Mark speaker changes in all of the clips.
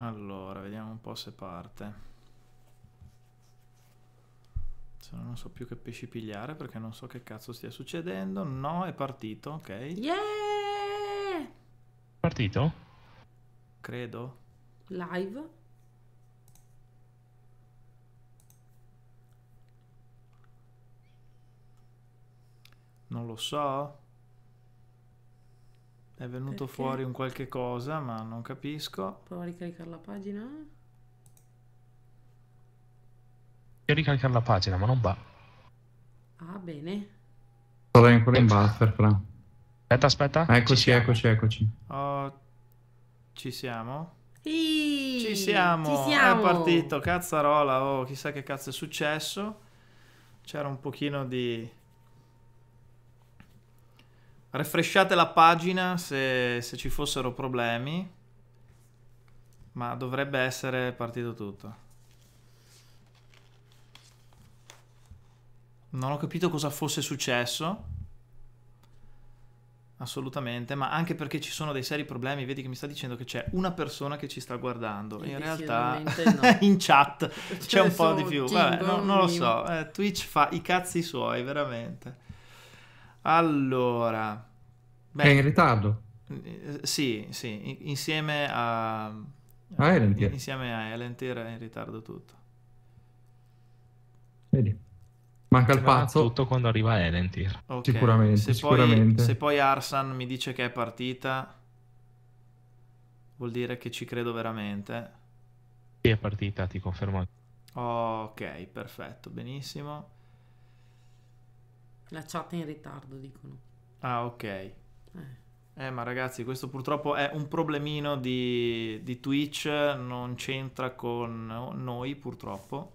Speaker 1: Allora, vediamo un po' se parte. Se no non so più che pesci pigliare perché non so che cazzo stia succedendo. No, è partito, ok.
Speaker 2: Yeah!
Speaker 3: Partito?
Speaker 1: Credo.
Speaker 2: Live?
Speaker 1: Non lo so. È venuto Perché? fuori un qualche cosa, ma non capisco.
Speaker 2: Prova a ricaricare la pagina.
Speaker 3: Io ricaricare la pagina, ma non
Speaker 4: va.
Speaker 2: Ah, bene.
Speaker 4: Sono ancora in buffer, fra. Aspetta, aspetta. Eccoci, eccoci, eccoci.
Speaker 1: Oh, ci siamo? Sì,
Speaker 2: ci siamo. Ci siamo. È partito,
Speaker 1: cazzarola. Oh, chissà che cazzo è successo. C'era un pochino di Refresciate la pagina se, se ci fossero problemi. Ma dovrebbe essere partito tutto. Non ho capito cosa fosse successo. Assolutamente, ma anche perché ci sono dei seri problemi, vedi che mi sta dicendo che c'è una persona che ci sta guardando, in realtà no. in chat c'è cioè, un po' di più, Vabbè, no, non lo so, eh, Twitch fa i cazzi suoi, veramente. Allora... Beh, è in ritardo. Eh, sì, sì, insieme a... a Elentier. Insieme a Elentier è in ritardo tutto.
Speaker 4: Vedi.
Speaker 3: Manca il pazzo. tutto quando arriva
Speaker 1: Elentir. Okay. Sicuramente, se, sicuramente. Poi, se poi Arsan mi dice che è partita, vuol dire che ci credo veramente.
Speaker 3: Sì, è partita, ti confermo.
Speaker 1: Ok, perfetto, benissimo.
Speaker 2: La chat è in ritardo, dicono.
Speaker 1: Ah, ok. Eh. eh. ma ragazzi, questo purtroppo è un problemino di, di Twitch, non c'entra con noi purtroppo.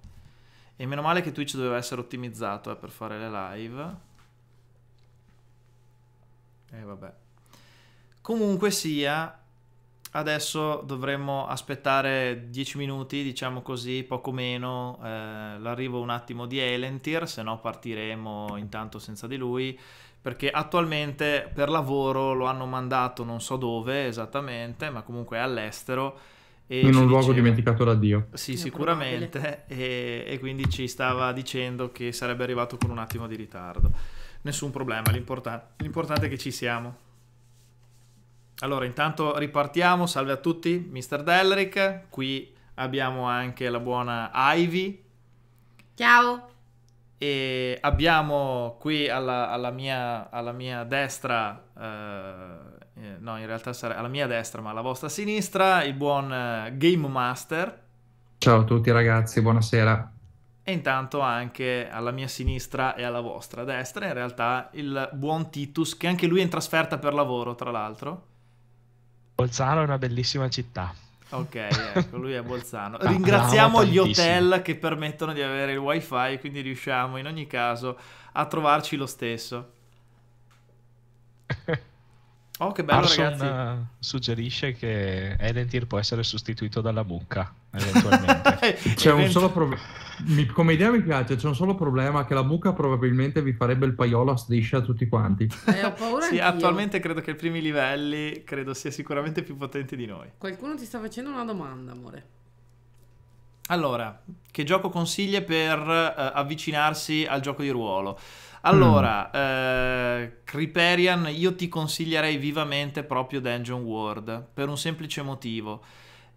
Speaker 1: E meno male che Twitch doveva essere ottimizzato eh, per fare le live. E eh, vabbè. Comunque sia, Adesso dovremmo aspettare 10 minuti, diciamo così, poco meno, eh, l'arrivo un attimo di Elentir, se no partiremo intanto senza di lui, perché attualmente per lavoro lo hanno mandato non so dove esattamente, ma comunque all'estero. In un luogo diceva... dimenticato da Dio. Sì, È sicuramente, e, e quindi ci stava dicendo che sarebbe arrivato con un attimo di ritardo. Nessun problema, l'importante, l'importante è che ci siamo. Allora, intanto ripartiamo. Salve a tutti, Mr. Delric. Qui abbiamo anche la buona Ivy. Ciao. E abbiamo qui alla, alla, mia, alla mia, destra, eh, eh no, in realtà sarà alla mia destra, ma alla vostra sinistra, il buon eh, Game Master.
Speaker 4: Ciao a tutti ragazzi, buonasera.
Speaker 1: E intanto anche alla mia sinistra e alla vostra destra, in realtà, il buon Titus, che anche lui è in trasferta per lavoro, tra l'altro.
Speaker 3: Bolzano è una bellissima città.
Speaker 1: Ok, ecco, lui è Bolzano. Ah, Ringraziamo gli hotel che permettono di avere il wifi, quindi riusciamo in ogni caso a trovarci lo stesso. Oh, che bello, Arson, ragazzi. Eh,
Speaker 3: suggerisce che Edentir può essere sostituito dalla
Speaker 4: mucca,
Speaker 1: eventualmente. Cioè, c'è un solo
Speaker 4: problema. Come idea mi piace, c'è un solo problema che la mucca probabilmente vi farebbe il paiolo a striscia a tutti quanti. Eh,
Speaker 2: ho paura sì,
Speaker 1: attualmente credo che i primi livelli credo sia sicuramente più potente di noi.
Speaker 2: Qualcuno ti sta facendo una domanda, amore.
Speaker 1: Allora, che gioco consiglia per eh, avvicinarsi al gioco di ruolo? Allora, mm. eh, Criperian, io ti consiglierei vivamente proprio Dungeon World, per un semplice motivo.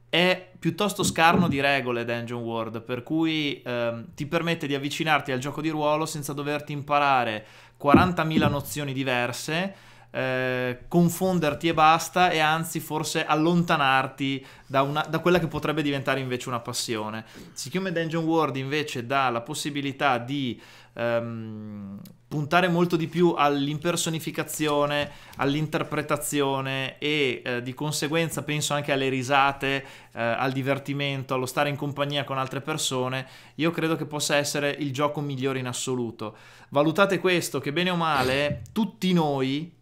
Speaker 1: È piuttosto scarno di regole Dungeon World, per cui eh, ti permette di avvicinarti al gioco di ruolo senza doverti imparare 40.000 nozioni diverse eh, confonderti e basta e anzi forse allontanarti da, una, da, quella che potrebbe diventare invece una passione. Siccome Dungeon World invece dà la possibilità di ehm, puntare molto di più all'impersonificazione, all'interpretazione e eh, di conseguenza penso anche alle risate, eh, al divertimento, allo stare in compagnia con altre persone, io credo che possa essere il gioco migliore in assoluto. Valutate questo, che bene o male tutti noi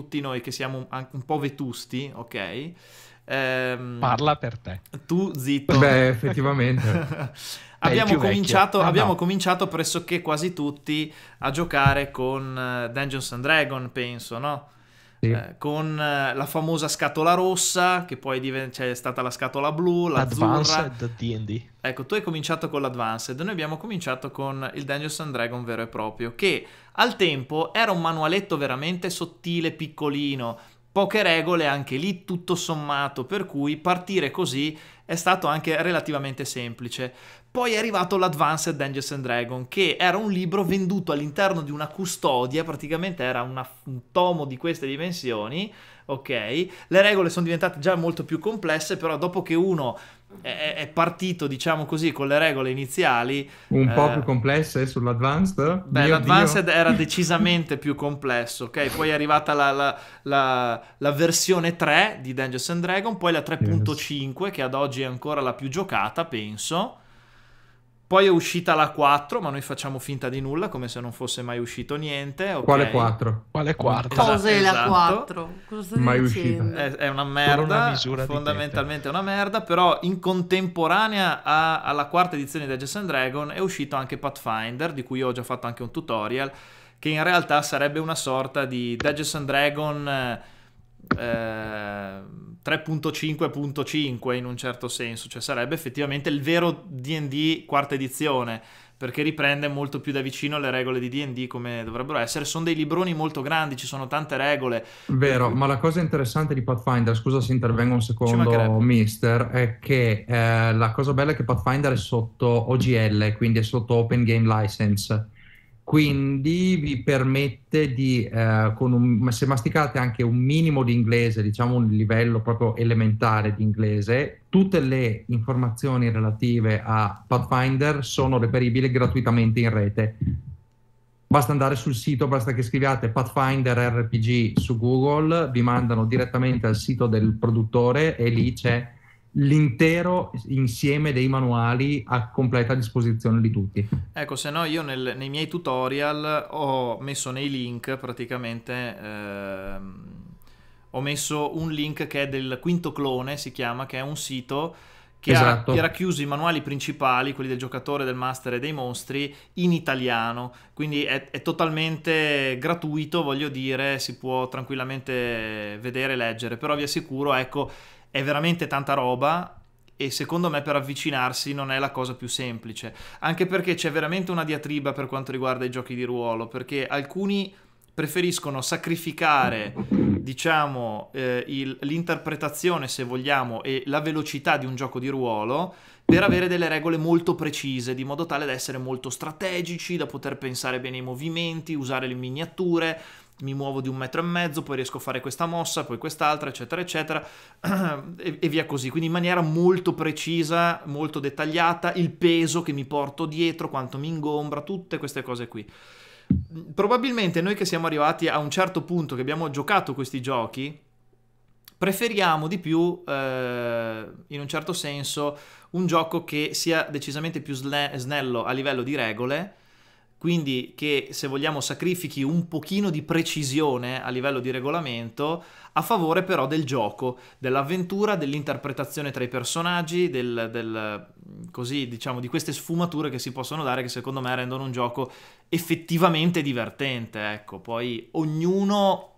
Speaker 1: tutti noi che siamo un, un po' vetusti, ok? Ehm, Parla per te. Tu
Speaker 4: zitto. Beh, effettivamente. abbiamo, cominciato, ah, abbiamo no.
Speaker 1: cominciato, pressoché quasi tutti a giocare con eh, Dungeons and Dragons, penso, no? Sì. Eh, con eh, la famosa scatola rossa, che poi c'è cioè, stata la scatola blu, l'azzurra. Advanced D&D. Ecco, tu hai cominciato con l'Advanced, noi abbiamo cominciato con il Dungeons and Dragons vero e proprio, che al tempo era un manualetto veramente sottile, piccolino, poche regole anche lì tutto sommato, per cui partire così è stato anche relativamente semplice. Poi è arrivato l'Advanced Dungeons and Dragons, che era un libro venduto all'interno di una custodia, praticamente era una, un tomo di queste dimensioni, ok? Le regole sono diventate già molto più complesse, però dopo che uno è, è partito, diciamo così, con le regole iniziali. Un eh, po' più eh,
Speaker 4: complesse eh, sull'advanced? Beh, Mio l'advanced
Speaker 1: Dio. era decisamente più complesso, ok? Poi è arrivata la, la, la, la versione 3 di Dungeons and Dragons, poi la 3.5, yes. che ad oggi è ancora la più giocata, penso. Poi è uscita la 4, ma noi facciamo finta di nulla, come se non fosse mai uscito niente. Okay. Quale 4?
Speaker 3: Quale 4? Mm. Esatto, Cos'è la 4? Esatto.
Speaker 2: Cosa mai uscita.
Speaker 1: È, è, una merda, una fondamentalmente è una merda, però in contemporanea a, alla quarta edizione di Jazz and Dragon è uscito anche Pathfinder, di cui ho già fatto anche un tutorial, che in realtà sarebbe una sorta di Dungeons and Dragon... Eh, 3.5.5 in un certo senso, cioè sarebbe effettivamente il vero DD quarta edizione, perché riprende molto più da vicino le regole di DD come dovrebbero essere. Sono dei libroni molto grandi, ci sono tante regole. Vero,
Speaker 4: ma la cosa interessante di Pathfinder, scusa se intervengo un secondo, mister, è che eh, la cosa bella è che Pathfinder è sotto OGL, quindi è sotto Open Game License quindi vi permette di, eh, un, se masticate anche un minimo di inglese, diciamo un livello proprio elementare di inglese, tutte le informazioni relative a Pathfinder sono reperibili gratuitamente in rete. Basta andare sul sito, basta che scriviate Pathfinder RPG su Google, vi mandano direttamente al sito del produttore e lì c'è l'intero insieme dei manuali a completa disposizione di tutti.
Speaker 1: Ecco, se no io nel, nei miei tutorial ho messo nei link praticamente... Ehm, ho messo un link che è del Quinto Clone, si chiama, che è un sito che, esatto. ha, racchiuso i manuali principali, quelli del giocatore, del master e dei mostri, in italiano. Quindi è, è totalmente gratuito, voglio dire, si può tranquillamente vedere e leggere. Però vi assicuro, ecco è veramente tanta roba e secondo me per avvicinarsi non è la cosa più semplice, anche perché c'è veramente una diatriba per quanto riguarda i giochi di ruolo, perché alcuni preferiscono sacrificare diciamo eh, il, l'interpretazione se vogliamo e la velocità di un gioco di ruolo per avere delle regole molto precise di modo tale da essere molto strategici da poter pensare bene ai movimenti usare le miniature mi muovo di un metro e mezzo, poi riesco a fare questa mossa, poi quest'altra, eccetera, eccetera, e, e, via così. Quindi in maniera molto precisa, molto dettagliata, il peso che mi porto dietro, quanto mi ingombra, tutte queste cose qui. Probabilmente noi che siamo arrivati a un certo punto, che abbiamo giocato questi giochi, preferiamo di più, eh, in un certo senso, un gioco che sia decisamente più snello a livello di regole, quindi che se vogliamo sacrifichi un pochino di precisione a livello di regolamento a favore però del gioco, dell'avventura, dell'interpretazione tra i personaggi, del, del, così diciamo di queste sfumature che si possono dare che secondo me rendono un gioco effettivamente divertente, ecco, poi ognuno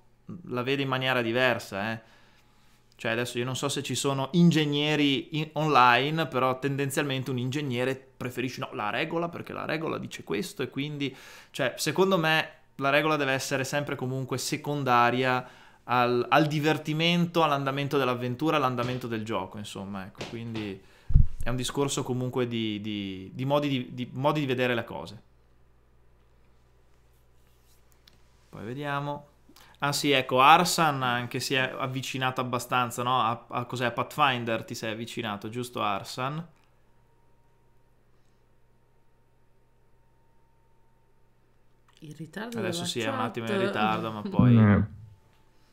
Speaker 1: la vede in maniera diversa, eh cioè adesso io non so se ci sono ingegneri in online, però tendenzialmente un ingegnere preferisce no, la regola perché la regola dice questo e quindi, cioè, secondo me la regola deve essere sempre comunque secondaria al, al divertimento, all'andamento dell'avventura, all'andamento del gioco, insomma, ecco, quindi è un discorso comunque di, di, di, modi, di modi di vedere le cose. Poi vediamo. Ah sì, ecco, Arsan anche si è avvicinato abbastanza, no? A, a cos'è? A Pathfinder ti sei avvicinato, giusto Arsan?
Speaker 2: In ritardo Adesso sì, è un attimo in ritardo, ma poi... Mm.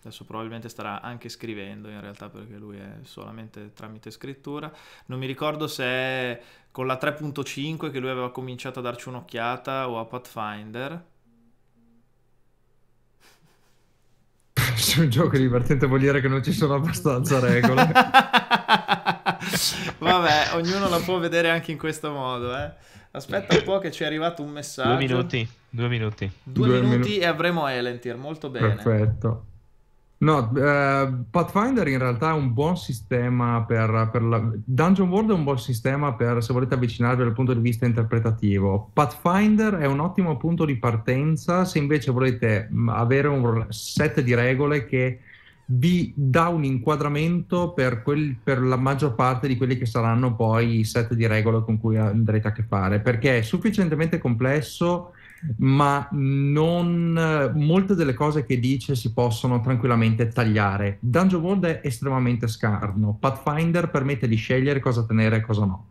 Speaker 1: Adesso probabilmente starà anche scrivendo in realtà perché lui è solamente tramite scrittura. Non mi ricordo se è con la 3.5 che lui aveva cominciato a darci un'occhiata o a Pathfinder.
Speaker 4: su un gioco divertente vuol dire che non ci sono abbastanza regole.
Speaker 1: Vabbè, ognuno la può vedere anche in questo modo, eh. Aspetta un po' che ci è arrivato un messaggio. Due minuti, due minuti. Due, due minuti minu- e avremo Elentir, molto bene. Perfetto.
Speaker 4: No, eh, Pathfinder in realtà è un buon sistema per, per la... Dungeon World è un buon sistema per se volete avvicinarvi dal punto di vista interpretativo. Pathfinder è un ottimo punto di partenza se invece volete mm, avere un set di regole che vi dà un inquadramento per, quel, per, la maggior parte di quelli che saranno poi i set di regole con cui andrete a che fare, perché è sufficientemente complesso ma non, molte delle cose che dice si possono tranquillamente tagliare. Dungeon World è estremamente scarno, Pathfinder permette di scegliere cosa tenere e cosa no.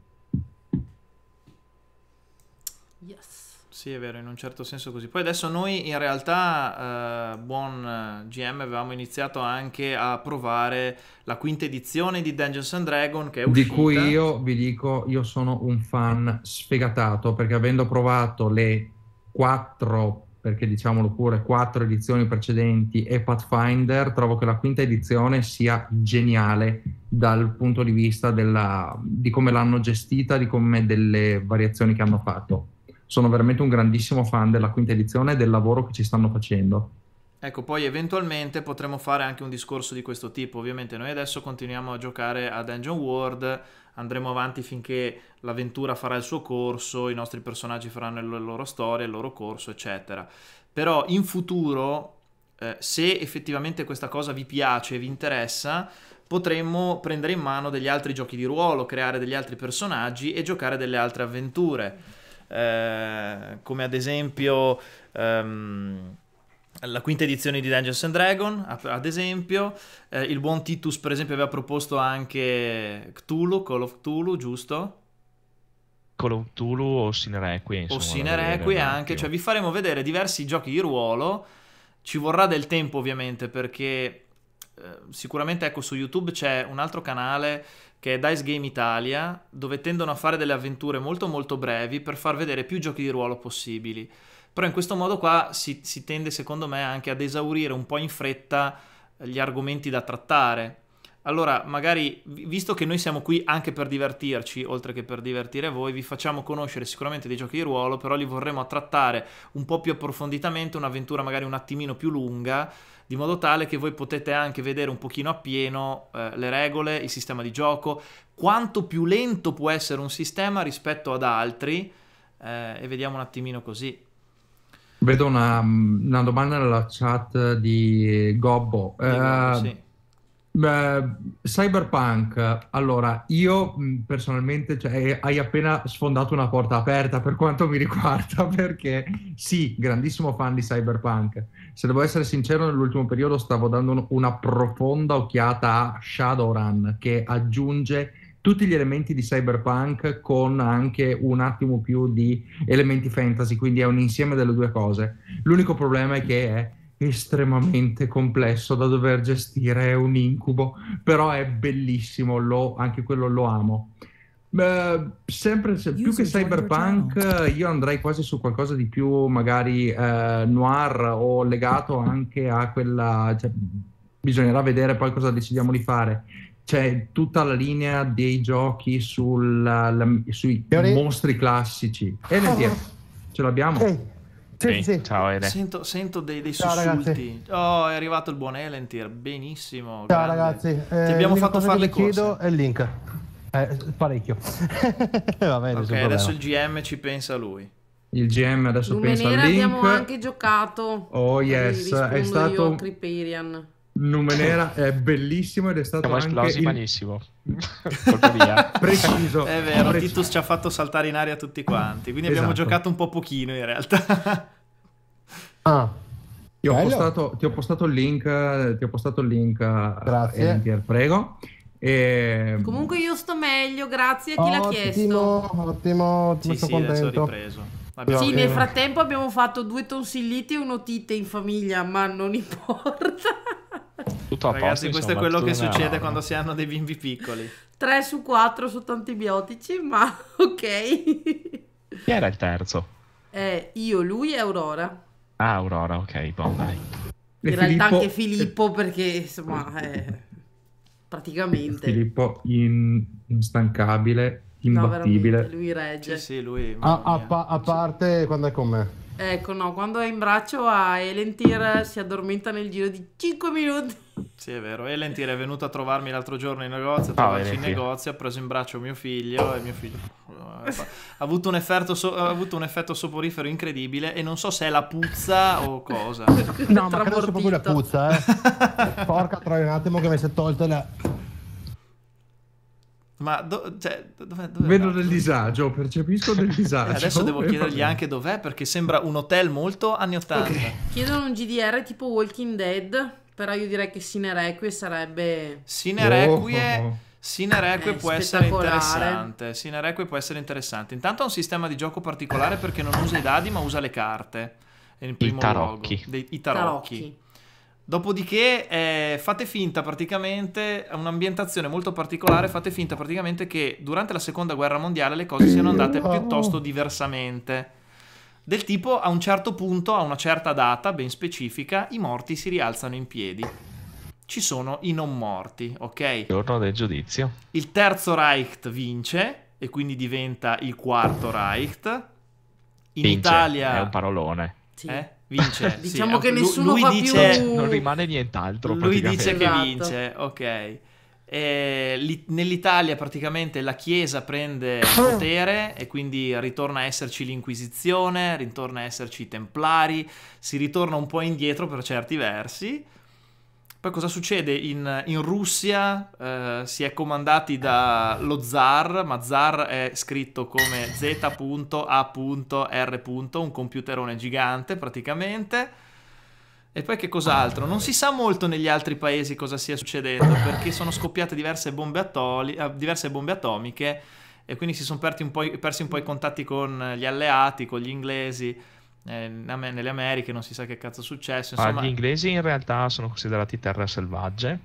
Speaker 1: Yes. Sì, è vero, in un certo senso così. Poi adesso noi in realtà, eh, buon eh, GM, avevamo iniziato anche a provare la quinta edizione di Dungeons and Dragons che è uscita. Di cui io vi
Speaker 4: dico, io sono un fan sfegatato perché avendo provato le quattro, perché diciamolo pure, quattro edizioni precedenti e Pathfinder, trovo che la quinta edizione sia geniale dal punto di vista della, di come l'hanno gestita, di come delle variazioni che hanno fatto. Sono veramente un grandissimo fan della quinta edizione e del lavoro che ci stanno facendo.
Speaker 1: Ecco, poi eventualmente potremo fare anche un discorso di questo tipo. Ovviamente noi adesso continuiamo a giocare a Dungeon World, andremo avanti finché l'avventura farà il suo corso, i nostri personaggi faranno le loro storie, il loro corso, eccetera. Però in futuro, eh, se effettivamente questa cosa vi piace e vi interessa, potremmo prendere in mano degli altri giochi di ruolo, creare degli altri personaggi e giocare delle altre avventure. Eh, come ad esempio... Um, la quinta edizione di Dungeons and Dragon, ad esempio. Eh, il buon Titus, per esempio, aveva proposto anche Cthulhu, Call of Cthulhu, giusto?
Speaker 3: Call of Cthulhu o Sinerequi. O Sinerequi
Speaker 1: anche, cioè vi faremo vedere diversi giochi di ruolo. Ci vorrà del tempo ovviamente perché eh, sicuramente ecco su YouTube c'è un altro canale che è Dice Game Italia dove tendono a fare delle avventure molto molto brevi per far vedere più giochi di ruolo possibili. Però in questo modo qua si, si tende, secondo me, anche ad esaurire un po' in fretta eh, gli argomenti da trattare. Allora, magari, visto che noi siamo qui anche per divertirci, oltre che per divertire voi, vi facciamo conoscere sicuramente dei giochi di ruolo, però li vorremmo trattare un po' più approfonditamente, un'avventura magari un attimino più lunga, di modo tale che voi potete anche vedere un pochino appieno eh, le regole, il sistema di gioco, quanto più lento può essere un sistema rispetto ad altri, eh, e vediamo un attimino così.
Speaker 4: Vedo una, una, domanda nella chat di Gobbo. Di Gobbo uh, sì. uh, cyberpunk, allora io mm, personalmente cioè, eh, hai appena sfondato una porta aperta per quanto mi riguarda perché sì, grandissimo fan di Cyberpunk. Se devo essere sincero, nell'ultimo periodo stavo dando una profonda occhiata a Shadowrun che aggiunge tutti gli elementi di cyberpunk con anche un attimo più di elementi fantasy, quindi è un insieme delle due cose. L'unico problema è che è estremamente complesso da dover gestire, è un incubo, però è bellissimo, lo, anche quello lo amo. Uh, sempre se, più che cyberpunk io andrei quasi su qualcosa di più magari uh, noir o legato anche a quella cioè, bisognerà vedere poi cosa decidiamo di fare c'è tutta la linea dei giochi sulla, la, sui Teori? mostri classici. Elenier, oh. ce l'abbiamo? Hey. Sì, sì. Ciao Ele.
Speaker 1: Sento, sento dei, dei Ciao, sussulti. Ragazzi. Oh, è arrivato il buon Elentier, benissimo. Ciao grande.
Speaker 5: ragazzi. Eh, Ti abbiamo fatto fare le corse. chiedo è il link. Eh, parecchio. Va bene, ok, adesso il
Speaker 1: GM ci pensa lui.
Speaker 5: Il
Speaker 4: GM adesso
Speaker 2: Lumenera pensa al link. abbiamo anche giocato. Oh yes, è stato... Io, Criperian.
Speaker 4: Numenera è bellissimo ed è stato Siamo anche il... malissimo.
Speaker 1: preciso. È vero, preciso. Titus ci ha fatto saltare in aria tutti quanti, quindi esatto. abbiamo giocato un po' pochino in realtà.
Speaker 4: ah. Ti ho, postato, ti ho, postato, il link, ti ho postato il link.
Speaker 5: Grazie. Enter, eh, prego. E...
Speaker 2: Comunque io sto meglio, grazie a chi ottimo, l'ha chiesto.
Speaker 5: Ottimo, ottimo, sì, sto sì, contento.
Speaker 2: Abbiamo sì, nel frattempo abbiamo fatto due tonsilliti e un'otite in famiglia, ma non importa.
Speaker 1: Tutto Ragazzi, posto, questo insomma, è quello che succede quando si hanno dei bimbi piccoli.
Speaker 2: 3 su 4 sotto antibiotici, ma ok.
Speaker 3: Chi era il terzo?
Speaker 2: Eh, io, lui e Aurora.
Speaker 3: Ah, Aurora, ok, buon dai.
Speaker 2: In e realtà Filippo... anche Filippo perché insomma è... praticamente...
Speaker 4: Filippo in... instancabile,
Speaker 5: imbattibile. No,
Speaker 2: lui regge. Sì, sì, lui, a, a, pa-
Speaker 5: a parte quando è con me.
Speaker 2: Ecco, no, quando è in braccio a Elentir si addormenta nel giro di 5 minuti. Sì,
Speaker 1: è vero. Elentir è venuto a trovarmi l'altro giorno in negozio, a ah, trovarci oh, in negozio, ha preso in braccio mio figlio e mio figlio eh, ha avuto, un effetto, so- ha avuto un effetto soporifero incredibile e non so se è la puzza o cosa.
Speaker 5: No, ma credo sia proprio la puzza, eh. Porca troia, un attimo che mi si è tolto la...
Speaker 1: Ma do, cioè, dov'è, dov'è vedo del disagio, percepisco del disagio. adesso devo chiedergli anche dov'è perché sembra un hotel molto anni 80. Okay.
Speaker 2: Chiedono un GDR tipo Walking Dead, però io direi che Sinerequie sarebbe Sinerequie oh, oh, oh. Sinereque eh, può essere interessante.
Speaker 1: Sinereque può essere interessante. Intanto ha un sistema di gioco particolare perché non usa i dadi, ma usa le carte. I tarocchi. Dei, I tarocchi. tarocchi. Dopodiché eh, fate finta praticamente, è un'ambientazione molto particolare, fate finta praticamente che durante la seconda guerra mondiale le cose siano andate piuttosto diversamente. Del tipo a un certo punto, a una certa data ben specifica, i morti si rialzano in piedi. Ci sono i non morti, ok?
Speaker 3: Giorno del giudizio.
Speaker 1: Il terzo Reich vince e quindi diventa il quarto Reich.
Speaker 3: In vince, Italia... È un
Speaker 1: parolone.
Speaker 2: Sì. Eh? Vince. diciamo sì, che nessuno lui, lui dice... più... Non rimane nient'altro. Lui dice che esatto. vince,
Speaker 1: ok. E nell'Italia praticamente la Chiesa prende potere e quindi ritorna a esserci l'Inquisizione, ritorna a esserci i Templari, si ritorna un po' indietro per certi versi, poi cosa succede? In, in Russia eh, si è comandati dallo zar, ma zar è scritto come z.a.r. un computerone gigante praticamente. E poi che cos'altro? Non si sa molto negli altri paesi cosa stia succedendo, perché sono scoppiate diverse bombe, atoli, eh, diverse bombe atomiche e quindi si sono persi un, po', persi un po' i contatti con gli alleati, con gli inglesi nelle Americhe non si sa che cazzo è successo. Ah, insomma... Ah, gli
Speaker 3: inglesi in realtà sono considerati terra selvagge.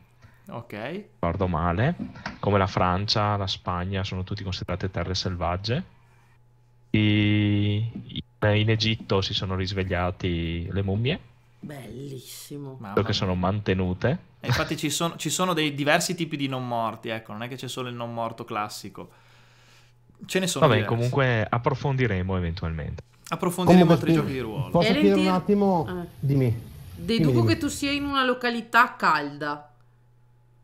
Speaker 3: Ok. Guardo male. Come la Francia, la Spagna sono tutti considerate terre selvagge. E in Egitto si sono risvegliati le mummie.
Speaker 2: Bellissimo. Mamma sono
Speaker 3: mantenute.
Speaker 1: E infatti ci sono, ci sono dei diversi tipi di non morti, ecco, non è che c'è solo il non morto classico. Ce ne
Speaker 5: sono. Vabbè, diversi. comunque
Speaker 3: approfondiremo eventualmente
Speaker 5: approfondiremo Comunque, altri giochi di ruolo. Posso dire un attimo? Eh. Dimmi.
Speaker 2: Deduco dimmi, dimmi. che tu sia in una località calda.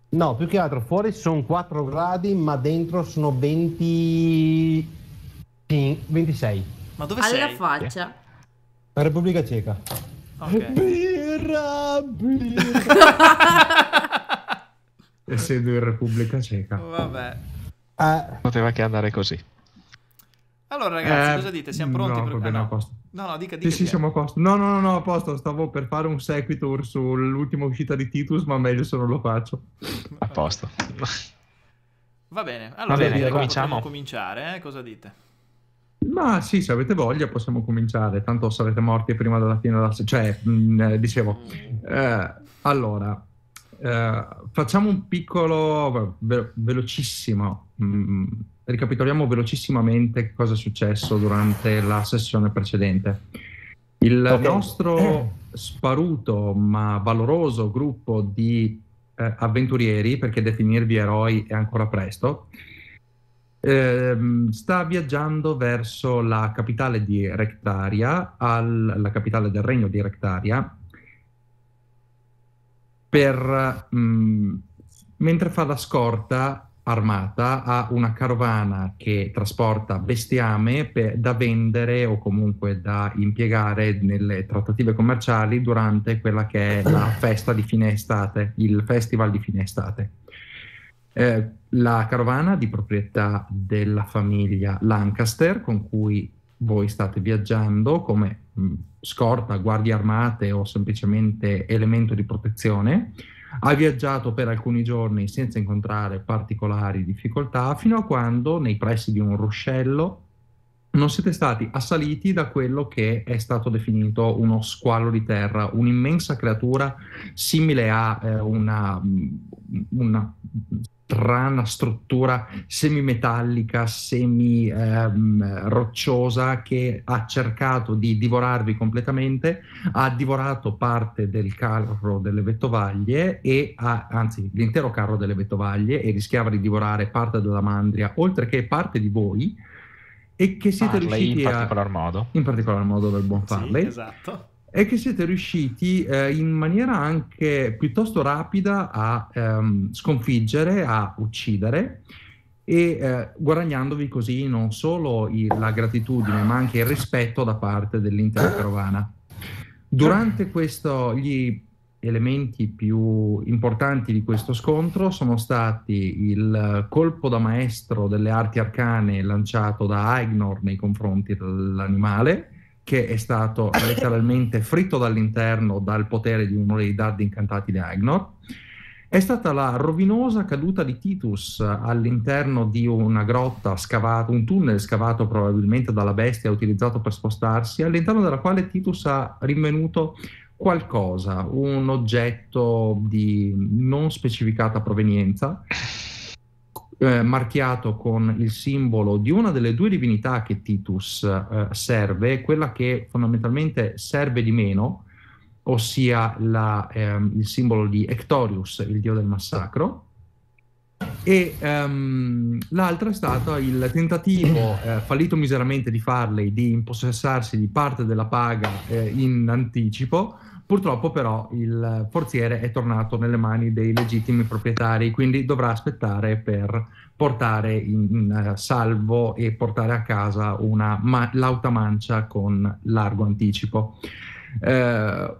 Speaker 5: No, più che altro fuori sono 4 gradi, ma dentro sono 20... 26.
Speaker 2: Ma dove Alla sei? Alla faccia.
Speaker 5: La Repubblica Ceca. Ok.
Speaker 2: Birra, birra.
Speaker 3: Essendo in Repubblica Ceca. Vabbè. Eh. Poteva che andare così.
Speaker 1: Allora, ragazzi, eh, cosa dite? Siamo pronti? No, per... bene, ah, no. a posto. No, no, dica, dica. Sì, sì, siamo a
Speaker 4: posto. No, no, no, no, a posto. Stavo per fare un seguito sull'ultima uscita di Titus, ma meglio se non lo faccio. A posto.
Speaker 1: Va bene, allora Va bene, direi, cominciamo. cominciare, eh? cosa dite?
Speaker 4: Ma sì, se avete voglia possiamo cominciare, tanto sarete morti prima della fine della... Cioè, mh, mm, eh, dicevo, mm. eh, allora, eh, facciamo un piccolo, ve- velocissimo, mh, mm, ricapitoliamo velocissimamente cosa è successo durante la sessione precedente. Il okay. nostro sparuto ma valoroso gruppo di eh, avventurieri, perché definirvi eroi è ancora presto, ehm, sta viaggiando verso la capitale di Rectaria, al, la capitale del regno di Rectaria, per, mh, mm, mentre fa la scorta armata a una carovana che trasporta bestiame per, da vendere o comunque da impiegare nelle trattative commerciali durante quella che è la festa di fine estate, il festival di fine estate. Eh, la carovana di proprietà della famiglia Lancaster con cui voi state viaggiando come mh, scorta, guardie armate o semplicemente elemento di protezione ha viaggiato per alcuni giorni senza incontrare particolari difficoltà, fino a quando, nei pressi di un ruscello, non siete stati assaliti da quello che è stato definito uno squalo di terra, un'immensa creatura simile a eh, una, mm, una strana struttura semimetallica, semi ehm, rocciosa che ha cercato di divorarvi completamente, ha divorato parte del carro delle vettovaglie e ha, anzi l'intero carro delle vettovaglie e rischiava di divorare parte della mandria, oltre che parte di voi e che siete Farley riusciti in particolar modo. In particolar modo del buon Farley. Sì, esatto è che siete riusciti eh, in maniera anche piuttosto rapida a ehm, sconfiggere, a uccidere e eh, guadagnandovi così non solo il, la gratitudine ma anche il rispetto da parte dell'intera carovana. Durante questo gli elementi più importanti di questo scontro sono stati il colpo da maestro delle arti arcane lanciato da Aignor nei confronti dell'animale, che è stato letteralmente fritto dall'interno dal potere di uno dei dadi incantati di Agnor. È stata la rovinosa caduta di Titus all'interno di una grotta scavata, un tunnel scavato probabilmente dalla bestia utilizzato per spostarsi, all'interno della quale Titus ha rinvenuto qualcosa, un oggetto di non specificata provenienza eh, marchiato con il simbolo di una delle due divinità che Titus eh, serve, quella che fondamentalmente serve di meno, ossia la, ehm, il simbolo di Hectorius, il dio del massacro, e ehm, l'altra è stato il tentativo eh, fallito miseramente di Farley di impossessarsi di parte della paga eh, in anticipo Purtroppo però il forziere è tornato nelle mani dei legittimi proprietari, quindi dovrà aspettare per portare in, in eh, salvo e portare a casa una ma- mancia con largo anticipo. Eh,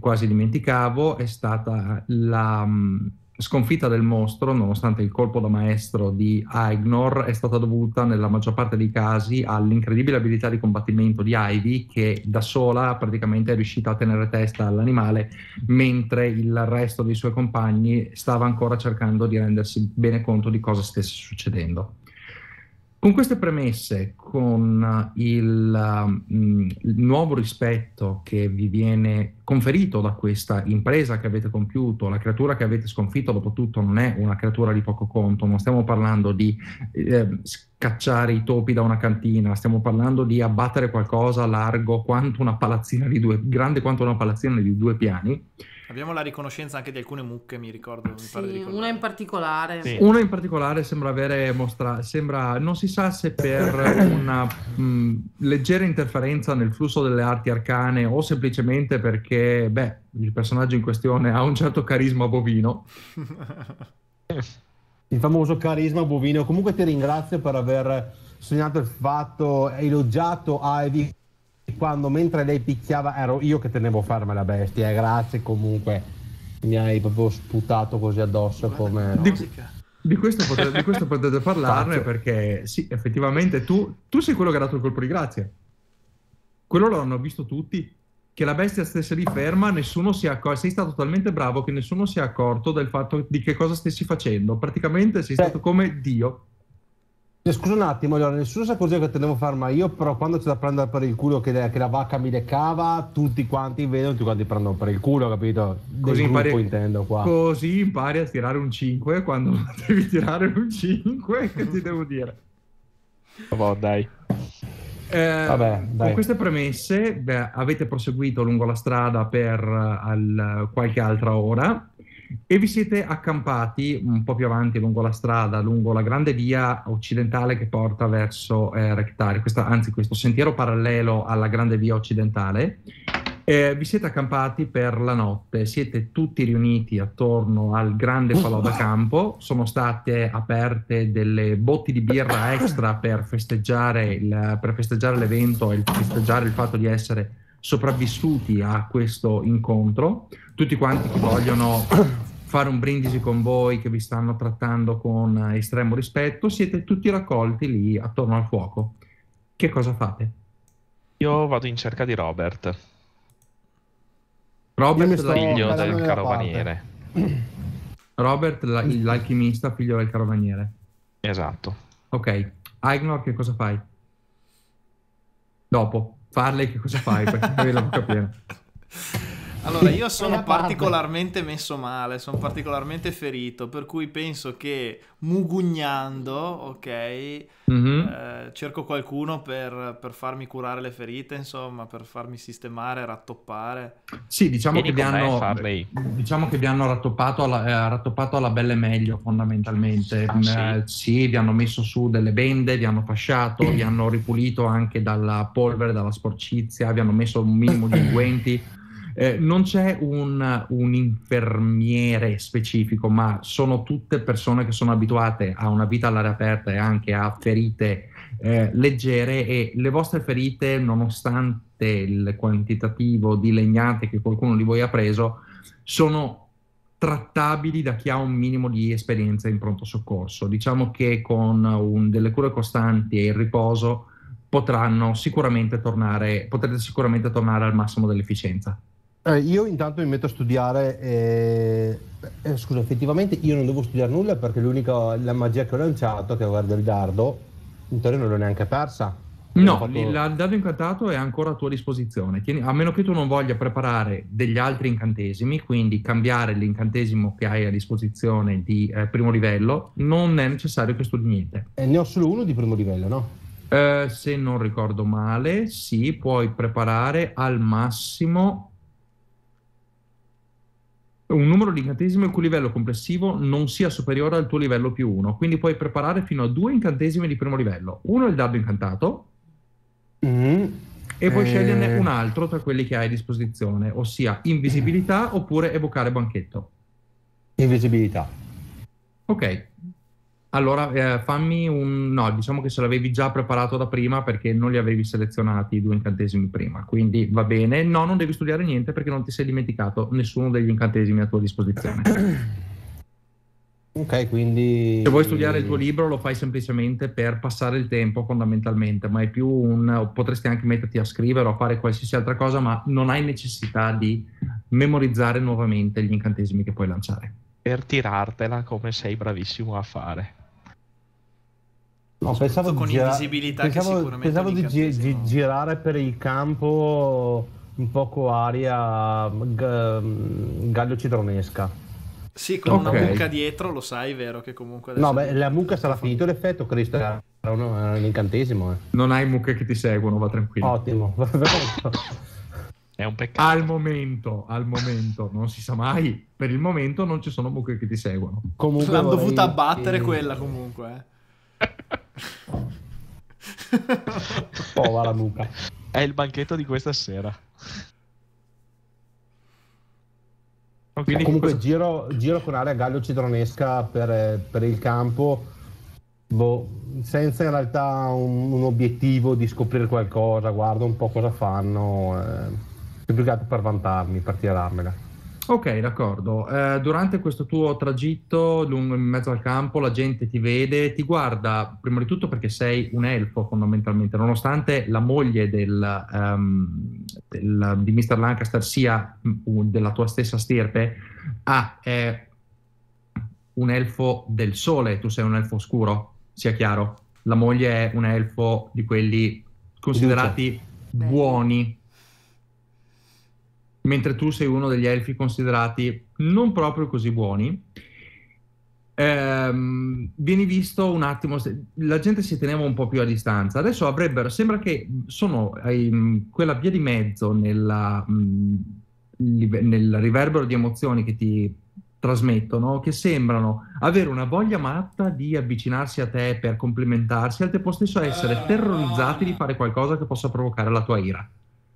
Speaker 4: quasi dimenticavo, è stata la... Um, sconfitta del mostro, nonostante il colpo da maestro di Aignor, è stata dovuta nella maggior parte dei casi all'incredibile abilità di combattimento di Ivy, che da sola praticamente è riuscita a tenere testa all'animale, mentre il resto dei suoi compagni stava ancora cercando di rendersi bene conto di cosa stesse succedendo. Con queste premesse, con eh, il, um, il, nuovo rispetto che vi viene conferito da questa impresa che avete compiuto, la creatura che avete sconfitto, dopo tutto non è una creatura di poco conto, non stiamo parlando di eh, scacciare i topi da una cantina, stiamo parlando di abbattere qualcosa largo quanto una palazzina di due, grande quanto una palazzina di due piani
Speaker 1: Abbiamo la riconoscenza anche di alcune mucche, mi ricordo. Mi
Speaker 2: sì, una in particolare. Sì. Una in
Speaker 4: particolare sembra avere mostrato, sembra, non si sa se per una mh, mm, leggera interferenza nel flusso delle arti arcane o semplicemente perché, beh, il personaggio in questione ha un certo carisma bovino.
Speaker 5: il famoso carisma bovino. Comunque ti ringrazio per aver segnato il fatto, elogiato Ivy quando mentre lei picchiava ero io che tenevo ferma la bestia, eh, grazie comunque. Mi hai proprio sputato così addosso Guarda come... Di, di, questo potete, di, questo potete, parlarne perché sì,
Speaker 4: effettivamente tu, tu sei quello che ha dato il colpo di grazia. Quello l'hanno visto tutti che la bestia stesse lì ferma, nessuno si è accorto. Sei stato talmente bravo che nessuno si è accorto del fatto di che cosa stessi facendo. Praticamente sei cioè stato come Dio.
Speaker 5: Eh, scusa un attimo, allora, nessuno si accorgeva che tenevo farma io, però quando c'è da prendere per il culo che, che la vacca mi leccava, tutti quanti vedono, tutti quanti prendono per il culo, capito? Del così impari, intendo qua. Così
Speaker 4: impari a tirare un 5 quando devi tirare un 5, che ti devo dire? Vabbè, dai. Eh, Vabbè, dai. Con queste premesse beh, avete proseguito lungo la strada per uh, al, qualche altra ora e vi siete accampati un po' più avanti lungo la strada, lungo la grande via occidentale che porta verso eh, Rectari, questa, anzi questo sentiero parallelo alla grande via occidentale. Eh, vi siete accampati per la notte, siete tutti riuniti attorno al grande palò da campo, sono state aperte delle botti di birra extra per festeggiare, il, per festeggiare l'evento e festeggiare il fatto di essere sopravvissuti a questo incontro, tutti quanti che vogliono fare un brindisi con voi, che vi stanno trattando con estremo rispetto, siete tutti raccolti lì attorno al fuoco. Che cosa fate?
Speaker 3: Io vado in cerca di Robert.
Speaker 4: Robert, la... figlio del carovaniere. Robert, l'alchimista, figlio del carovaniere. Esatto. Ok. Aignor, che cosa fai? Dopo. Farley, che cosa fai, perché non l'avevo capito.
Speaker 1: Allora, io sono particolarmente messo male, sono particolarmente ferito, per cui penso che mugugnando, ok, mm-hmm. eh, cerco qualcuno per, per, farmi curare le ferite, insomma, per farmi sistemare, rattoppare. Sì, diciamo, che vi, hanno,
Speaker 4: diciamo che vi, hanno, rattoppato alla, eh, rattoppato alla belle meglio, fondamentalmente. Ah, sì. Eh, sì, vi hanno messo su delle bende, vi hanno fasciato, vi hanno ripulito anche dalla polvere, dalla sporcizia, vi hanno messo un minimo di unguenti. Eh, non c'è un, un, infermiere specifico, ma sono tutte persone che sono abituate a una vita all'aria aperta e anche a ferite eh, leggere e le vostre ferite, nonostante il quantitativo di legnate che qualcuno di voi ha preso, sono trattabili da chi ha un minimo di esperienza in pronto soccorso. Diciamo che con un, delle cure costanti e il riposo potranno sicuramente tornare, potrete sicuramente tornare al massimo dell'efficienza.
Speaker 5: Eh, io intanto mi metto a studiare, eh, eh, scusa, effettivamente io non devo studiare nulla perché l'unica la magia che ho lanciato, che guarda il dardo, in teoria non l'ho neanche persa.
Speaker 4: No, fatto... il, dado incantato è ancora a tua disposizione, Tieni, a meno che tu non voglia preparare degli altri incantesimi, quindi cambiare l'incantesimo che hai a disposizione di eh, primo livello, non è necessario che studi niente.
Speaker 5: Eh, ne ho solo uno di primo livello, no?
Speaker 4: Eh, se non ricordo male, sì, puoi preparare al massimo un numero di incantesimi il cui livello complessivo non sia superiore al tuo livello più 1. Quindi puoi preparare fino a due incantesimi di primo livello. Uno è il dado incantato. Mm. E puoi eh... sceglierne un altro tra quelli che hai a disposizione, ossia invisibilità oppure evocare banchetto. Invisibilità. Ok, allora, eh, fammi un... No, diciamo che se l'avevi già preparato da prima perché non li avevi selezionati i due incantesimi prima, quindi va bene. No, non devi studiare niente perché non ti sei dimenticato nessuno degli incantesimi a tua disposizione.
Speaker 5: Ok, quindi... Se vuoi studiare il tuo
Speaker 4: libro lo fai semplicemente per passare il tempo fondamentalmente, ma è più un... potresti anche metterti a scrivere o a fare qualsiasi altra cosa, ma non hai necessità di memorizzare nuovamente gli incantesimi che puoi lanciare.
Speaker 3: Per tirartela come sei bravissimo a fare.
Speaker 4: No, pensavo
Speaker 5: con gira- invisibilità pensavo, sicuramente pensavo di gi- gi- girare per il campo un poco aria g- mm, gallo citronesca. Sì, con okay. una mucca
Speaker 1: dietro, lo sai, vero? Che comunque No, beh,
Speaker 5: la mucca sarà finito l'effetto, Cristo. Era un, era un incantesimo. Eh. Non hai mucche che ti seguono, va tranquillo. Ottimo,
Speaker 1: È un
Speaker 4: peccato. Al momento, al momento, non si sa mai. Per il momento non ci sono mucche che ti seguono. Comunque, l'hanno vorrei... dovuta abbattere e... quella
Speaker 1: comunque. Eh.
Speaker 3: Povera oh, nuca. È il banchetto di questa sera.
Speaker 5: Okay, comunque cosa... giro, giro, con area gallo-citronesca per, eh, per il campo, boh, senza in realtà un, un, obiettivo di scoprire qualcosa, guardo un po' cosa fanno, eh, più che altro per vantarmi, per tirarmela.
Speaker 4: Ok, d'accordo. Eh, durante questo tuo tragitto lungo in mezzo al campo la gente ti vede, ti guarda prima di tutto perché sei un elfo fondamentalmente, nonostante la moglie del, um, del, di Mr. Lancaster sia mm, della tua stessa stirpe, ah, è un elfo del sole, tu sei un elfo scuro, sia chiaro. La moglie è un elfo di quelli considerati Luce. buoni mentre tu sei uno degli elfi considerati non proprio così buoni, ehm, vieni visto un attimo, la gente si teneva un po' più a distanza. Adesso avrebbero, sembra che mm, sono ehm, quella via di mezzo nella, mm, nel riverbero di emozioni che ti trasmettono, che sembrano avere una voglia matta di avvicinarsi a te per complimentarsi, al tempo stesso essere eh. terrorizzati di fare qualcosa che possa provocare la tua ira.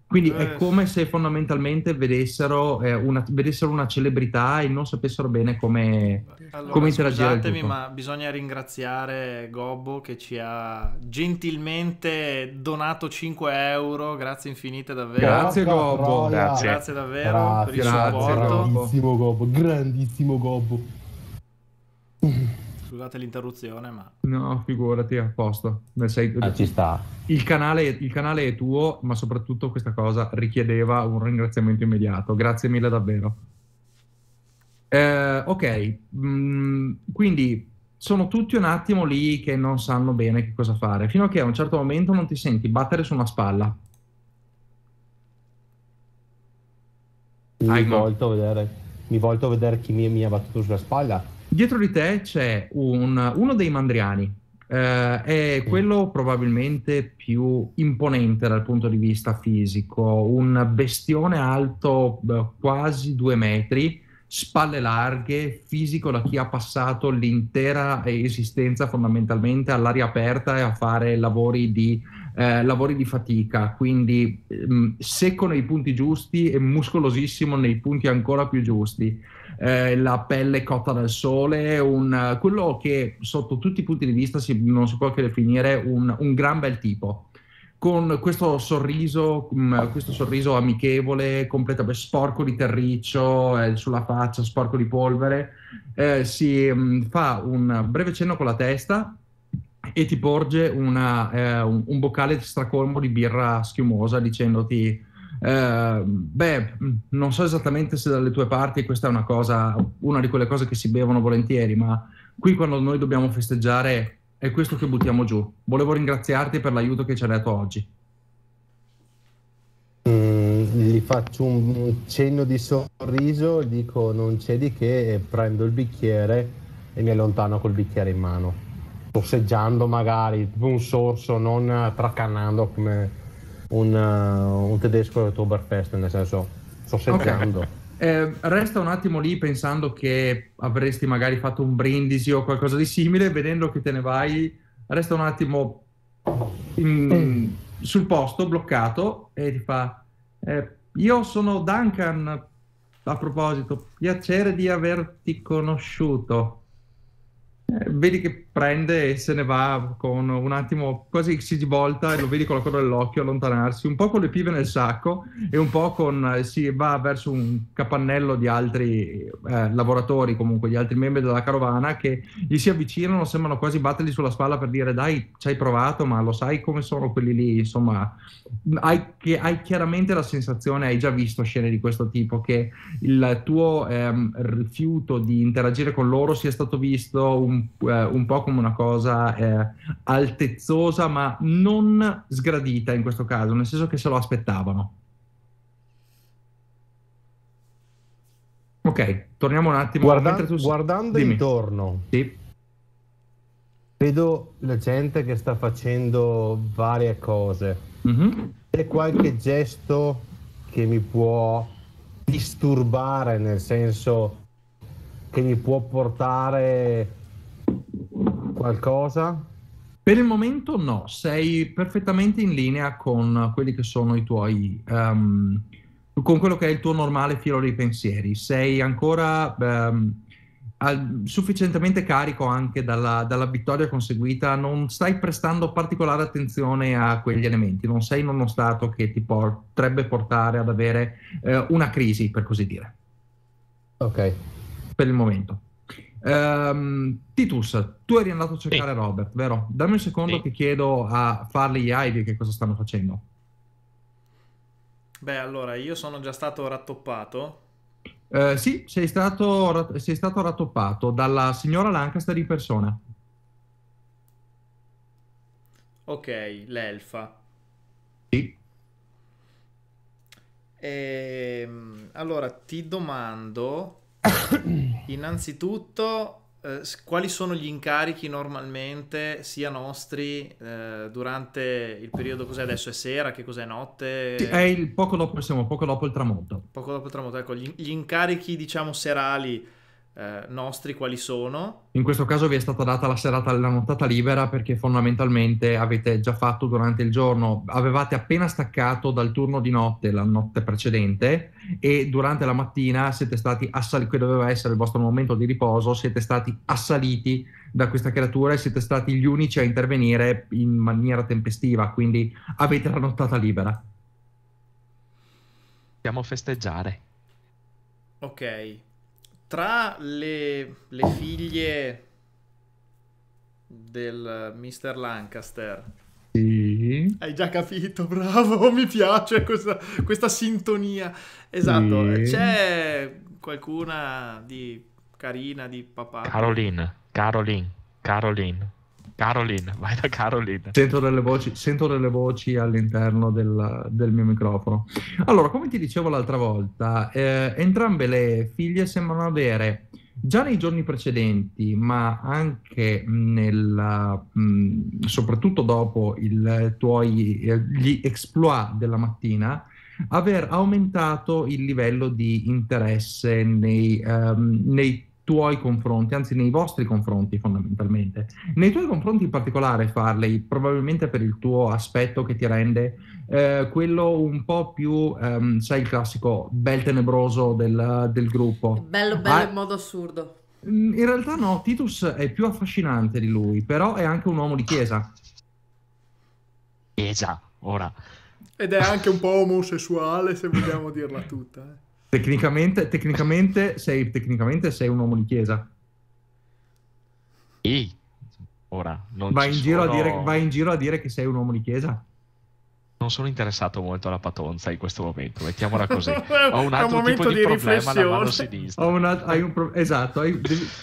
Speaker 4: Quindi eh, è come se fondamentalmente vedessero, eh, una, vedessero, una, celebrità e non sapessero bene come, allora, come interagire. Scusatemi, ma
Speaker 1: bisogna ringraziare Gobbo che ci ha gentilmente donato 5 euro. Grazie infinite, davvero. Grazie, Gobbo. Grazie. grazie. davvero grazie, per il grazie, supporto.
Speaker 5: Grandissimo Gobbo, grandissimo Gobbo.
Speaker 1: Scusate l'interruzione, ma...
Speaker 4: No, figurati, a posto. sei... ah, ci sta. Il canale, il canale, è tuo, ma soprattutto questa cosa richiedeva un ringraziamento immediato. Grazie mille davvero. Eh, ok, mm, quindi sono tutti un attimo lì che non sanno bene che cosa fare, fino a che a un certo momento non ti senti battere su una spalla.
Speaker 5: Mi, volto a, vedere, mi volto a vedere chi mi ha battuto sulla spalla
Speaker 4: Dietro di te c'è un, uno dei mandriani, eh, è quello probabilmente più imponente dal punto di vista fisico, un bestione alto quasi due metri, spalle larghe, fisico da chi ha passato l'intera esistenza fondamentalmente all'aria aperta e a fare lavori di, eh, lavori di fatica, quindi mh, ehm, secco nei punti giusti e muscolosissimo nei punti ancora più giusti. Eh, la pelle cotta dal sole, un, quello che sotto tutti i punti di vista si, non si può che definire un, un gran bel tipo con questo sorriso, mm, questo sorriso amichevole, completamente sporco di terriccio eh, sulla faccia, sporco di polvere, eh, si mm, fa un breve cenno con la testa e ti porge una, eh, un, un, boccale stracolmo di birra schiumosa dicendoti Ehm, beh, mm, non so esattamente se dalle tue parti questa è una cosa, una di quelle cose che si bevono volentieri, ma qui quando noi dobbiamo festeggiare è questo che buttiamo giù. Volevo ringraziarti per l'aiuto che ci hai dato oggi.
Speaker 5: Mm, gli faccio un cenno di sorriso, dico non c'è di che, e prendo il bicchiere e mi allontano col bicchiere in mano, sorseggiando magari un sorso, non tracannando come un, uh, un tedesco all'Oktoberfest, nel senso, sorseggiando. Okay.
Speaker 4: Eh, resta un attimo lì pensando che avresti magari fatto un brindisi o qualcosa di simile, vedendo che te ne vai, resta un attimo in, sul posto, bloccato, e ti fa: eh, Io sono Duncan. A proposito, piacere di averti conosciuto. Eh, vedi che prende e se ne va con un attimo, quasi si volta e lo vedi con la coda dell'occhio allontanarsi, un po' con le pive nel sacco e un po' con, eh, si va verso un capannello di altri eh, lavoratori, comunque di altri membri della carovana che gli si avvicinano, sembrano quasi battergli sulla spalla per dire dai, ci hai provato, ma lo sai come sono quelli lì, insomma, hai, che, hai chiaramente la sensazione, hai già visto scene di questo tipo, che il tuo ehm, rifiuto di interagire con loro sia stato visto un, eh, un po' come una cosa eh, altezzosa ma non sgradita in questo caso, nel senso che se lo aspettavano.
Speaker 5: Ok, torniamo un attimo. Guarda- tu... Guardando Dimmi. intorno, sì. vedo la gente che sta facendo varie cose. Mm-hmm. C'è qualche gesto che mi può disturbare, nel senso che mi può portare qualcosa?
Speaker 4: Per il momento no, sei perfettamente in linea con quelli che sono i tuoi, um, con quello che è il tuo normale filo dei pensieri. Sei ancora um, al, sufficientemente carico anche dalla, dalla, vittoria conseguita, non stai prestando particolare attenzione a quegli elementi, non sei in uno stato che ti potrebbe portare ad avere eh, una crisi, per così dire. Ok. Per il momento. Um, Titus, tu eri andato a cercare sì. Robert, vero? Dammi un secondo sì. che chiedo a Farley e Ivy che cosa stanno facendo.
Speaker 1: Beh, allora, io sono già stato rattoppato.
Speaker 4: Uh, sì, sei stato, sei stato rattoppato dalla signora Lancaster in persona.
Speaker 1: Ok, l'elfa. Sì. E, ehm, allora, ti domando Innanzitutto, eh, quali sono gli incarichi normalmente sia nostri eh, durante il periodo cos'è adesso? È sera? Che cos'è notte? È
Speaker 4: il poco dopo, siamo poco dopo il tramonto.
Speaker 1: Poco dopo il tramonto, ecco, gli, gli incarichi diciamo serali eh, nostri quali sono.
Speaker 4: In questo caso vi è stata data la serata, la nottata libera perché fondamentalmente avete già fatto durante il giorno, avevate appena staccato dal turno di notte la notte precedente e durante la mattina siete stati assaliti, che doveva essere il vostro momento di riposo, siete stati assaliti da questa creatura e siete stati gli unici a intervenire in maniera tempestiva, quindi avete la nottata libera. Possiamo festeggiare.
Speaker 1: Ok, tra le, le figlie del Mr. Lancaster. Sì. Hai già capito, bravo, mi piace questa, questa sintonia. Esatto, sì. c'è qualcuna di carina di papà. Caroline,
Speaker 3: Caroline, Caroline. Caroline, vai da Caroline.
Speaker 4: Sento delle voci, sento delle voci all'interno del, del, mio microfono. Allora, come ti dicevo l'altra volta, eh, entrambe le figlie sembrano avere già nei giorni precedenti, ma anche nel, mh, mm, soprattutto dopo i tuoi, eh, gli exploit della mattina, aver aumentato il livello di interesse nei, um, nei tuoi confronti, anzi nei vostri confronti fondamentalmente. Nei tuoi confronti in particolare Farley, probabilmente per il tuo aspetto che ti rende eh, quello un po' più, ehm, sai il classico bel tenebroso del, del gruppo. Bello, bello ah, in
Speaker 2: modo assurdo. Mm, in realtà
Speaker 4: no, Titus è più affascinante di lui, però è anche un uomo di chiesa. Chiesa, ora.
Speaker 1: Ed è anche un po' omosessuale, se vogliamo dirla tutta. Eh.
Speaker 4: Tecnicamente, tecnicamente, sei, tecnicamente sei un uomo di chiesa. Ehi, ora non vai in, sono... dire, vai in giro a dire che sei un uomo di chiesa?
Speaker 3: non sono interessato molto alla patonza in questo momento, mettiamola così. Ho un altro un tipo di, di problema alla mano sinistra.
Speaker 4: Una, hai pro- esatto, hai,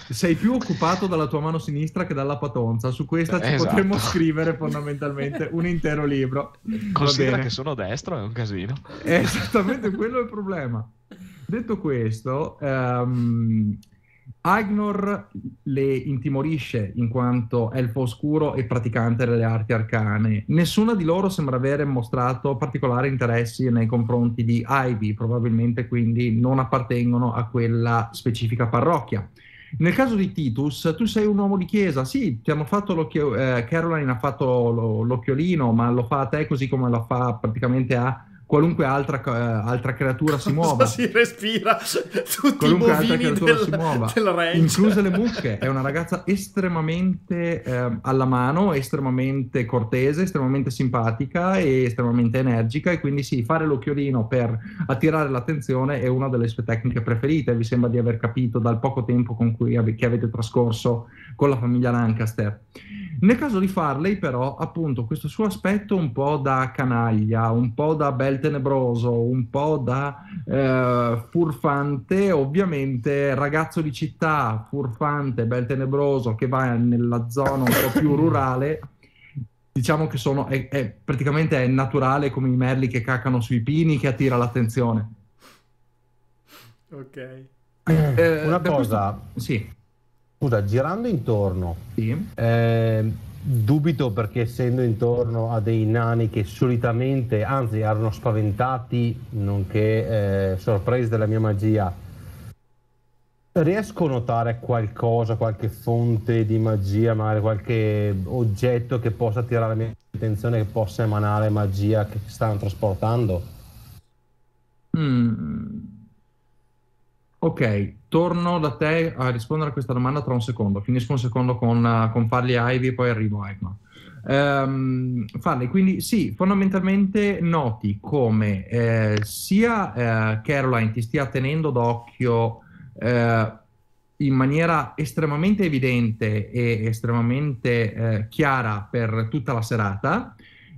Speaker 4: sei più occupato dalla tua mano sinistra che dalla patonza. Su questa ci esatto. potremmo scrivere fondamentalmente un intero libro. Considera che
Speaker 3: sono destro, è un casino.
Speaker 4: È esattamente quello il problema. Detto questo, um, Agnor le intimorisce in quanto elfo oscuro e praticante delle arti arcane. Nessuna di loro sembra avere mostrato particolari interessi nei confronti di Ivy, probabilmente quindi non appartengono a quella specifica parrocchia. Nel caso di Titus, tu sei un uomo di chiesa, sì, ti hanno fatto l'occhio, eh, Caroline ha fatto lo, l'occhiolino, ma lo fa a te così come lo fa praticamente a qualunque altra, uh, altra creatura si muova.
Speaker 1: si respira tutti qualunque i altra creatura del, si muova, del incluse
Speaker 4: le mucche. È una ragazza estremamente eh, alla mano, estremamente cortese, estremamente simpatica e estremamente energica. E quindi sì, fare l'occhiolino per attirare l'attenzione è una delle sue tecniche preferite. Vi sembra di aver capito dal poco tempo con cui ave- che avete trascorso con la famiglia Lancaster. Nel caso di Farley, però, appunto, questo suo aspetto un po' da canaglia, un po' da bel tenebroso, un po' da eh, furfante, ovviamente ragazzo di città, furfante, bel tenebroso, che va nella zona un po' più rurale, diciamo che sono, è, è, praticamente è naturale come i merli che cacano sui pini che attira l'attenzione.
Speaker 3: Ok.
Speaker 5: Eh, Una cosa, questo... sì scusa, girando intorno, sì. eh, dubito perché essendo intorno a dei nani che solitamente, anzi erano spaventati, nonché eh, sorpresi dalla mia magia, riesco a notare qualcosa, qualche fonte di magia, magari qualche oggetto che possa attirare la mia attenzione, che possa emanare magia che stanno trasportando?
Speaker 4: Mm. Ok, torno da te a rispondere a questa domanda tra un secondo. Finisco un secondo con, eh, con Farley Ivy, poi arrivo a Ekman. Um, ehm, Farley, quindi sì, fondamentalmente noti come eh, sia eh, Caroline ti stia tenendo d'occhio eh, in maniera estremamente evidente e estremamente eh, chiara per tutta la serata,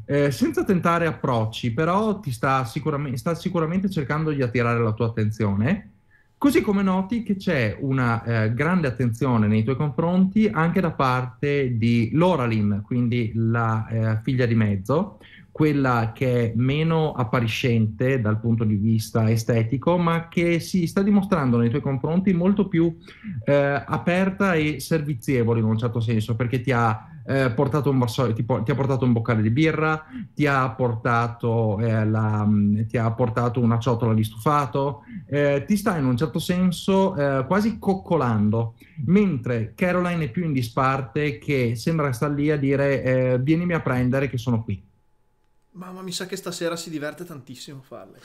Speaker 4: eh, senza tentare approcci, però ti sta sicuramente, sta sicuramente cercando di attirare la tua attenzione Così come noti che c'è una eh, grande attenzione nei tuoi confronti anche da parte di Lauralin, quindi la eh, figlia di mezzo, quella che è meno appariscente dal punto di vista estetico, ma che si sta dimostrando nei tuoi confronti molto più eh, aperta e servizievole in un certo senso, perché ti ha, eh, portato, un vassoio, ti, ti ha portato un boccale di birra, ti ha portato, eh, la, ti ha portato una ciotola di stufato, eh, ti sta in un certo senso eh, quasi coccolando, mentre Caroline è più in disparte che sembra star lì a dire eh, vienimi a prendere che sono qui.
Speaker 1: Mamma, mi sa che stasera si diverte tantissimo a farle.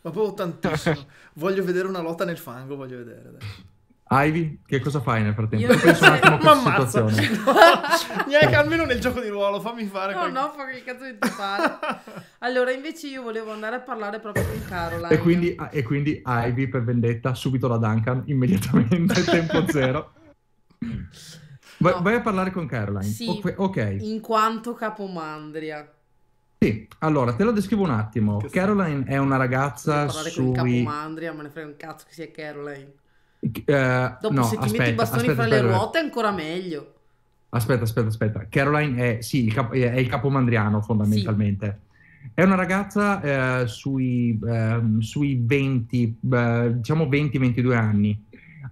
Speaker 1: Ma proprio tantissimo. voglio vedere una lotta nel fango, voglio vedere. Adesso.
Speaker 4: Ivy, che cosa fai nel frattempo? Io penso un attimo a questa no,
Speaker 1: neanche almeno nel gioco di ruolo, fammi fare No, qualche...
Speaker 2: no, fa che cazzo di fare. Allora, invece io volevo andare a parlare proprio con Caroline. E quindi,
Speaker 4: ah, e quindi Ivy per vendetta, subito la Duncan, immediatamente, tempo zero. no. vai, a parlare con Caroline. Sì, ok. In
Speaker 2: quanto capomandria.
Speaker 4: Sì, allora te lo descrivo un attimo. Che Caroline è una ragazza sui... con il
Speaker 2: Mandria, me ne frega un cazzo che sia Caroline.
Speaker 4: Uh, Dopo no, se ti aspetta, metti i bastoni aspetta, fra le ruote
Speaker 2: è ancora meglio.
Speaker 4: Aspetta, aspetta, aspetta. Caroline è, sì, il cap- è il capomandriano fondamentalmente. Sì. È una ragazza eh, sui, eh, sui 20, eh, diciamo 20-22 anni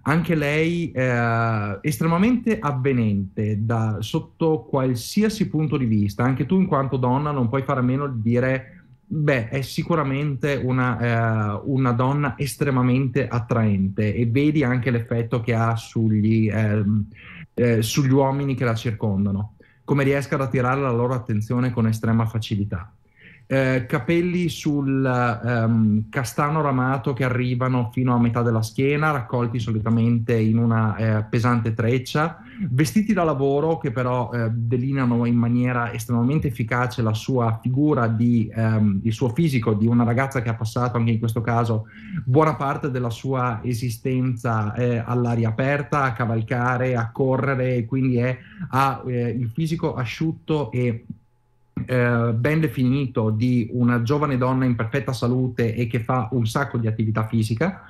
Speaker 4: anche lei eh, estremamente avvenente da, sotto qualsiasi punto di vista. Anche tu, in quanto donna, non puoi fare a meno di dire: Beh, è sicuramente una, eh, una donna estremamente attraente, e vedi anche l'effetto che ha sugli, ehm, eh, sugli uomini che la circondano, come riesca ad attirare la loro attenzione con estrema facilità. Eh, capelli sul ehm, castano ramato che arrivano fino a metà della schiena, raccolti solitamente in una eh, pesante treccia, vestiti da lavoro che però eh, delineano in maniera estremamente efficace la sua figura, di, ehm, il suo fisico di una ragazza che ha passato anche in questo caso buona parte della sua esistenza eh, all'aria aperta, a cavalcare, a correre, quindi è, ha eh, il fisico asciutto e eh, ben definito di una giovane donna in perfetta salute e che fa un sacco di attività fisica.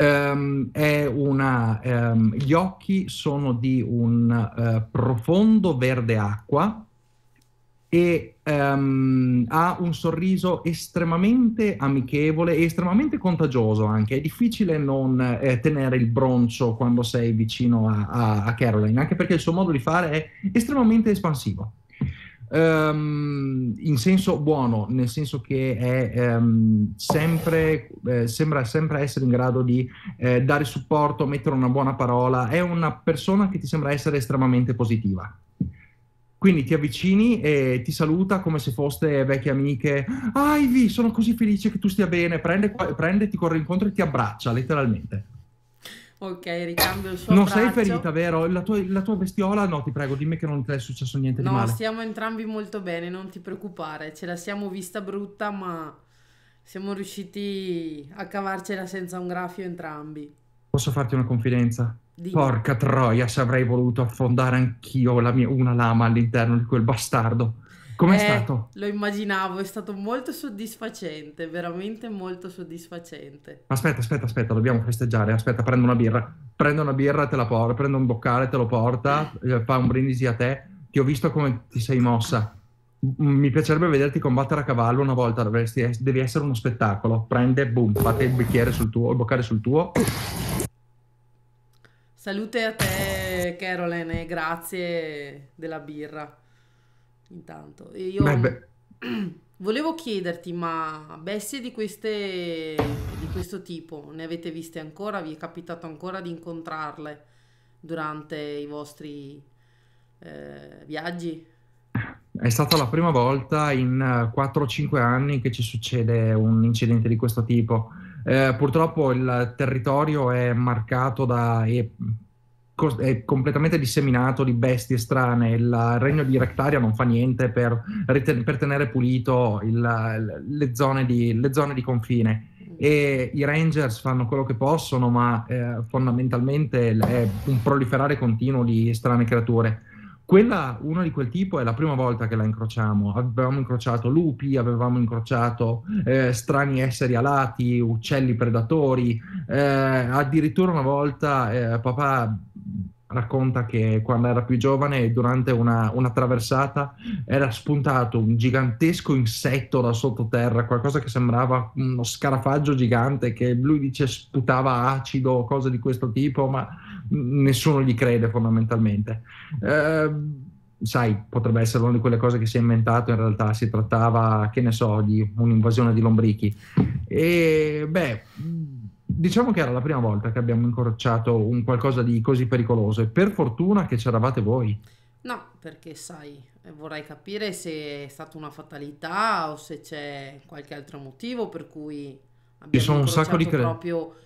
Speaker 4: Um, una, um, gli occhi sono di un uh, profondo verde acqua e um, ha un sorriso estremamente amichevole e estremamente contagioso anche. È difficile non eh, tenere il broncio quando sei vicino a, a, a Caroline, anche perché il suo modo di fare è estremamente espansivo. Um, in senso buono, nel senso che è, um, sempre, eh, sembra sempre essere in grado di eh, dare supporto, mettere una buona parola, è una persona che ti sembra essere estremamente positiva. Quindi ti avvicini e ti saluta come se foste vecchie amiche. Ah, Ivy, sono così felice che tu stia bene. Prende, prende ti corre incontro e ti abbraccia, letteralmente.
Speaker 2: Ok, ricambio il suo Non braccio. sei ferita,
Speaker 4: vero? La tua, la tua, bestiola? No, ti prego, dimmi che non ti è successo niente no, di male. No,
Speaker 2: stiamo entrambi molto bene, non ti preoccupare. Ce la siamo vista brutta, ma siamo riusciti a cavarcela senza un graffio entrambi.
Speaker 4: Posso farti una confidenza?
Speaker 2: Dimmi. Porca
Speaker 4: troia, se avrei voluto affondare anch'io la mia, una lama all'interno di quel bastardo. Com'è eh, stato?
Speaker 2: Lo immaginavo, è stato molto soddisfacente, veramente molto soddisfacente.
Speaker 4: Aspetta, aspetta, aspetta, dobbiamo festeggiare. Aspetta, prendo una birra. Prendo una birra, te la porto, prendo un boccale, te lo porta, eh, fa un brindisi a te. Ti ho visto come ti sei mossa. Mi piacerebbe vederti combattere a cavallo una volta, dovresti, devi essere uno spettacolo. Prende, boom, fate il bicchiere sul tuo, il boccale sul tuo.
Speaker 2: Salute a te, Caroline, grazie della birra intanto. E io beh, beh. volevo chiederti, ma bestie di, queste, di questo tipo ne avete viste ancora? Vi è capitato ancora di incontrarle durante i vostri eh, viaggi?
Speaker 4: È stata la prima volta in 4-5 eh, anni che ci succede un incidente di questo tipo. Eh, purtroppo il territorio è marcato da, e è completamente disseminato di bestie strane, il regno di Rectaria non fa niente per, per tenere pulito il, le, zone di, le, zone di, confine e i Rangers fanno quello che possono, ma eh, fondamentalmente è un proliferare continuo di strane creature. Quella, una di quel tipo, è la prima volta che la incrociamo. Avevamo incrociato lupi, avevamo incrociato eh, strani esseri alati, uccelli predatori. Eh, addirittura una volta eh, papà racconta che quando era più giovane, durante una, una, traversata, era spuntato un gigantesco insetto da sottoterra, qualcosa che sembrava uno scarafaggio gigante che lui dice sputava acido o cose di questo tipo, ma nessuno gli crede fondamentalmente. Eh, sai, potrebbe essere una di quelle cose che si è inventato, in realtà si trattava, che ne so, di un'invasione di lombrichi. E beh diciamo che era la prima volta che abbiamo incrociato un qualcosa di così pericoloso e per fortuna che c'eravate voi.
Speaker 2: No, perché sai, eh, vorrei capire se è stata una fatalità o se c'è qualche altro motivo per cui ci sono un sacco di, cre-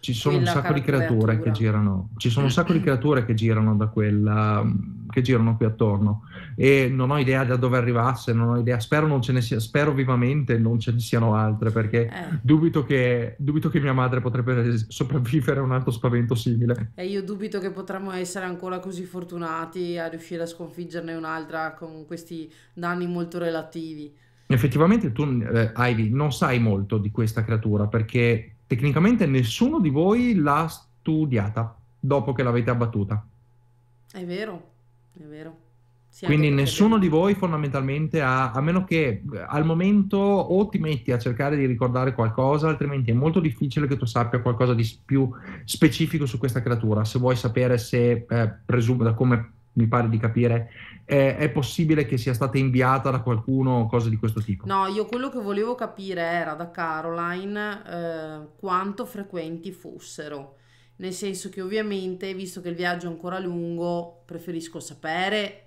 Speaker 2: ci sono un sacco di creature che
Speaker 4: girano ci sono un sacco di creature che girano da quella che girano qui attorno e non ho idea da dove arrivasse non ho idea spero non ce ne sia spero vivamente non ce ne siano altre perché eh. dubito, che, dubito che mia madre potrebbe sopravvivere a un altro spavento simile
Speaker 2: e io dubito che potremmo essere ancora così fortunati a riuscire a sconfiggerne un'altra con questi danni molto relativi
Speaker 4: effettivamente tu, eh, Ivy, non sai molto di questa creatura perché tecnicamente nessuno di voi l'ha studiata dopo che l'avete abbattuta.
Speaker 2: È vero, è vero. Sì, Quindi nessuno
Speaker 4: di voi fondamentalmente ha, a meno che eh, al momento o ti metti a cercare di ricordare qualcosa, altrimenti è molto difficile che tu sappia qualcosa di più specifico su questa creatura. Se vuoi sapere se, eh, presumo, da come mi pare di capire, è, è, possibile che sia stata inviata da qualcuno o cose di questo
Speaker 2: tipo? No, io quello che volevo capire era da Caroline eh, quanto frequenti fossero, nel senso che ovviamente, visto che il viaggio è ancora lungo, preferisco sapere.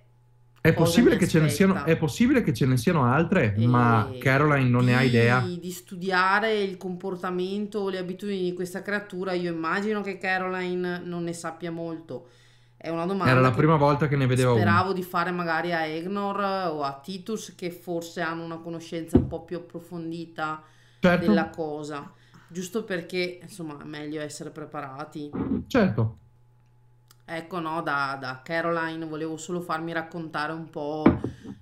Speaker 2: È possibile, che ce ne siano,
Speaker 4: è possibile che ce ne siano altre, e ma Caroline non di, ne ha idea. Di
Speaker 2: studiare il comportamento, o le abitudini di questa creatura, io immagino che Caroline non ne sappia molto è una domanda. Era la prima volta
Speaker 4: che ne vedevo Speravo uno.
Speaker 2: di fare magari a Egnor o a Titus che forse hanno una conoscenza un po' più approfondita certo. della cosa. Giusto perché, insomma, è meglio essere preparati. Certo. Ecco, no, da, da Caroline volevo solo farmi raccontare un po'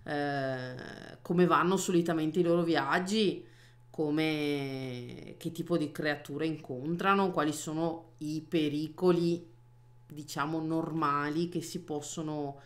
Speaker 2: eh, come vanno solitamente i loro viaggi, come, che tipo di creature incontrano, quali sono i pericoli diciamo normali che si possono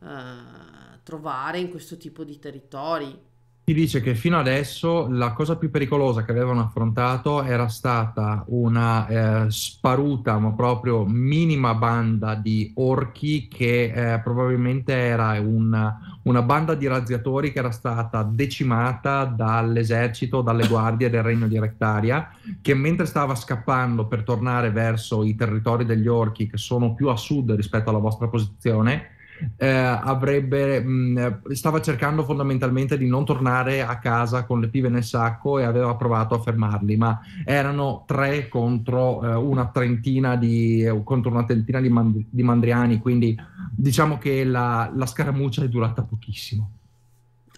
Speaker 2: eh, trovare in questo tipo di territori
Speaker 4: ti dice che fino adesso la cosa più pericolosa che avevano affrontato era stata una eh, sparuta, ma proprio minima banda di orchi che eh, probabilmente era un, una banda di razziatori che era stata decimata dall'esercito, dalle guardie del regno di Rectaria, che mentre stava scappando per tornare verso i territori degli orchi che sono più a sud rispetto alla vostra posizione, eh, avrebbe, mh, stava cercando fondamentalmente di non tornare a casa con le pive nel sacco e aveva provato a fermarli, ma erano tre contro, eh, una, trentina di, eh, contro una trentina di, mand- di, mandriani, quindi diciamo che la, la scaramuccia è durata pochissimo.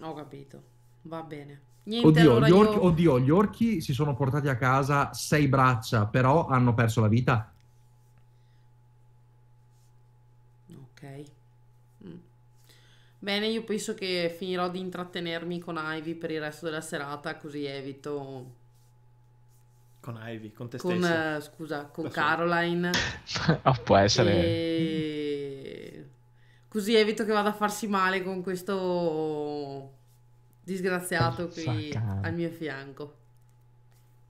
Speaker 2: Ho capito, va bene. Niente, oddio, allora gli orchi, io...
Speaker 4: oddio, gli orchi si sono portati a casa sei braccia, però hanno perso la vita.
Speaker 2: Ok. Bene, io penso che finirò di intrattenermi con Ivy per il resto della serata, così evito...
Speaker 1: Con Ivy, con te con, stessa. Eh,
Speaker 2: scusa, con da Caroline. oh, può essere... E... Così evito che vada a farsi male con questo disgraziato qui al mio fianco.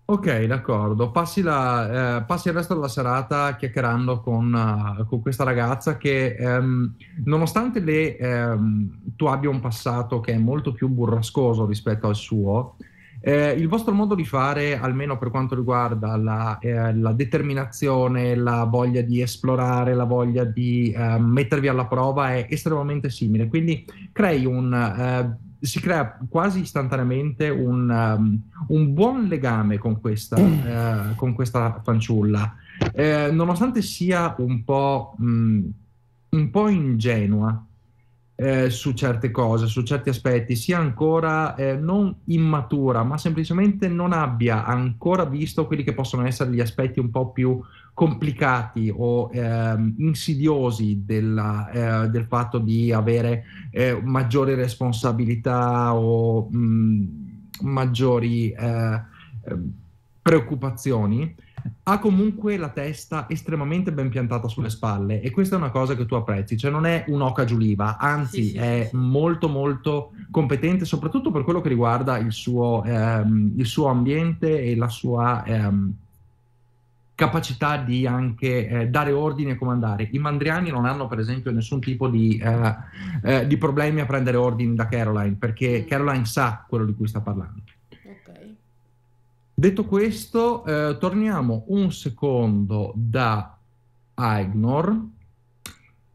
Speaker 4: Ok, d'accordo. Passi, la, eh, passi, il resto della serata chiacchierando con, uh, con questa ragazza che, um, nonostante le, um, tu abbia un passato che è molto più burrascoso rispetto al suo, eh, il vostro modo di fare, almeno per quanto riguarda la, eh, la determinazione, la voglia di esplorare, la voglia di eh, mettervi alla prova, è estremamente simile. Quindi crei un eh, si crea quasi istantaneamente un, um, un buon legame con questa, uh, con questa fanciulla, eh, nonostante sia un po', mh, mm, un po' ingenua eh, su certe cose, su certi aspetti, sia ancora eh, non immatura, ma semplicemente non abbia ancora visto quelli che possono essere gli aspetti un po' più complicati o ehm, insidiosi della, eh, del fatto di avere eh, maggiori responsabilità o mh, mm, maggiori eh, ehm, preoccupazioni ha comunque la testa estremamente ben piantata sulle spalle e questa è una cosa che tu apprezzi, cioè non è un'oca giuliva, anzi sì, sì, è sì. molto molto competente soprattutto per quello che riguarda il suo, ehm, il suo ambiente e la sua ehm, capacità di anche eh, dare ordini e comandare. I mandriani non hanno per esempio nessun tipo di, eh, eh, di problemi a prendere ordini da Caroline perché mm. Caroline sa quello di cui sta parlando. Detto questo, eh, torniamo un secondo da Aignor,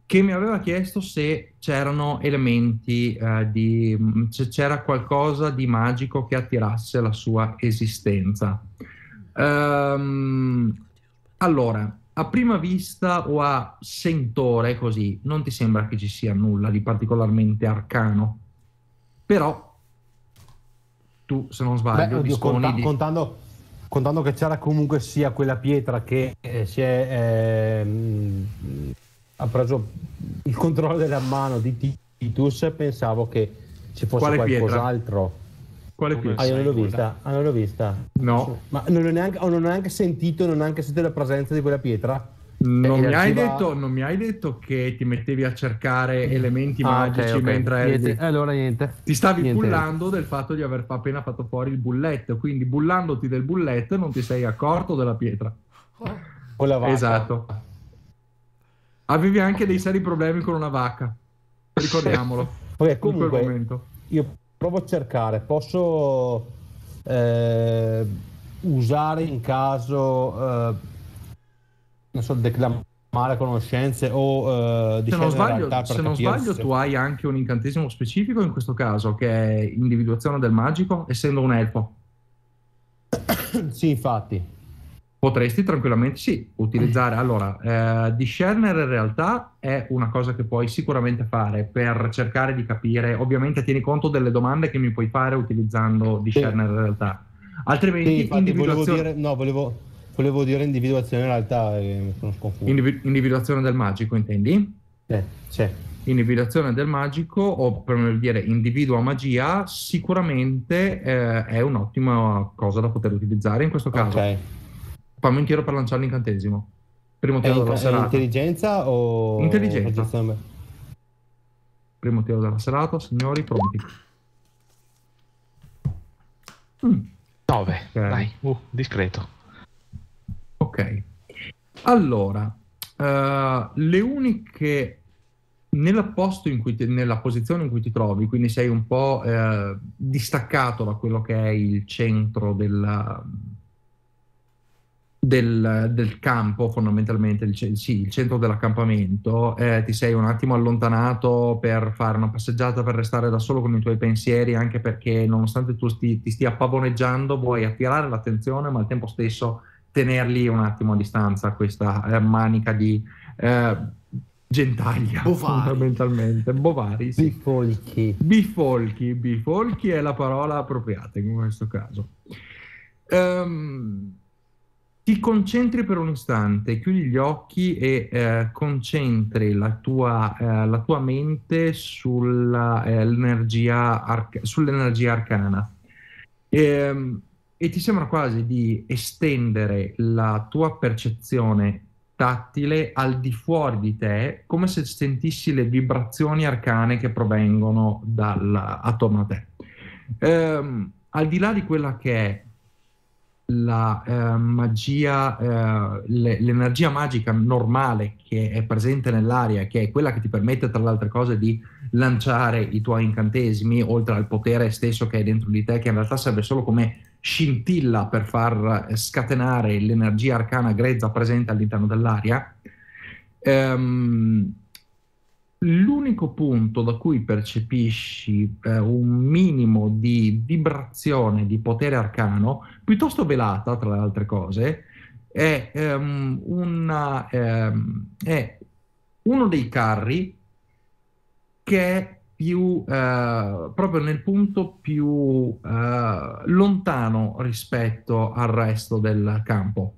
Speaker 4: che mi aveva chiesto se c'erano elementi eh, di... se c'era qualcosa di magico che attirasse la sua esistenza. Um, allora, a prima vista o a sentore così, non ti sembra che ci sia nulla di particolarmente arcano,
Speaker 5: però tu, se non sbaglio, Beh, oddio, conta- di... contando, contando, che c'era comunque sia quella pietra che eh, si è, eh, ha preso il controllo della mano di Titus, pensavo che ci fosse Quale qualcos'altro. Pietra?
Speaker 4: Quale pietra? Ah, non l'ho vista,
Speaker 5: ah, non l'ho vista. No. Ma non ho, neanche, oh, non ho neanche sentito, non ho neanche sentito la presenza di quella pietra. Non mi, archiva... detto,
Speaker 4: non mi, hai detto, che ti mettevi a cercare ah, elementi ah, magici okay, okay. mentre niente. Eri... Eh,
Speaker 5: allora, niente. ti stavi niente. bullando
Speaker 4: del fatto di aver appena fatto fuori il bulletto. quindi bullandoti del bulletto, non ti sei accorto della pietra o la vacca esatto avevi anche dei seri problemi con una vacca
Speaker 5: ricordiamolo Vabbè, comunque, io provo a cercare posso eh, usare in caso eh, non so, declamare conoscenze o uh, diciamo se non sbaglio, se non sbaglio
Speaker 4: se... tu hai anche un incantesimo specifico in questo caso che è individuazione del magico essendo un elfo sì infatti potresti tranquillamente sì utilizzare allora eh, discernere realtà è una cosa che puoi sicuramente fare per cercare di capire ovviamente tieni conto delle domande che mi puoi fare utilizzando discernere realtà altrimenti sì, infatti, individuazione... volevo
Speaker 5: dire no volevo Volevo dire individuazione, in realtà eh, mi sono confuso.
Speaker 4: Indiv- individuazione del magico, intendi? Sì, sì. Individuazione del magico, o per dire individua magia, sicuramente eh, è un'ottima cosa da poter utilizzare in questo caso. Ok. Fammi un tiro per lanciare l'incantesimo. Primo tiro è della in- serata.
Speaker 5: Intelligenza o... Intelligenza.
Speaker 4: Primo tiro della serata, signori, pronti. 9, mm. okay. dai, uh,
Speaker 3: discreto.
Speaker 4: Ok. Allora, uh, le uniche nella, posto in cui ti, nella posizione in cui ti trovi, quindi sei un po' eh, distaccato da quello che è il centro della, del, del, campo, fondamentalmente, il, sì, il centro dell'accampamento, eh, ti sei un attimo allontanato per fare una passeggiata, per restare da solo con i tuoi pensieri, anche perché nonostante tu sti, ti stia pavoneggiando, vuoi attirare l'attenzione, ma al tempo stesso tenerli un attimo a distanza questa eh, manica di eh, gentaglia bovari. fondamentalmente bovari sì. bifolchi. bifolchi bifolchi è la parola appropriata in questo caso um, ti concentri per un istante, chiudi gli occhi e eh, concentri la tua, eh, la tua mente sulla, eh, arca- sull'energia arcana. E, ehm, e ti sembra quasi di estendere la tua percezione tattile al di fuori di te, come se sentissi le vibrazioni arcane che provengono dal, attorno a te. Ehm, al di là di quella che è la eh, magia, eh, le, l'energia magica normale che è presente nell'aria, che è quella che ti permette, tra le altre cose, di lanciare i tuoi incantesimi, oltre al potere stesso che è dentro di te, che in realtà serve solo come scintilla per far eh, scatenare l'energia arcana grezza presente all'interno dell'aria. Um, l'unico punto da cui percepisci eh, un minimo di vibrazione di potere arcano, piuttosto velata tra le altre cose, è, um, una, um, è uno dei carri che più eh, proprio nel punto più eh, lontano rispetto al resto del campo.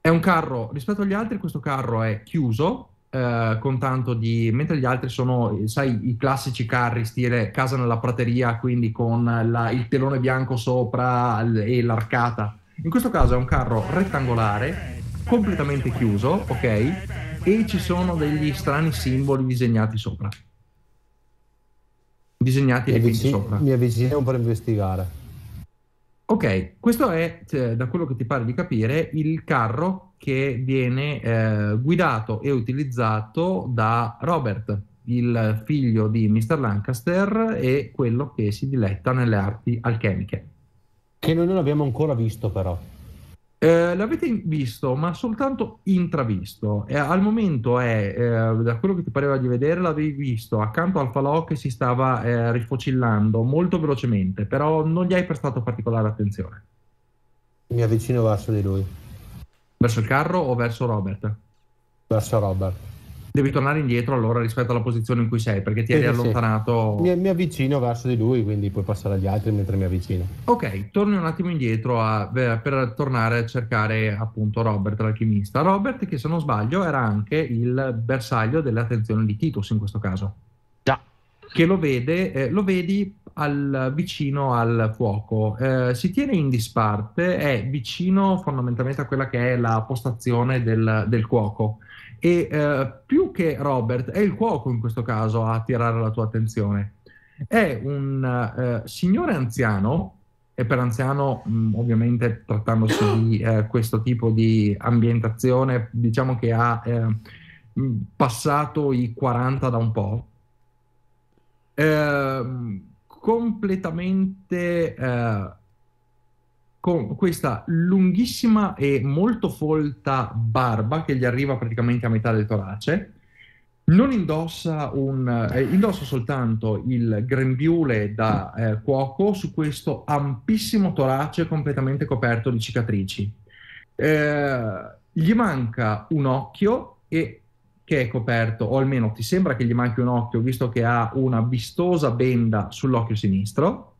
Speaker 4: È un carro rispetto agli altri, questo carro è chiuso. Eh, con tanto di mentre gli altri sono sai i classici carri stile casa nella prateria quindi con la, il telone bianco sopra e l'arcata in questo caso è un carro rettangolare completamente chiuso ok e ci sono degli strani simboli disegnati sopra. Disegnati mi avvicino, sopra. Mi avvicino
Speaker 5: per investigare.
Speaker 4: Ok, questo è, eh, da quello che ti pare di capire, il carro che viene eh, guidato e utilizzato da Robert, il figlio di Mr. Lancaster e quello che si diletta nelle arti alchemiche. Che noi non abbiamo ancora visto però. Eh, l'avete visto, ma soltanto intravisto. Eh, al momento è, eh, da quello che ti pareva di vedere, l'avevi visto accanto al falò che si stava eh, rifocillando molto velocemente, però non gli hai prestato particolare attenzione.
Speaker 5: Mi avvicino verso di lui.
Speaker 4: Verso il carro o verso Robert?
Speaker 5: Verso Robert
Speaker 4: devi tornare indietro allora rispetto alla posizione in cui sei perché ti sì, eri sì, allontanato. Mi,
Speaker 5: mi, avvicino verso di lui, quindi puoi passare agli altri mentre mi avvicino.
Speaker 4: Ok, torni un attimo indietro a, per tornare a cercare appunto Robert l'alchimista. Robert, che se non sbaglio era anche il bersaglio dell'attenzione di Titus in questo caso. Già. Che lo, vede, eh, lo vedi al, vicino al fuoco. Eh, si tiene in disparte, è vicino fondamentalmente a quella che è la postazione del, del cuoco e eh, più che Robert è il cuoco in questo caso a attirare la tua attenzione. È un eh, signore anziano, e per anziano mh, mm, ovviamente trattandosi di eh, questo tipo di ambientazione, diciamo che ha eh, mm, passato i 40 da un po', ehm, completamente eh, con questa lunghissima e molto folta barba che gli arriva praticamente a metà del torace. Non indossa un eh, indossa soltanto il grembiule da eh, cuoco su questo ampissimo torace completamente coperto di cicatrici. Eh, gli manca un occhio e che è coperto, o almeno ti sembra che gli manchi un occhio, visto che ha una vistosa benda sull'occhio sinistro.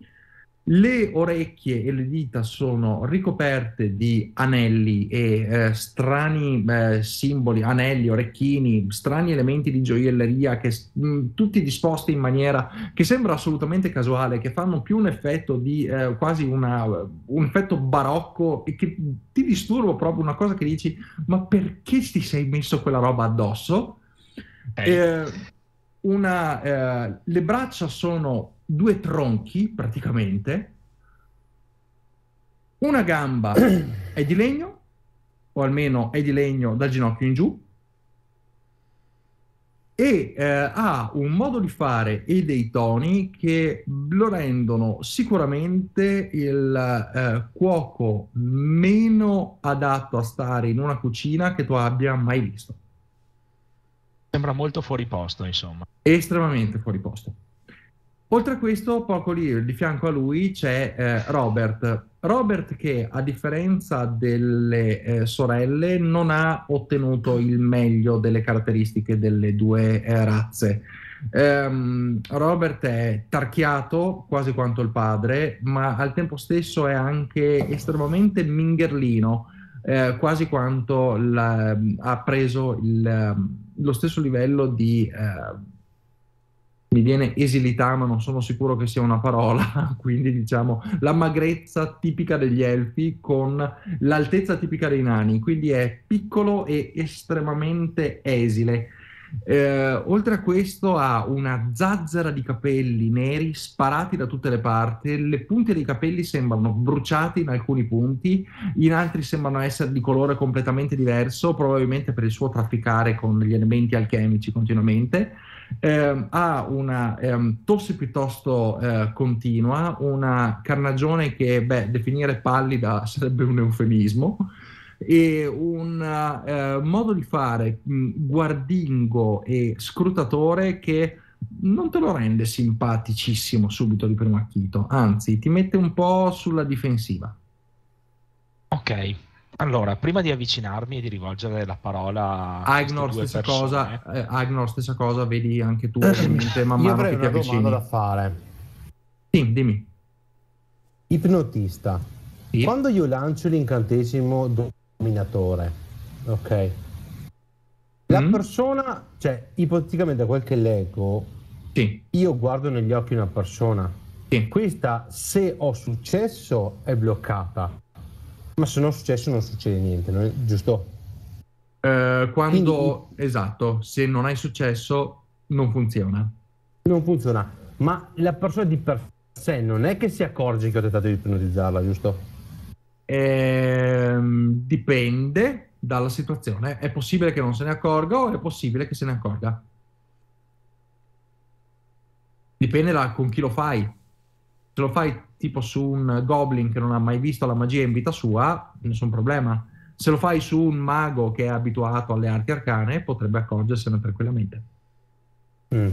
Speaker 4: Le orecchie e le dita sono ricoperte di anelli e eh, strani eh, simboli, anelli, orecchini, strani elementi di gioielleria, che, mh, mm, tutti disposti in maniera che sembra assolutamente casuale, che fanno più un effetto di eh, quasi una, un effetto barocco e che ti disturba proprio una cosa che dici: ma perché ti sei messo quella roba addosso? Okay. Eh. Eh, una, eh, le braccia sono due tronchi praticamente, una gamba è di legno, o almeno è di legno dal ginocchio in giù, e eh, ha un modo di fare e dei toni che lo rendono sicuramente il eh, cuoco meno adatto a stare in una cucina che tu abbia mai visto. Sembra molto fuori posto, insomma. Estremamente fuori posto. Oltre a questo, poco lì di fianco a lui c'è eh, Robert. Robert che a differenza delle eh, sorelle non ha ottenuto il meglio delle caratteristiche delle due eh, razze. Um, Robert è tarchiato quasi quanto il padre, ma al tempo stesso è anche estremamente mingherlino, eh, quasi quanto la, ha preso il, ehm, lo stesso livello di eh, mi viene esilità, ma non sono sicuro che sia una parola, quindi diciamo la magrezza tipica degli elfi con l'altezza tipica dei nani, quindi è piccolo e estremamente esile. Eh, oltre a questo ha una zazzera di capelli neri sparati da tutte le parti, le punte dei capelli sembrano bruciate in alcuni punti, in altri sembrano essere di colore completamente diverso, probabilmente per il suo trafficare con gli elementi alchemici continuamente eh, ha una ehm, tosse piuttosto eh, continua, una carnagione che beh, definire pallida sarebbe un eufemismo e un eh, modo di fare mm, guardingo e scrutatore che non te lo rende simpaticissimo subito di primo acchito, anzi ti mette un po' sulla difensiva.
Speaker 3: Ok, allora, prima di avvicinarmi e di rivolgere la parola a Agnor, stessa persone... cosa,
Speaker 4: eh, Agnor, stessa cosa, vedi anche tu ovviamente man mano che ti avvicini. Io avrei da
Speaker 5: fare. Sì, dimmi. Ipnotista. Sì. Quando io lancio l'incantesimo dominatore, ok? La mm. persona, cioè ipoteticamente da quel che leggo, sì. io guardo negli occhi una persona. Sì. Questa, se ho successo, è bloccata ma se non è successo non succede niente, non giusto?
Speaker 4: Eh, quando, Quindi... esatto, se non hai successo
Speaker 5: non funziona. Non funziona, ma la persona di per sé non è che si accorge che ho tentato di ipnotizzarla, giusto? Eh,
Speaker 4: dipende dalla situazione. È possibile che non se ne accorga o è possibile che se ne accorga. Dipende da con chi lo fai. Se lo fai tipo su un goblin che non ha mai visto la magia in vita sua, nessun problema. Se lo fai su un mago che è abituato alle arti arcane, potrebbe accorgersene tranquillamente.
Speaker 5: Mm.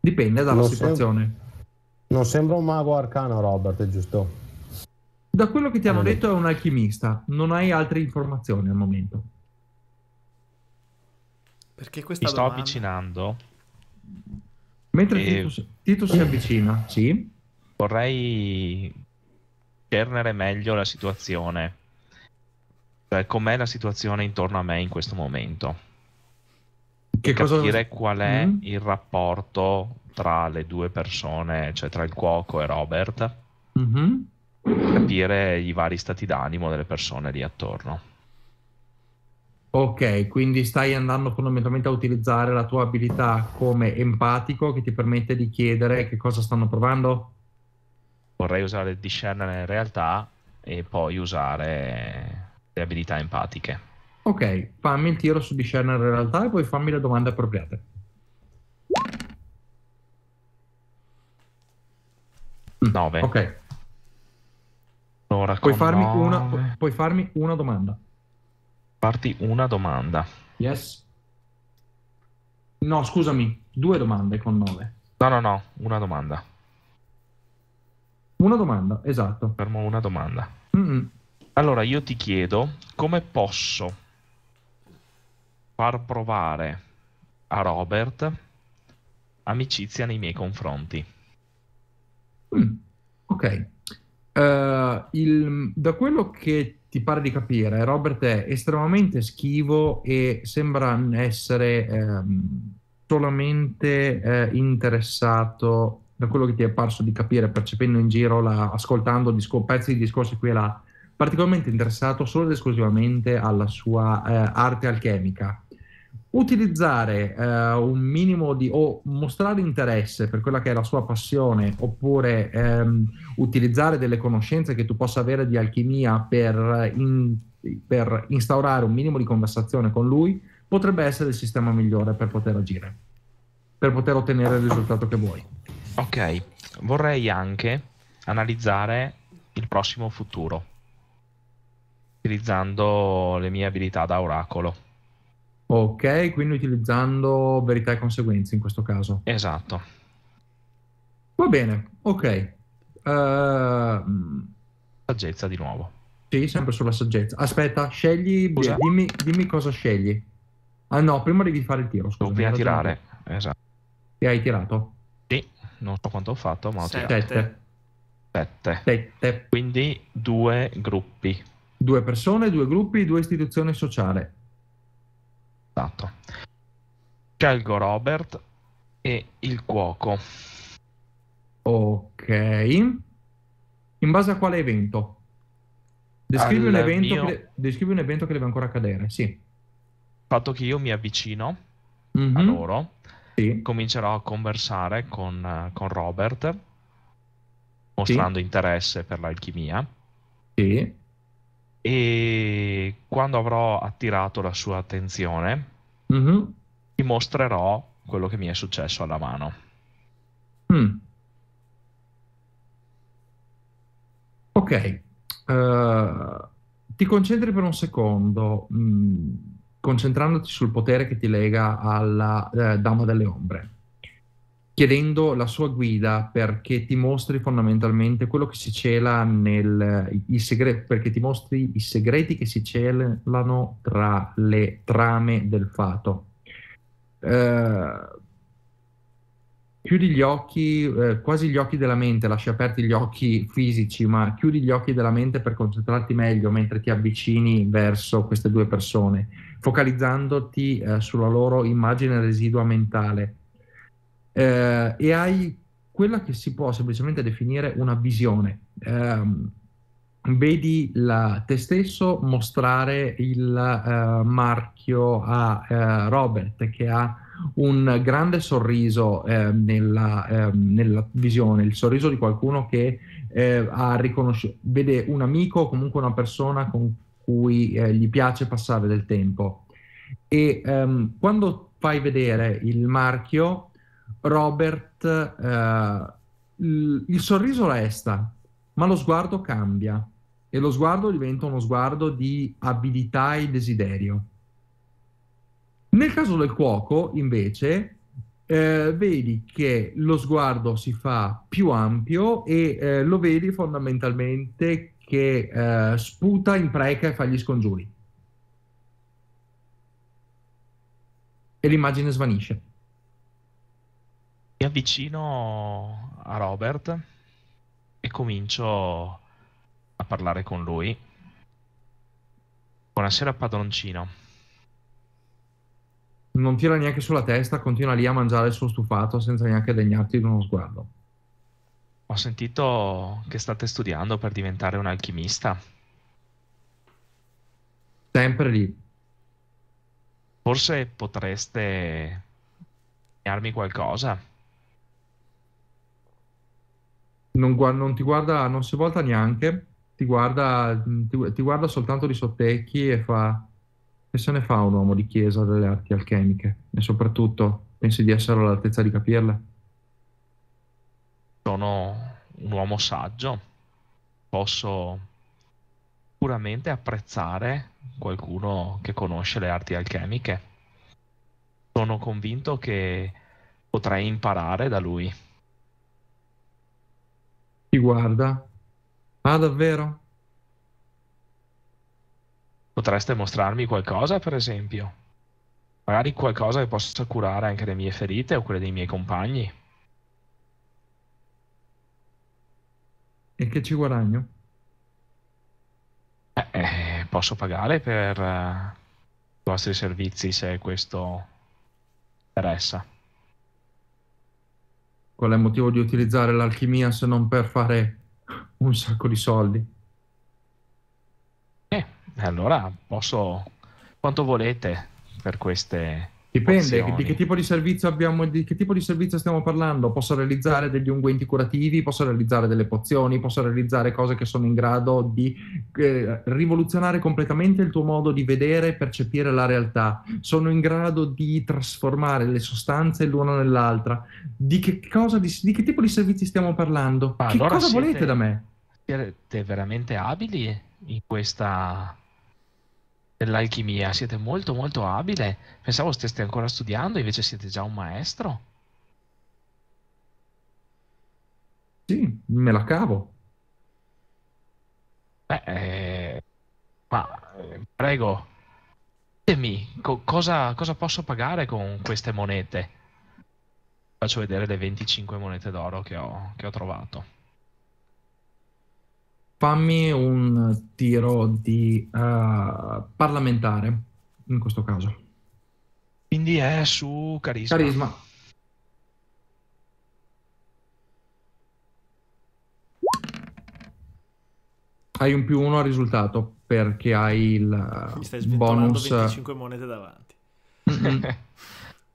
Speaker 5: Dipende dalla non situazione. Sem- non sembra un mago arcano, Robert, giusto?
Speaker 4: Da quello che ti hanno detto è un alchimista, non hai altre informazioni al momento.
Speaker 3: Perché questa Mi sto avvicinando. Mentre e... Titus, Titus si
Speaker 4: avvicina, sì
Speaker 3: vorrei cernere meglio la situazione, cioè, com'è la situazione intorno a me in questo momento. Che capire cosa... qual è mm-hmm. il rapporto tra le due persone, cioè tra il cuoco e Robert, mm-hmm. capire i vari stati d'animo delle persone lì attorno.
Speaker 4: Ok, quindi stai andando fondamentalmente a utilizzare la tua abilità come empatico che ti permette di chiedere che cosa stanno provando?
Speaker 3: vorrei usare il discernere realtà e poi usare le abilità empatiche.
Speaker 4: Ok, fammi il tiro su discernere realtà e poi fammi le domande appropriate.
Speaker 3: Mm, 9. Ok. Allora, puoi farmi, una,
Speaker 4: pu- puoi farmi una domanda.
Speaker 3: Farti una domanda.
Speaker 4: Yes. No, scusami, due domande con nove. No, no, no, una domanda. Una domanda, esatto. Fermo una domanda.
Speaker 3: Mm-mm. Allora io ti chiedo come posso far provare a Robert amicizia nei miei confronti.
Speaker 4: Mm. Ok. Uh, il, da quello che ti pare di capire, Robert è estremamente schivo e sembra essere ehm, solamente eh, interessato da quello che ti è parso di capire percependo in giro, la, ascoltando discor- pezzi di discorsi qui e là, particolarmente interessato solo ed esclusivamente alla sua eh, arte alchemica. Utilizzare eh, un minimo di o mostrare interesse per quella che è la sua passione, oppure ehm, utilizzare delle conoscenze che tu possa avere di alchimia per, in, per instaurare un minimo di conversazione con lui, potrebbe essere il sistema migliore per poter agire, per poter ottenere il risultato che vuoi.
Speaker 3: Ok, vorrei anche analizzare il prossimo futuro utilizzando le mie abilità da oracolo.
Speaker 4: Ok, quindi utilizzando verità e conseguenze in questo caso. Esatto. Va bene, ok. Uh... Saggezza di nuovo. Sì, sempre sulla saggezza. Aspetta, scegli, dimmi, dimmi, cosa scegli. Ah no, prima devi fare il tiro, scusa. Devo prima tirare, esatto. E hai tirato?
Speaker 3: non so quanto ho fatto, ma ho tirato 7. Quindi due gruppi.
Speaker 4: Due persone, due gruppi, due istituzioni sociali.
Speaker 3: Esatto. Scelgo Robert
Speaker 4: e il cuoco. Ok. In base a quale evento? Descrivi un, evento mio... che, descrivi un evento che deve ancora accadere, sì. Il
Speaker 3: fatto che io mi avvicino mm-hmm. a mhm. loro, sì. comincerò a conversare con, eh, con Robert, mostrando sì. interesse per l'alchimia. Sì. E quando avrò attirato la sua attenzione, mm-hmm. gli mostrerò quello che mi è successo alla mano.
Speaker 4: Mm. Ok, uh, ti concentri per un secondo. Mm concentrandoti sul potere che ti lega alla eh, Dama delle Ombre, chiedendo la sua guida perché ti mostri fondamentalmente quello che si cela nel i segreti, perché ti mostri i segreti che si celano tra le trame del fato. Eh, chiudi gli occhi, eh, quasi gli occhi della mente, lasci aperti gli occhi fisici, ma chiudi gli occhi della mente per concentrarti meglio mentre ti avvicini verso queste due persone, focalizzandoti eh, sulla loro immagine residua mentale. Eh, e hai quella che si può semplicemente definire una visione. Ehm, vedi la, te stesso mostrare il eh, marchio a eh, Robert che ha un grande sorriso eh, nella, eh, nella, visione, il sorriso di qualcuno che eh, vede un amico o comunque una persona con cui eh, gli piace passare del tempo. E ehm, quando fai vedere il marchio, Robert, il, eh, il sorriso resta, ma lo sguardo cambia e lo sguardo diventa uno sguardo di abilità e desiderio. Nel caso del cuoco, invece, eh, vedi che lo sguardo si fa più ampio e eh, lo vedi fondamentalmente che eh, sputa, impreca e fa gli scongiuri. E l'immagine svanisce.
Speaker 3: Mi avvicino a Robert e comincio a parlare con lui. Buonasera
Speaker 4: padroncino non tira neanche sulla testa, continua lì a mangiare il suo stufato senza neanche degnarti di uno sguardo.
Speaker 3: Ho sentito che state studiando per diventare un alchimista. Sempre lì. Forse potreste darmi qualcosa.
Speaker 4: Non, guarda, non, ti guarda, non si volta neanche, ti guarda, ti, ti guarda soltanto di sottecchi e fa che se ne fa un uomo di chiesa delle arti alchemiche? E soprattutto, pensi di essere all'altezza di capirle?
Speaker 3: Sono un uomo saggio. Posso sicuramente apprezzare qualcuno che conosce le arti alchemiche. Sono convinto che potrei imparare da lui.
Speaker 4: Ti guarda. Ah,
Speaker 3: davvero? Potreste mostrarmi qualcosa, per esempio? Magari qualcosa che possa curare anche le mie ferite o quelle dei miei compagni.
Speaker 4: E che ci guadagno?
Speaker 3: Eh, eh, posso pagare per eh, i vostri servizi se questo interessa.
Speaker 4: Qual è il motivo di utilizzare l'alchimia se non per fare un sacco di soldi? allora
Speaker 3: posso quanto volete per queste
Speaker 4: Dipende di che tipo di servizio abbiamo, di che tipo di servizio stiamo parlando. Posso realizzare degli unguenti curativi, posso realizzare delle pozioni, posso realizzare cose che sono in grado di eh, rivoluzionare completamente il tuo modo di vedere e percepire la realtà. Sono in grado di trasformare le sostanze l'una nell'altra. Di che, cosa, di, di che tipo di servizi stiamo parlando? Ma che allora cosa siete, volete da me?
Speaker 3: Siete veramente abili in questa dell'alchimia, siete molto molto abile. Pensavo steste ancora studiando, invece siete già un maestro.
Speaker 4: Sì, me la cavo.
Speaker 3: Beh, eh, ma eh, prego, ditemi co- cosa, cosa posso pagare con queste monete. Faccio vedere le 25 monete d'oro che ho, che ho trovato
Speaker 4: fammi un tiro di uh, parlamentare, in questo caso. Quindi è su carisma. Carisma. Hai un più uno al risultato perché hai il Mi eh, stai bonus 25
Speaker 1: monete davanti.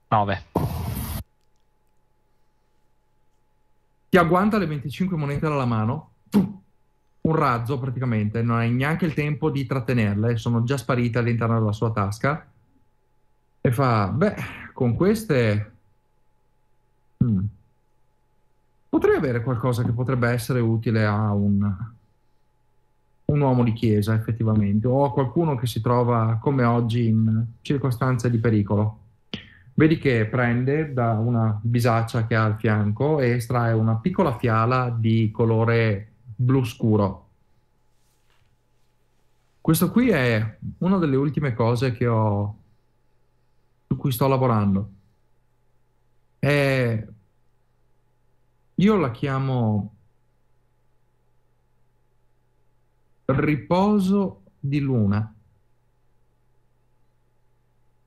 Speaker 4: 9. Ti agguanta le 25 monete dalla mano. Pum! un razzo praticamente, non hai neanche il tempo di trattenerle, sono già sparite all'interno della sua tasca. E fa, beh, con queste... Hmm. Potrei avere qualcosa che potrebbe essere utile a un, un uomo di chiesa, effettivamente, o a qualcuno che si trova come oggi in circostanze di pericolo. Vedi che prende da una bisaccia che ha al fianco e estrae una piccola fiala di colore blu scuro. Questo qui è una delle ultime cose che ho su cui sto lavorando. È, io la chiamo riposo di luna.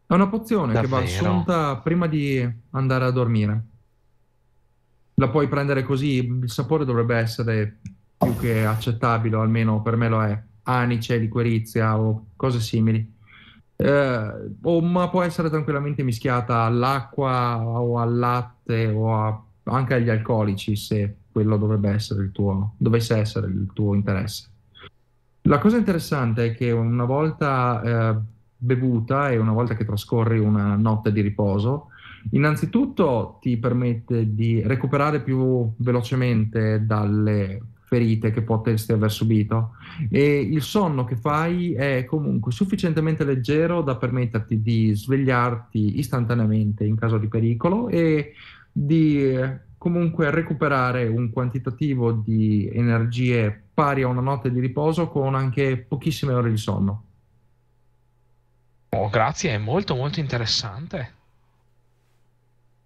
Speaker 4: È una pozione Davvero? che va assunta prima di andare a dormire. La puoi prendere così, il sapore dovrebbe essere più che accettabile, o almeno per me lo è, anice, liquorizia o cose simili. Eh, o, ma può essere tranquillamente mischiata all'acqua o al latte o a, anche agli alcolici se quello dovrebbe essere il tuo, dovesse essere il tuo interesse. La cosa interessante è che una volta eh, bevuta e una volta che trascorri una notte di riposo, innanzitutto ti permette di recuperare più velocemente dalle ferite che potresti aver subito e il sonno che fai è comunque sufficientemente leggero da permetterti di svegliarti istantaneamente in caso di pericolo e di eh, comunque recuperare un quantitativo di energie pari a una notte di riposo con anche pochissime ore di sonno.
Speaker 3: Oh, grazie, è molto molto interessante.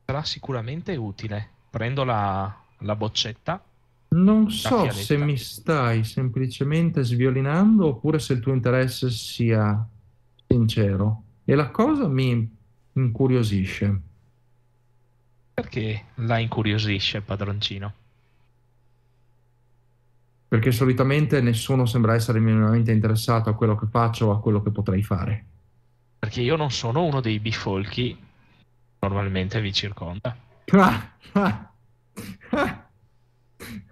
Speaker 3: Sarà sicuramente utile. Prendo la, la boccetta
Speaker 4: non so se mi stai semplicemente sviolinando oppure se il tuo interesse sia sincero. E la cosa mi incuriosisce.
Speaker 3: Perché la incuriosisce, padroncino?
Speaker 4: Perché solitamente nessuno sembra essere minimamente interessato a quello che faccio o a quello che potrei fare.
Speaker 3: Perché io non sono uno dei bifolchi normalmente vi circonda.
Speaker 4: Ah, ah, ah.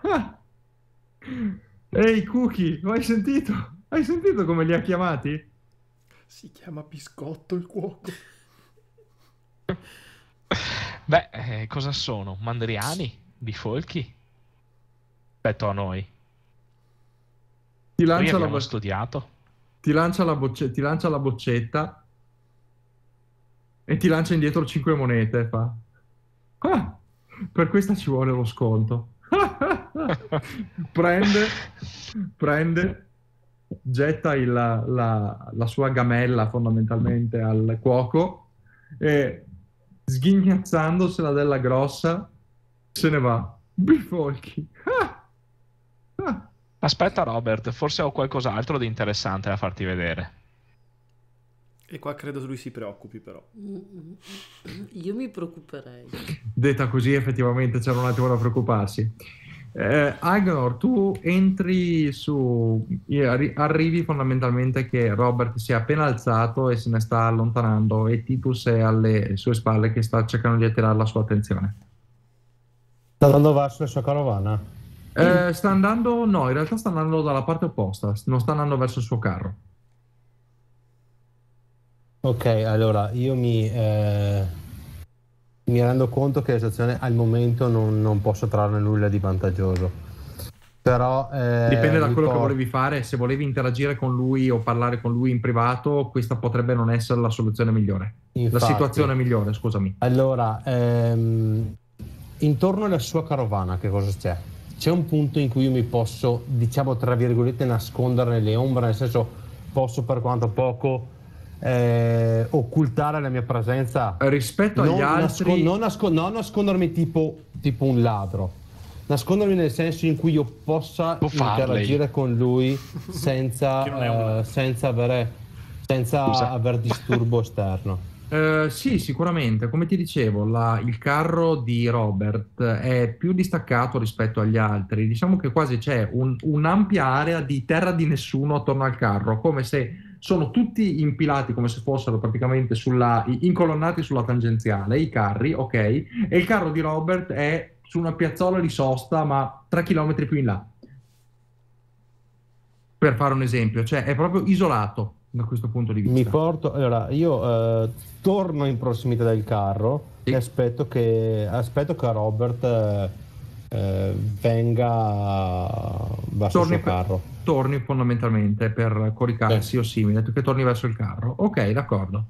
Speaker 4: Ah. Ehi Cookie, lo hai sentito? Hai sentito come li ha chiamati?
Speaker 1: Si chiama biscotto il cuoco.
Speaker 3: Beh, eh, cosa sono? Mandriani? Bifolchi? Aspetto a noi.
Speaker 4: Ti lancia, la, bo- studiato. Ti lancia, la, bocce- ti lancia la boccetta e ti lancia indietro 5 monete. Fa. Ah, per questa ci vuole lo sconto. prende, prende getta il, la, la, sua gamella fondamentalmente al cuoco e sghignazzandosela della grossa se ne va. Bifolchi. Ah!
Speaker 3: Ah! Aspetta Robert, forse ho qualcos'altro di interessante da farti vedere.
Speaker 1: E qua credo lui si preoccupi però.
Speaker 2: Io mi preoccuperei.
Speaker 4: Detta così effettivamente c'era un attimo da preoccuparsi. Eh, Agnor, tu entri su, arrivi fondamentalmente che Robert si è appena alzato e se ne sta allontanando e Titus è alle sue spalle che sta cercando di attirare la sua
Speaker 5: attenzione. Sta andando verso la sua carovana? Eh, sta andando, no, in realtà sta andando dalla parte opposta, non sta andando verso il suo carro. Ok, allora io mi... Eh mi rendo conto che la situazione al momento non, non posso trarne nulla di vantaggioso. Però, eh, dipende da quello po- che volevi
Speaker 4: fare. Se volevi interagire con lui o parlare con lui in privato, questa
Speaker 5: potrebbe non essere la soluzione migliore. Infatti. la situazione migliore, scusami. Allora, ehm, intorno alla sua carovana, che cosa c'è? C'è un punto in cui io mi posso, diciamo, tra virgolette, nascondere le ombre, nel senso, posso per quanto poco eh, occultare la mia presenza rispetto agli altri nascon- non, nascon- non, nascondermi tipo, tipo, un ladro nascondermi nel senso in cui io possa interagire con lui senza, uh, senza, avere, senza aver disturbo esterno uh, sì, sicuramente, come ti dicevo, la, il carro
Speaker 4: di Robert è più distaccato rispetto agli altri. Diciamo che quasi c'è un, un'ampia area di terra di nessuno attorno al carro, come se sono tutti impilati come se fossero praticamente sulla, incolonnati sulla tangenziale, i carri, ok? E il carro di Robert è su una piazzola di sosta, ma tre chilometri più in là.
Speaker 5: Per fare un esempio, cioè è proprio isolato
Speaker 4: da questo punto di
Speaker 5: vista. Mi porto, allora io eh, torno in prossimità del carro sì. e aspetto che, aspetto che Robert eh, eh venga verso Torni il carro. Per
Speaker 4: torni fondamentalmente per coricarsi Beh. o simile, che torni verso il carro. Ok, d'accordo.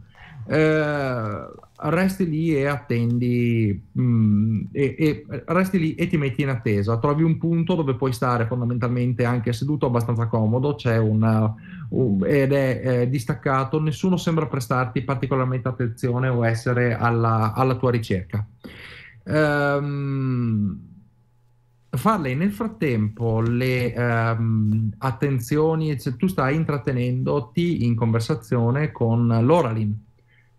Speaker 4: Eh, resti lì e attendi mh, mm, e, e, resti lì e ti metti in attesa trovi un punto dove puoi stare fondamentalmente anche seduto abbastanza comodo c'è un, un ed è, è distaccato nessuno sembra prestarti particolarmente attenzione o essere alla, alla tua ricerca ehm um, farle nel frattempo le ehm, attenzioni, cioè, tu stai intrattenendoti in conversazione con Lauralin,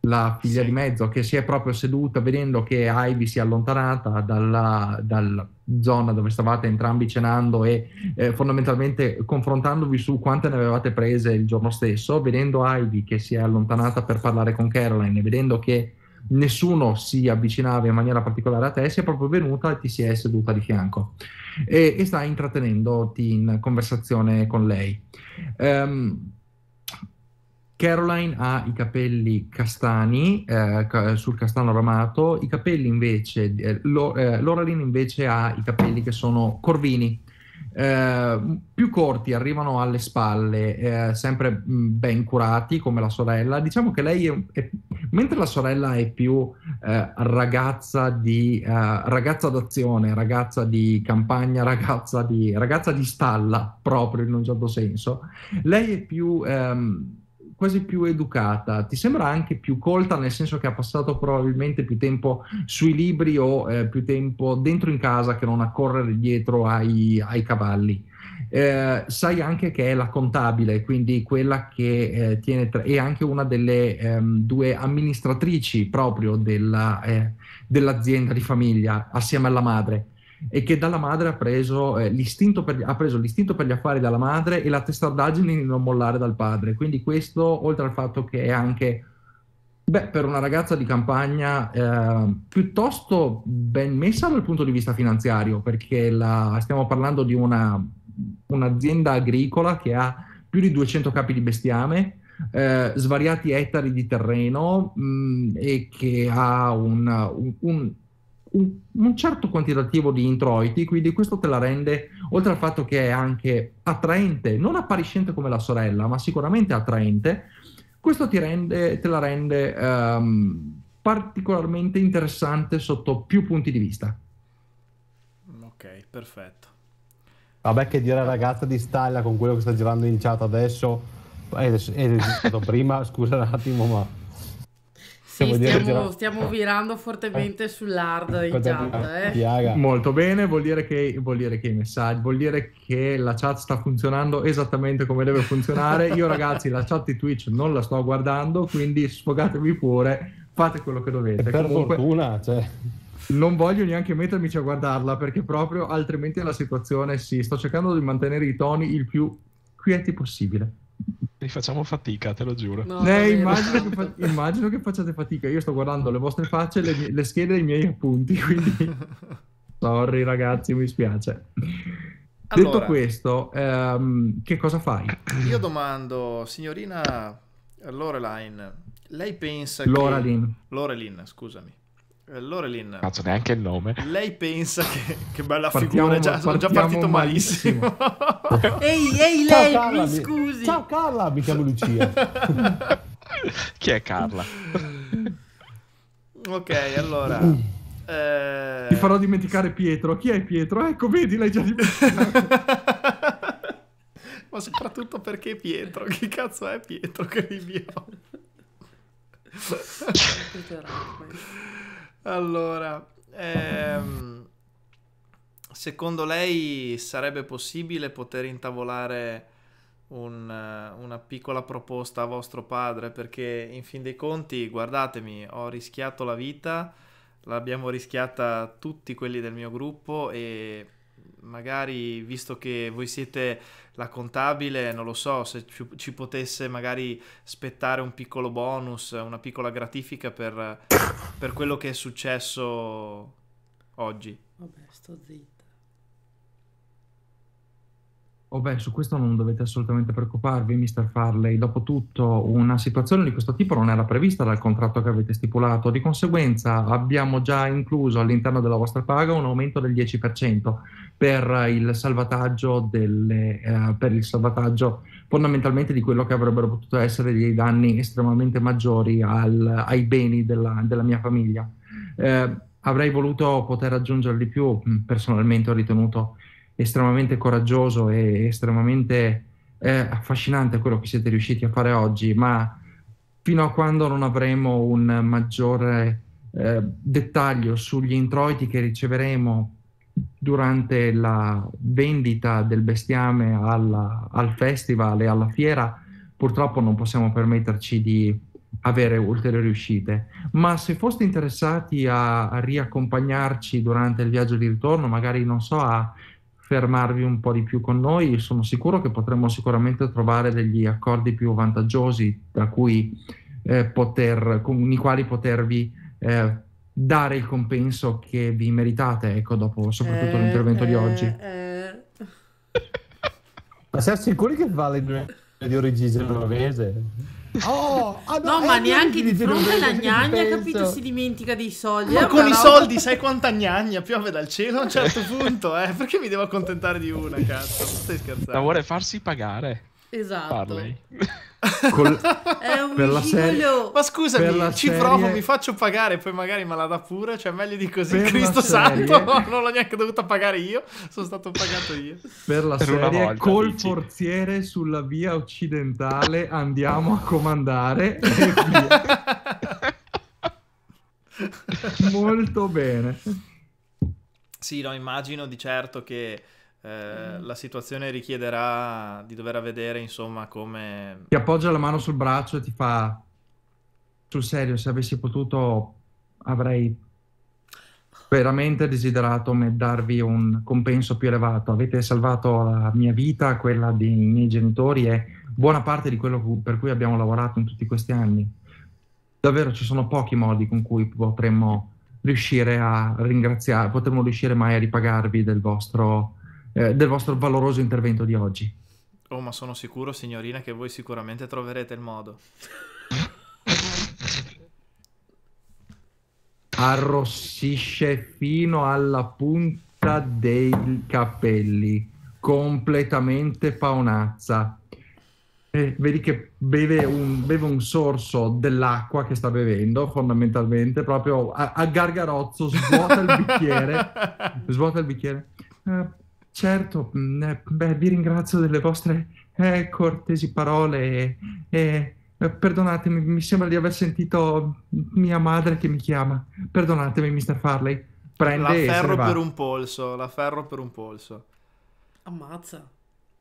Speaker 4: la figlia sì. di mezzo, che si è proprio seduta vedendo che Ivy si è allontanata dalla, dalla zona dove stavate entrambi cenando e eh, fondamentalmente confrontandovi su quante ne avevate prese il giorno stesso, vedendo Ivy che si è allontanata per parlare con Caroline e vedendo che nessuno si avvicinava in maniera particolare a te, si è proprio venuta e ti si è seduta di fianco e, e stai intrattenendoti in conversazione con lei. Um, Caroline ha i capelli castani eh, sul castano ramato, i capelli invece, eh, Lo, eh, Loraline invece ha i capelli che sono corvini, eh, più corti arrivano alle spalle, eh, sempre mm, ben curati come la sorella. Diciamo che lei, è, è, mentre la sorella è più eh, ragazza, di, eh, ragazza d'azione, ragazza di campagna, ragazza di, ragazza di, stalla proprio in un certo senso, lei è più... Ehm, quasi più educata, ti sembra anche più colta nel senso che ha passato probabilmente più tempo sui libri o eh, più tempo dentro in casa che non a correre dietro ai, ai cavalli. Eh, sai anche che è la contabile, quindi quella che eh, tiene tra- è anche una delle ehm, due amministratrici proprio della, eh, dell'azienda di famiglia assieme alla madre e che dalla madre ha preso, eh, l'istinto per, ha preso l'istinto per gli affari dalla madre e la testardaggine di non mollare dal padre. Quindi questo, oltre al fatto che è anche, beh, per una ragazza di campagna eh, piuttosto ben messa dal punto di vista finanziario, perché la, stiamo parlando di una, un'azienda agricola che ha più di 200 capi di bestiame, eh, svariati ettari di terreno mh, mm, e che ha un, un, un un certo quantitativo di introiti, quindi questo te la rende, oltre al fatto che è anche attraente, non appariscente come la sorella, ma sicuramente attraente, questo ti rende, te la rende um, particolarmente interessante sotto più
Speaker 5: punti di vista.
Speaker 1: Ok, perfetto.
Speaker 5: Vabbè che dire ragazza di Stalla con quello che sta girando in chat adesso, è, è, è prima, scusa un attimo ma sì, stiamo,
Speaker 2: stiamo, virando fortemente eh. sull'hard in chat. Eh.
Speaker 4: Molto bene, vuol dire, che, vuol dire che i messaggi, vuol dire che la chat sta funzionando esattamente come deve funzionare. Io ragazzi la chat di Twitch non la sto guardando, quindi sfogatevi pure, fate quello che dovete. E per Comunque,
Speaker 5: fortuna, cioè non
Speaker 4: voglio neanche mettermi a guardarla perché proprio altrimenti la situazione sì, sto cercando di mantenere i toni il più quieti possibile. E facciamo fatica, te lo giuro. No, eh, immagino, che fa- immagino, che facciate fatica. Io sto guardando le vostre facce, le, mie- le schede e i miei appunti. Quindi, sorry ragazzi, mi spiace. Allora, Detto questo, ehm, che cosa fai?
Speaker 1: Io domando, signorina Loreline, lei pensa Loraline. che... Loreline. Loreline, scusami. Eh, Lorelin. Cazzo, neanche il nome. Lei pensa che, che bella partiamo, figura, già, sono già partito malissimo.
Speaker 3: malissimo. ehi, ehi, lei, Carla, mi
Speaker 1: scusi.
Speaker 5: Ciao Carla, mi
Speaker 3: chiamo Lucia.
Speaker 4: Chi è Carla?
Speaker 1: ok, allora... Eh... Ti
Speaker 4: farò dimenticare Pietro. Chi è Pietro? Ecco, vedi, l'hai già dimenticato.
Speaker 1: Ma soprattutto perché Pietro? Chi cazzo è Pietro? Che mi allora, ehm, secondo lei sarebbe possibile poter intavolare un, eh, una piccola proposta a vostro padre? Perché in fin dei conti, guardatemi, ho rischiato la vita, l'abbiamo rischiata tutti quelli del mio gruppo e magari visto che voi siete la contabile, non lo so, se ci, ci, potesse magari spettare un piccolo bonus, una piccola gratifica per, per quello che è successo oggi.
Speaker 2: Vabbè, sto zitto.
Speaker 4: Oh beh, su questo non dovete assolutamente preoccuparvi, mister Farley. Dopotutto, una situazione di questo tipo non era prevista dal contratto che avete stipulato. Di conseguenza, abbiamo già incluso all'interno della vostra paga un aumento del 10% per il salvataggio, delle, eh, per il salvataggio fondamentalmente di quello che avrebbero potuto essere dei danni estremamente maggiori al, ai beni della, della mia famiglia. Eh, avrei voluto poter aggiungere di più, personalmente ho ritenuto estremamente coraggioso e estremamente eh, affascinante quello che siete riusciti a fare oggi, ma fino a quando non avremo un maggiore eh, dettaglio sugli introiti che riceveremo durante la vendita del bestiame alla, al festival e alla fiera, purtroppo non possiamo permetterci di avere ulteriori uscite. Ma se foste interessati a, a riaccompagnarci durante il viaggio di ritorno, magari non so, a fermarvi un po' di più con noi, sono sicuro che potremmo sicuramente trovare degli accordi più vantaggiosi tra cui eh, poter, con i quali potervi eh, dare il compenso che vi meritate, ecco, dopo soprattutto eh, l'intervento di eh, oggi.
Speaker 2: Eh.
Speaker 5: Ma siamo sicuri che vale di origine genovese?
Speaker 2: Oh, no, ma neanche di fronte alla gnagna, capito? Si dimentica dei soldi. Ma eh, con però... i soldi,
Speaker 5: sai quanta
Speaker 1: gnagna piove dal cielo a un certo punto, eh? Perché mi devo accontentare di una, cazzo? Non stai scherzando. La
Speaker 3: vuole farsi pagare.
Speaker 1: Esatto. Parley. Col... È un per la serie... Ma scusami, per la ci serie... provo, mi faccio pagare, e poi magari me la dà pure. Cioè, meglio di così. Per Cristo serie... santo, non l'ho neanche dovuto pagare io. Sono stato pagato io.
Speaker 4: Per la per serie, volta, col dici. forziere sulla via occidentale andiamo a comandare. Molto bene.
Speaker 1: Sì, no, immagino di certo che eh, mm. La situazione richiederà di dover vedere, insomma, come...
Speaker 4: Ti appoggia la mano sul braccio e ti fa... Sul serio, se avessi potuto avrei veramente desiderato darvi un compenso più elevato. Avete salvato la mia vita, quella dei miei genitori e buona parte di quello per cui abbiamo lavorato in tutti questi anni. Davvero ci sono pochi modi con cui potremmo riuscire a ringraziare, potremmo riuscire mai a ripagarvi del vostro eh, del vostro valoroso intervento di
Speaker 1: oggi. Oh, ma sono sicuro, signorina, che voi sicuramente troverete il modo.
Speaker 4: Arrossisce fino alla punta dei capelli, completamente paonazza. E eh, vedi che beve un, beve un, sorso dell'acqua che sta bevendo, fondamentalmente, proprio a, a gargarozzo, svuota il bicchiere. svuota il bicchiere. Eh Certo, mm, eh, beh, vi ringrazio delle vostre eh, cortesi parole e, e, eh, perdonatemi, mi sembra di aver sentito mia madre che mi chiama. Perdonatemi, Mr. Farley. Prende la ferro
Speaker 2: per
Speaker 1: un polso, la ferro per un polso.
Speaker 2: Ammazza.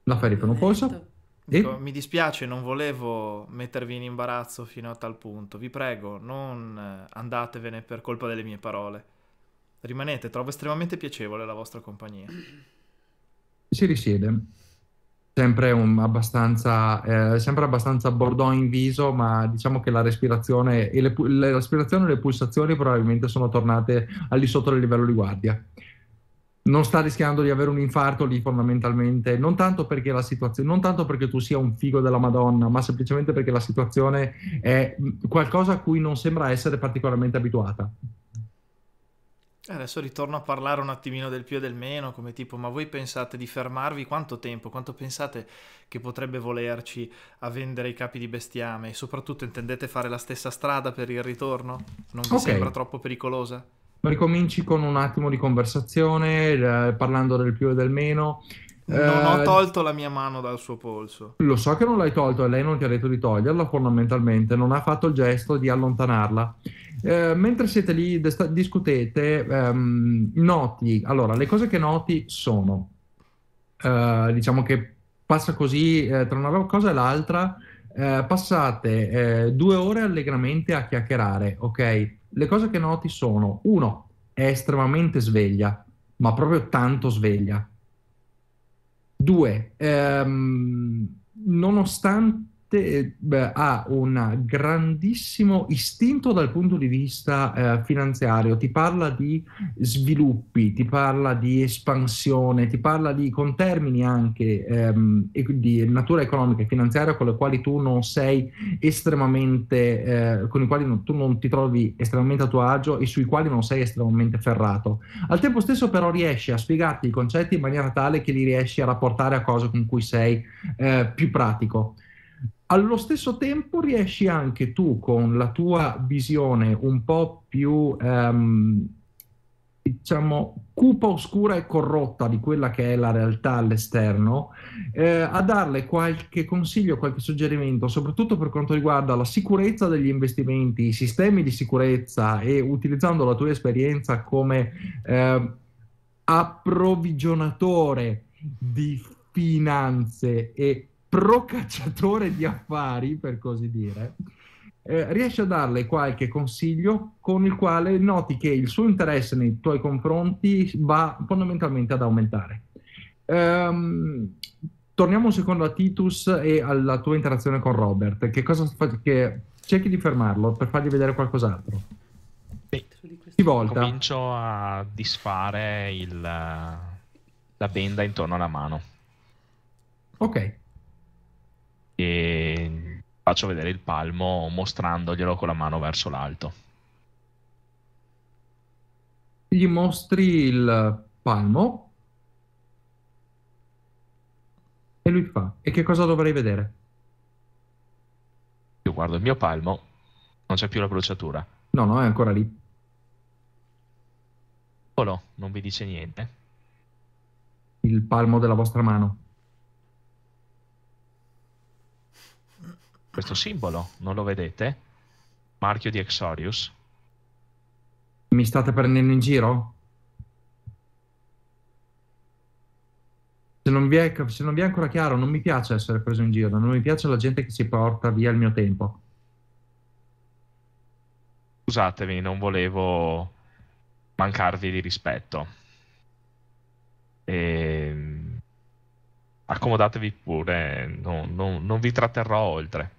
Speaker 1: La ferri per un eh, polso? Certo. Dico, mi dispiace, non volevo mettervi in imbarazzo fino a tal punto. Vi prego, non andatevene per colpa delle mie parole. Rimanete, trovo estremamente piacevole la vostra compagnia.
Speaker 4: si risiede. Sempre, un, abbastanza, eh, sempre abbastanza Bordeaux in viso, ma diciamo che la respirazione e le, le, respirazione e le pulsazioni probabilmente sono tornate al di sotto del livello di guardia non sta rischiando di avere un infarto lì fondamentalmente, non tanto perché la situazione, non tanto perché tu sia un figo della Madonna, ma semplicemente perché la situazione è qualcosa a cui non sembra essere particolarmente abituata.
Speaker 1: Eh, adesso ritorno a parlare un attimino del più e del meno, come tipo, ma voi pensate di fermarvi quanto tempo, quanto pensate che potrebbe volerci a vendere i capi di bestiame? E soprattutto intendete fare la stessa strada per il ritorno? Non vi okay. sembra troppo pericolosa?
Speaker 4: Ricominci con un attimo di conversazione, eh, parlando del più e del meno. Non ho eh, tolto
Speaker 1: la mia mano dal suo polso.
Speaker 4: Lo so che non l'hai tolto e lei non ti ha detto di toglierla, fondamentalmente non ha fatto il gesto di allontanarla. Eh, mentre siete lì, de- discutete, ehm, noti, allora, le cose che noti sono, eh, diciamo che passa così eh, tra una cosa e l'altra, eh, passate eh, due ore allegramente a chiacchierare, ok? Le cose che noti sono, uno, è estremamente sveglia, ma proprio tanto sveglia. Due, ehm, nonostante te, eh, beh, ha un grandissimo istinto dal punto di vista eh, finanziario, ti parla di sviluppi, ti parla di espansione, ti parla di, con termini anche ehm, di natura economica e finanziaria con, eh, con i quali non, tu non ti trovi estremamente a tuo agio e sui quali non sei estremamente ferrato. Al tempo stesso però riesci a spiegarti i concetti in maniera tale che li riesci a rapportare a cose con cui sei eh, più pratico. Allo stesso tempo riesci anche tu con la tua visione un po' più, ehm, diciamo, cupa, oscura e corrotta di quella che è la realtà all'esterno, eh, a darle qualche consiglio, qualche suggerimento, soprattutto per quanto riguarda la sicurezza degli investimenti, i sistemi di sicurezza e utilizzando la tua esperienza come eh, approvvigionatore di finanze e procacciatore di affari, per così dire, eh, riesce a darle qualche consiglio con il quale noti che il suo interesse nei tuoi confronti va fondamentalmente ad aumentare. Um, torniamo un secondo a Titus e alla tua interazione con Robert. Che cosa fa- che cerchi di fermarlo per fargli vedere qualcos'altro. Beh, di volta.
Speaker 3: Comincio a disfare il, eh, la benda intorno alla mano. Ok e faccio vedere il palmo mostrandoglielo con la mano verso l'alto.
Speaker 4: Gli mostri il palmo e lui fa. E che cosa dovrei vedere?
Speaker 3: Io guardo il mio palmo, non c'è più la bruciatura.
Speaker 4: No, no, è ancora lì.
Speaker 3: Piccolo, non vi dice niente.
Speaker 4: Il palmo della vostra mano.
Speaker 3: questo simbolo, non lo vedete? Marchio di Exorius.
Speaker 4: Mi state prendendo in giro? Se non, vi è, se non vi è ancora chiaro, non mi piace essere preso in giro, non mi piace la gente che si porta via il mio tempo.
Speaker 3: Scusatemi, non volevo mancarvi di rispetto. E... Ehm, accomodatevi pure, no, no, non vi tratterrò oltre.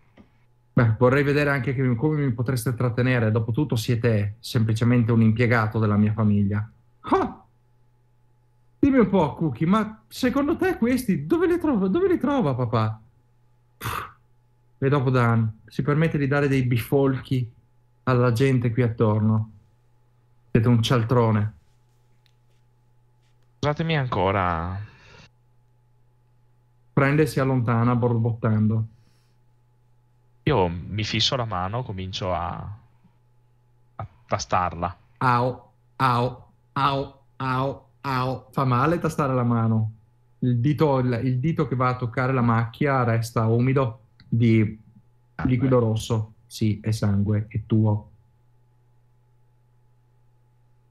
Speaker 4: Beh, vorrei vedere anche che, come mi potreste trattenere. Dopotutto siete semplicemente un impiegato della mia famiglia. Oh! Dimmi un po', Cookie, ma secondo te questi dove li, trovo, dove li trova papà? Pff. E dopo Dan si permette di dare dei bifolchi alla gente qui attorno. Siete un cialtrone.
Speaker 3: Scusatemi ancora.
Speaker 4: Prende e si allontana borbottando.
Speaker 3: Io mi fisso la mano, comincio a, a tastarla.
Speaker 4: Au, au, au, au, au. Fa male tastare la mano. Il dito, il, il dito che va a toccare la macchia resta umido di liquido rosso. Sì, è sangue, è tuo.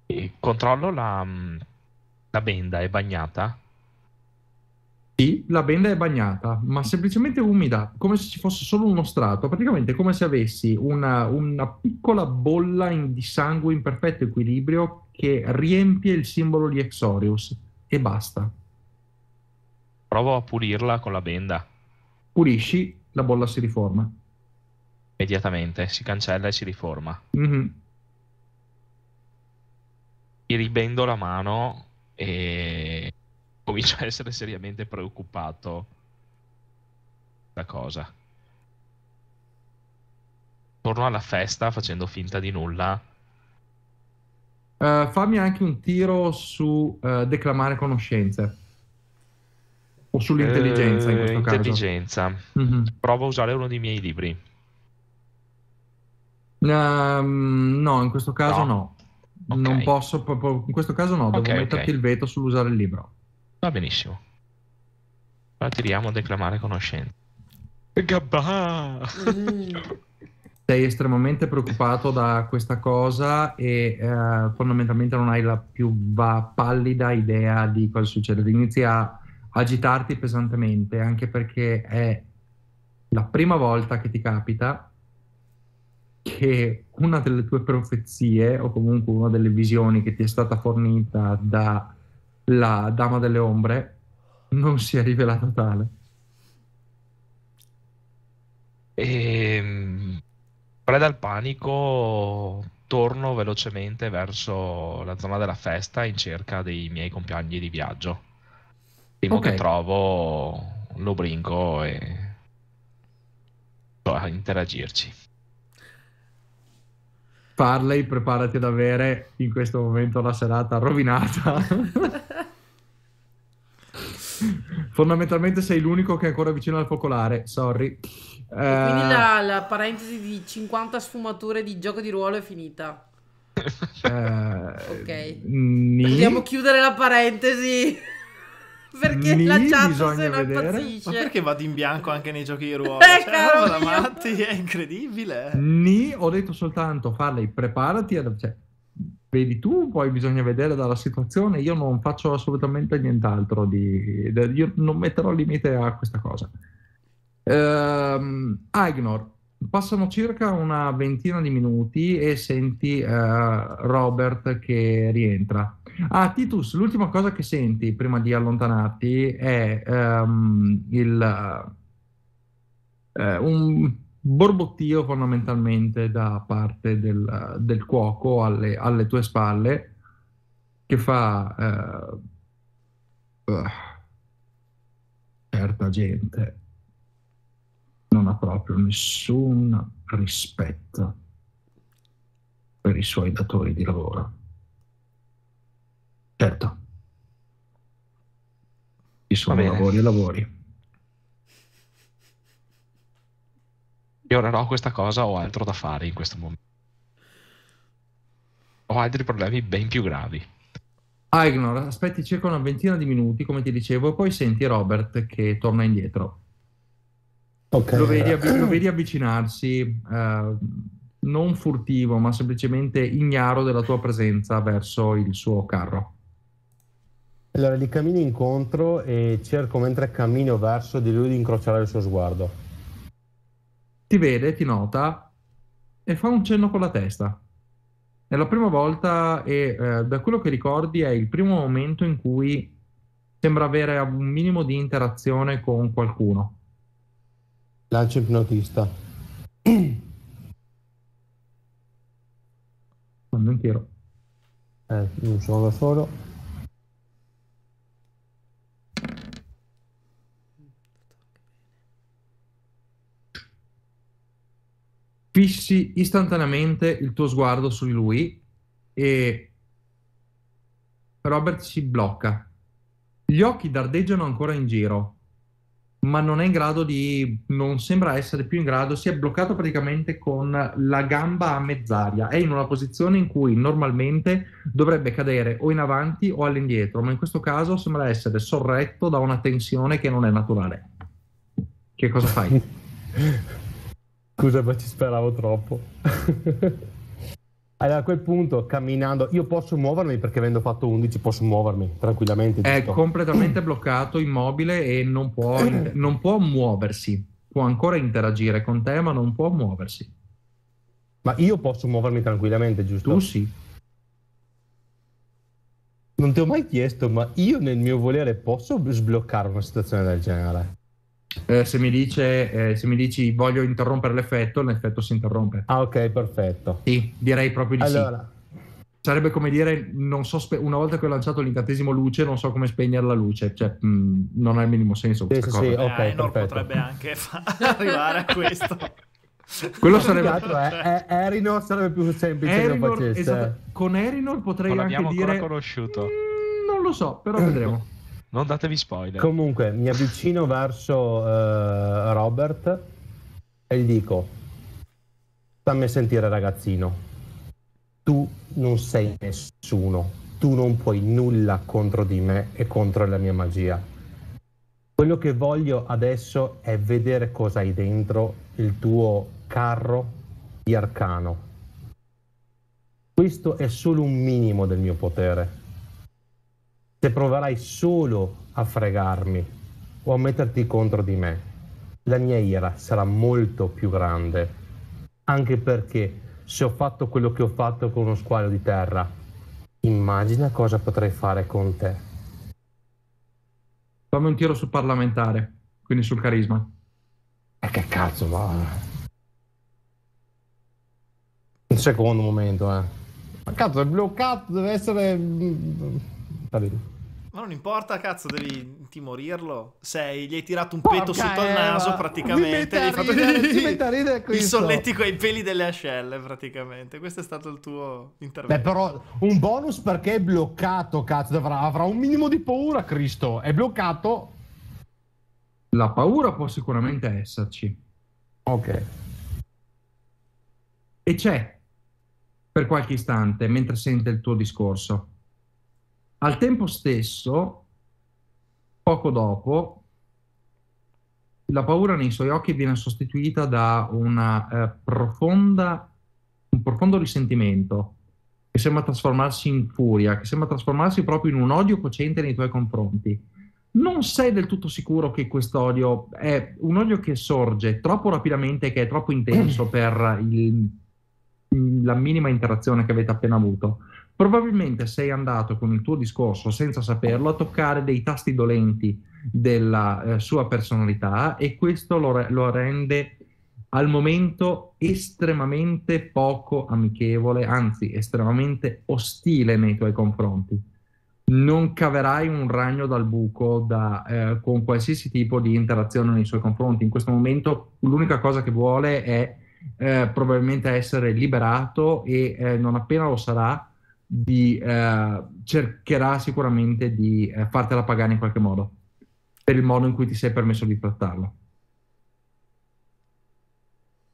Speaker 3: E controllo la, la benda, è bagnata?
Speaker 4: Sì, la benda è bagnata, ma semplicemente umida, come se ci fosse solo uno strato, praticamente come se avessi una, una piccola bolla in, di sangue in perfetto equilibrio che riempie il simbolo di Exorius e basta.
Speaker 3: Provo a pulirla con la benda.
Speaker 4: Pulisci, la bolla si riforma.
Speaker 3: Immediatamente, si cancella e si riforma. Mm-hmm. ribendo la mano e comincio a essere seriamente preoccupato da cosa. Torno alla festa facendo finta di nulla.
Speaker 4: Uh, fammi anche un tiro su uh, declamare conoscenze. O sull'intelligenza uh, in eh, questo intelligenza. caso. Mm-hmm.
Speaker 3: Provo a usare uno dei miei libri.
Speaker 4: Ehm, no, in questo caso no. no. Okay. Non posso, proprio, in questo caso no, devo okay, metterti okay. il veto sull'usare il libro.
Speaker 3: Va benissimo. La tiriamo a declamare conoscenza.
Speaker 4: Gabba! Sei estremamente preoccupato da questa cosa e eh, fondamentalmente non hai la più va- pallida idea di cosa succede. Inizi a agitarti pesantemente, anche perché è la prima volta che ti capita che una delle tue profezie o comunque una delle visioni che ti è stata fornita da la Dama delle Ombre non si è rivelata tale.
Speaker 3: E, ehm, preda al panico, torno velocemente verso la zona della festa in cerca dei miei compagni di viaggio. Primo okay. che trovo lo brinco e a interagirci.
Speaker 4: Parley, preparati ad avere in questo momento la serata rovinata. Fondamentalmente sei l'unico che è ancora vicino al focolare, sorry. E quindi eh, la,
Speaker 2: la, parentesi di 50 sfumature di gioco di ruolo è finita. Eh... ok. Ni... Dobbiamo chiudere la parentesi perché Lì la chat se no impazzisce. Ma
Speaker 1: perché vado in bianco anche nei giochi di ruolo? Eh, cioè, matti, è incredibile. Ni,
Speaker 4: ho detto soltanto, Farley, preparati, cioè, vedi tu, poi bisogna vedere dalla situazione, io non faccio assolutamente nient'altro, di, io non metterò limite a questa cosa. Ehm, Ignor, passano circa una ventina di minuti e senti uh, Robert che rientra. Ah, Titus, l'ultima cosa che senti prima di allontanarti è um, il, uh, un borbottio fondamentalmente da parte del, uh, del cuoco alle, alle, tue spalle che fa... Uh, certa gente non ha proprio nessun rispetto per i suoi datori di lavoro.
Speaker 3: Certo. Ci sono lavori e lavori. Migliorerò questa cosa o altro da fare in questo momento. Ho altri problemi ben più gravi.
Speaker 4: Aignor, ah, aspetti circa una ventina di minuti, come ti dicevo, e poi senti Robert che torna indietro.
Speaker 5: Okay. Lo, vedi, lo
Speaker 4: vedi avvicinarsi, eh, non furtivo, ma semplicemente ignaro della tua presenza verso il suo carro.
Speaker 5: Allora li cammino incontro e cerco mentre cammino verso di lui di incrociare il suo sguardo.
Speaker 4: Ti vede, ti nota e fa un cenno con la testa. È la prima volta e eh, da quello che ricordi è il primo momento in cui sembra avere un minimo di interazione con
Speaker 5: qualcuno. Lancio ipnotista. Non un tiro. Eh, non sono da solo.
Speaker 4: fissi istantaneamente il tuo sguardo su di lui e Robert si blocca. Gli occhi dardeggiano ancora in giro, ma non è in grado di, non sembra essere più in grado, si è bloccato praticamente con la gamba a mezz'aria, è in una posizione in cui normalmente dovrebbe cadere o in avanti o all'indietro, ma in questo caso sembra essere sorretto da una tensione che non è naturale.
Speaker 5: Che cosa fai? Scusa, ma ci speravo troppo. allora, a quel punto, camminando, io posso muovermi perché avendo fatto 11 posso muovermi tranquillamente. È tutto.
Speaker 4: completamente bloccato, immobile e non può, non può muoversi. Può ancora interagire con te, ma non può muoversi.
Speaker 5: Ma io posso muovermi tranquillamente, giusto? Tu sì. Non ti ho mai chiesto, ma io nel mio volere posso sbloccare una situazione del genere?
Speaker 4: eh, se, mi dice, eh, se mi dici voglio interrompere l'effetto, l'effetto si interrompe. Ah, ok, perfetto. Sì, direi proprio di allora. sì. Sarebbe come dire, so spe- una volta che ho lanciato l'incantesimo luce, non so come spegnere la luce, cioè mh, mm, non ha il minimo senso. Sì, sì, cosa. sì, okay, eh, potrebbe
Speaker 1: anche far arrivare a questo. quello esatto, sarebbe è,
Speaker 5: eh, è, eh, Erinor sarebbe più semplice Erinor, esatto. con Erinor potrei non anche dire
Speaker 1: conosciuto
Speaker 3: mm,
Speaker 5: non lo so però vedremo
Speaker 3: non datevi spoiler.
Speaker 5: Comunque, mi avvicino verso uh, Robert e gli dico: Fammi sentire, ragazzino, tu non sei nessuno. Tu non puoi nulla contro di me e contro la mia magia. Quello che voglio adesso è vedere cosa hai dentro il tuo carro di arcano. Questo è solo un minimo del mio potere se proverai solo a fregarmi o a metterti contro di me, la mia ira sarà molto più grande. Anche perché se ho fatto quello che ho fatto con uno squalo di terra, immagina cosa potrei fare con te.
Speaker 4: Fammi un tiro sul parlamentare,
Speaker 5: quindi sul carisma. E eh, che cazzo, ma... Un secondo momento, eh. Ma cazzo, è bloccato, deve essere... Capito.
Speaker 1: Mm, mm. Ma non importa, cazzo, devi timorirlo. Sei, gli hai tirato un Porca petto sotto Eva. il naso, praticamente. Gli fatto... ridere, il solletico ai peli delle ascelle, praticamente. Questo è stato il tuo intervento. Beh, però
Speaker 5: un bonus perché è bloccato, cazzo. Avrà, avrà un minimo di paura, Cristo. È bloccato. La paura
Speaker 4: può sicuramente esserci. Ok. E c'è per qualche istante mentre sente il tuo discorso. Al tempo stesso, poco dopo, la paura nei suoi occhi viene sostituita da una, eh, profonda, un profondo risentimento che sembra trasformarsi in furia, che sembra trasformarsi proprio in un odio cocente nei tuoi confronti. Non sei del tutto sicuro che quest'odio è un odio che sorge troppo rapidamente, che è troppo intenso per il, la minima interazione che avete appena avuto probabilmente sei andato con il tuo discorso senza saperlo a toccare dei tasti dolenti della eh, sua personalità e questo lo, re- lo rende al momento estremamente poco amichevole, anzi estremamente ostile nei tuoi confronti. Non caverai un ragno dal buco da, eh, con qualsiasi tipo di interazione nei suoi confronti. In questo momento l'unica cosa che vuole è eh, probabilmente essere liberato e eh, non appena lo sarà di, eh, cercherà sicuramente di eh, fartela pagare in qualche modo per il modo in cui ti sei permesso di trattarlo.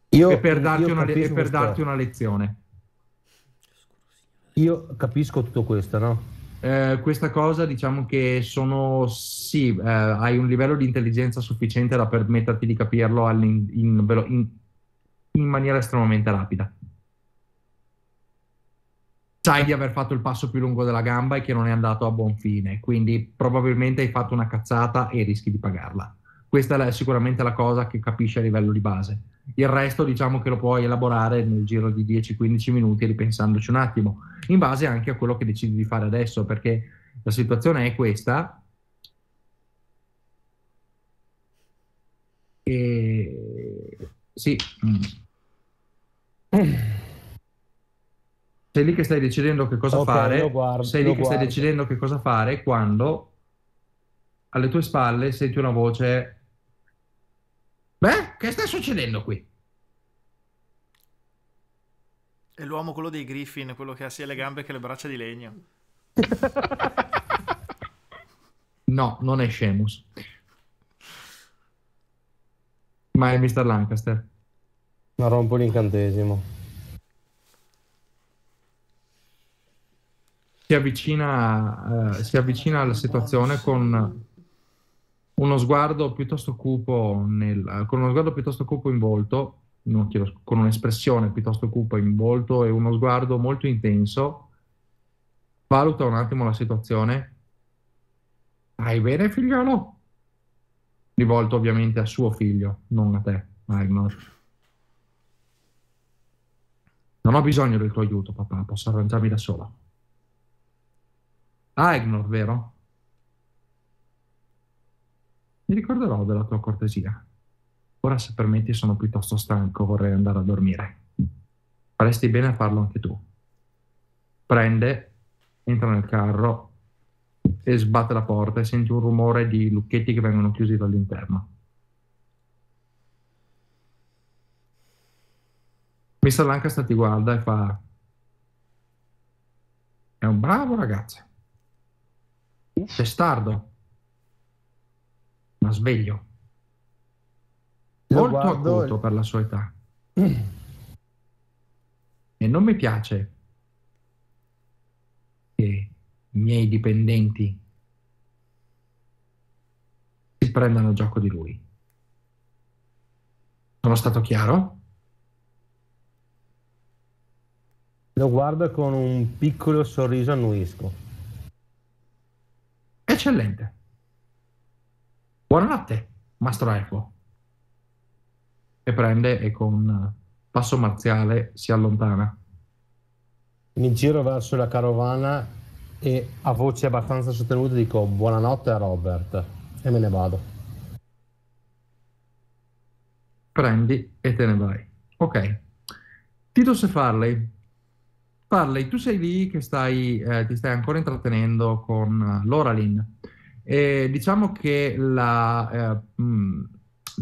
Speaker 4: Io, e per darti, una, e per darti una, lezione.
Speaker 5: Io capisco tutto questo, no?
Speaker 4: Eh, questa cosa diciamo che sono sì, eh, hai un livello di intelligenza sufficiente da permetterti di capirlo in, in, in, in maniera estremamente rapida sai di aver fatto il passo più lungo della gamba e che non è andato a buon fine, quindi probabilmente hai fatto una cazzata e rischi di pagarla. Questa è sicuramente la cosa che capisci a livello di base. Il resto diciamo che lo puoi elaborare nel giro di 10-15 minuti ripensandoci un attimo, in base anche a quello che decidi di fare adesso, perché la situazione è questa. E... Sì. Mm. sei lì che stai decidendo che cosa okay, fare, guardo, sei lì che guardo. stai decidendo che cosa fare quando alle tue spalle senti una voce
Speaker 1: Beh,
Speaker 5: che sta succedendo qui?
Speaker 1: È l'uomo quello dei Griffin, quello che ha sia le gambe che le braccia di legno.
Speaker 4: no, non è Shemus. Ma è Mr. Lancaster. Ma rompo l'incantesimo. si avvicina, eh, si avvicina alla situazione con uno sguardo piuttosto cupo, nel, con uno sguardo piuttosto cupo in volto, non chiedo, con un'espressione piuttosto cupa in volto e uno sguardo molto intenso, valuta un attimo la situazione. Stai bene, figliolo? Rivolto ovviamente a suo figlio, non a te, Magnor. Non ho bisogno del tuo aiuto, papà, posso arrangiarmi da sola. Ah, Egnor, vero? Mi ricorderò della tua cortesia. Ora, se permetti, sono piuttosto stanco, vorrei andare a dormire. Faresti bene a farlo anche tu. Prende, entra nel carro e sbatte la porta e senti un rumore di lucchetti che vengono chiusi dall'interno. Mr. Lancaster ti guarda e fa... È un bravo ragazzo. Testardo. Ma sveglio. Molto acuto il... per la sua età. e non mi piace che i miei dipendenti si prendano gioco di lui.
Speaker 5: Sono stato chiaro? Lo guardo con un piccolo sorriso annuisco. Eccellente. Buonanotte, Mastro Erco. E prende e con eh, passo marziale si allontana. Mi giro verso la carovana e a voce abbastanza sostenuta dico buonanotte a Robert e me ne vado.
Speaker 4: Prendi e te ne vai. Ok. Titus e Farley, Parli, tu sei lì che stai, eh, ti stai ancora intrattenendo con eh, l'Oralin. E diciamo che la, eh,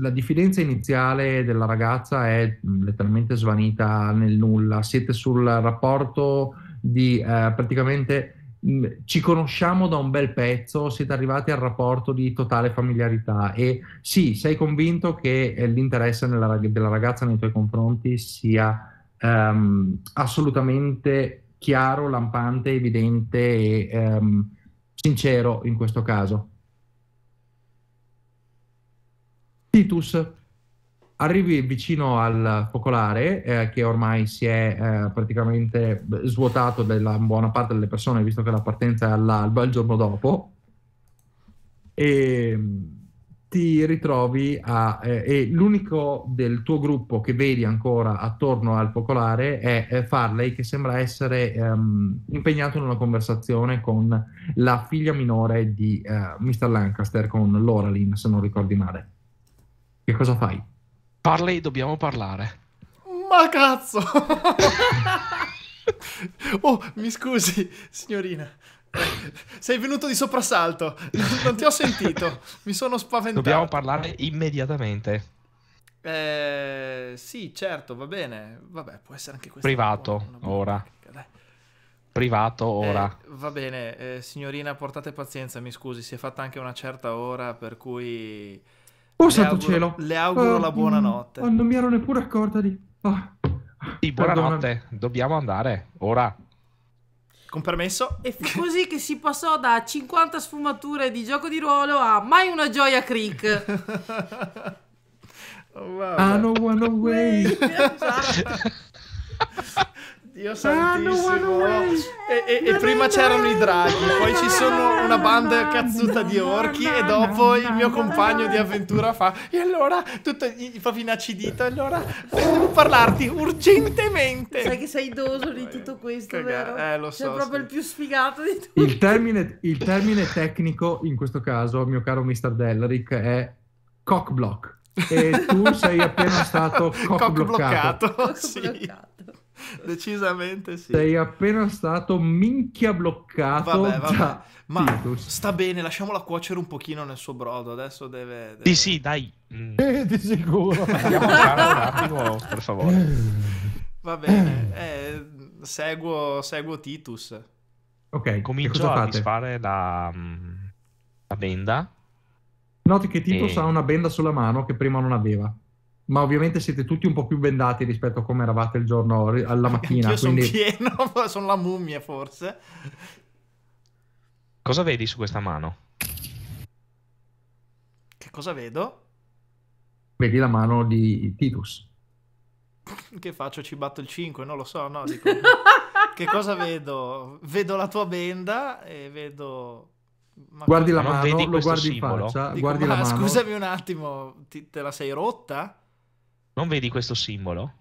Speaker 4: la diffidenza iniziale della ragazza è letteralmente svanita nel nulla. Siete sul rapporto di eh, praticamente mh, ci conosciamo da un bel pezzo, siete arrivati al rapporto di totale familiarità e sì, sei convinto che eh, l'interesse nella, della ragazza nei tuoi confronti sia ehm, assolutamente chiaro, lampante, evidente e ehm, sincero in questo caso. Titus, arrivi vicino al focolare eh, che ormai si è eh, praticamente svuotato della buona parte delle persone visto che la partenza è all'alba il giorno dopo e ti ritrovi a... Eh, e l'unico del tuo gruppo che vedi ancora attorno al focolare è eh, Farley che sembra essere ehm, impegnato in una conversazione con la figlia minore di eh, Mr. Lancaster, con Loraline, se non ricordi male. Che cosa fai?
Speaker 3: Farley, dobbiamo parlare.
Speaker 1: Ma cazzo! oh, mi scusi, signorina. Sei venuto di soprassalto, non ti ho sentito, mi sono spaventato. Dobbiamo parlare immediatamente. Eh, sì, certo, va bene. Vabbè, può essere anche questo.
Speaker 3: Privato, buona, ora. Privato, eh, ora.
Speaker 1: Eh, va bene, eh, signorina, portate pazienza, mi scusi, si è fatta anche una certa ora, per cui... Oh, le santo auguro, cielo! Le
Speaker 4: auguro uh, la oh, buonanotte.
Speaker 2: Oh, non mi ero neppure accorta di... Oh.
Speaker 1: Sì, buonanotte,
Speaker 3: dobbiamo andare, ora
Speaker 2: con permesso. E fu così che si passò da 50 sfumature di gioco di ruolo a Mai una gioia Creek.
Speaker 1: oh, wow. I don't wanna wait. Dio ah, santissimo. E, e, e prima c'erano i draghi, poi ci sono una banda cazzuta di orchi e dopo il mio compagno di avventura fa e allora
Speaker 2: tutto gli fa finaccidito e allora devo parlarti urgentemente. Sai che sei idoso di tutto questo, Caga, vero? Eh, lo so. Sei proprio sì. il più sfigato di tutti.
Speaker 4: Il termine, il termine tecnico in questo caso, mio caro mister Delleric, è cock block e tu sei appena stato cockbloccato. Cock, cock bloccato,
Speaker 1: bloccato. Sì. decisamente sì.
Speaker 4: Sei appena stato minchia bloccato vabbè, vabbè. da Ma
Speaker 1: Titus. sta bene, lasciamola cuocere un pochino nel suo brodo, adesso deve... deve... Di sì, dai. Mm.
Speaker 5: Eh, di sicuro. Andiamo un attimo,
Speaker 1: per favore. Va bene, eh, seguo, seguo Titus.
Speaker 4: Ok, comincio a fare
Speaker 1: la, mm, la benda.
Speaker 4: Noti che Titus e... ha una benda sulla mano che prima non aveva ma ovviamente siete tutti un po' più bendati rispetto a come eravate il giorno alla mattina. Io quindi... sono
Speaker 1: pieno, sono la mummia forse.
Speaker 4: Cosa
Speaker 3: vedi su questa mano?
Speaker 1: Che cosa vedo?
Speaker 4: Vedi la mano di Titus.
Speaker 1: Che faccio? Ci batto il 5? Non lo so, no. Dico... che cosa vedo? Vedo la tua benda e vedo ma guardi la mano, lo guardi simbolo. in faccia, Dico, guardi ma, la mano. Scusami un attimo, ti, te la sei rotta?
Speaker 3: Non vedi questo simbolo?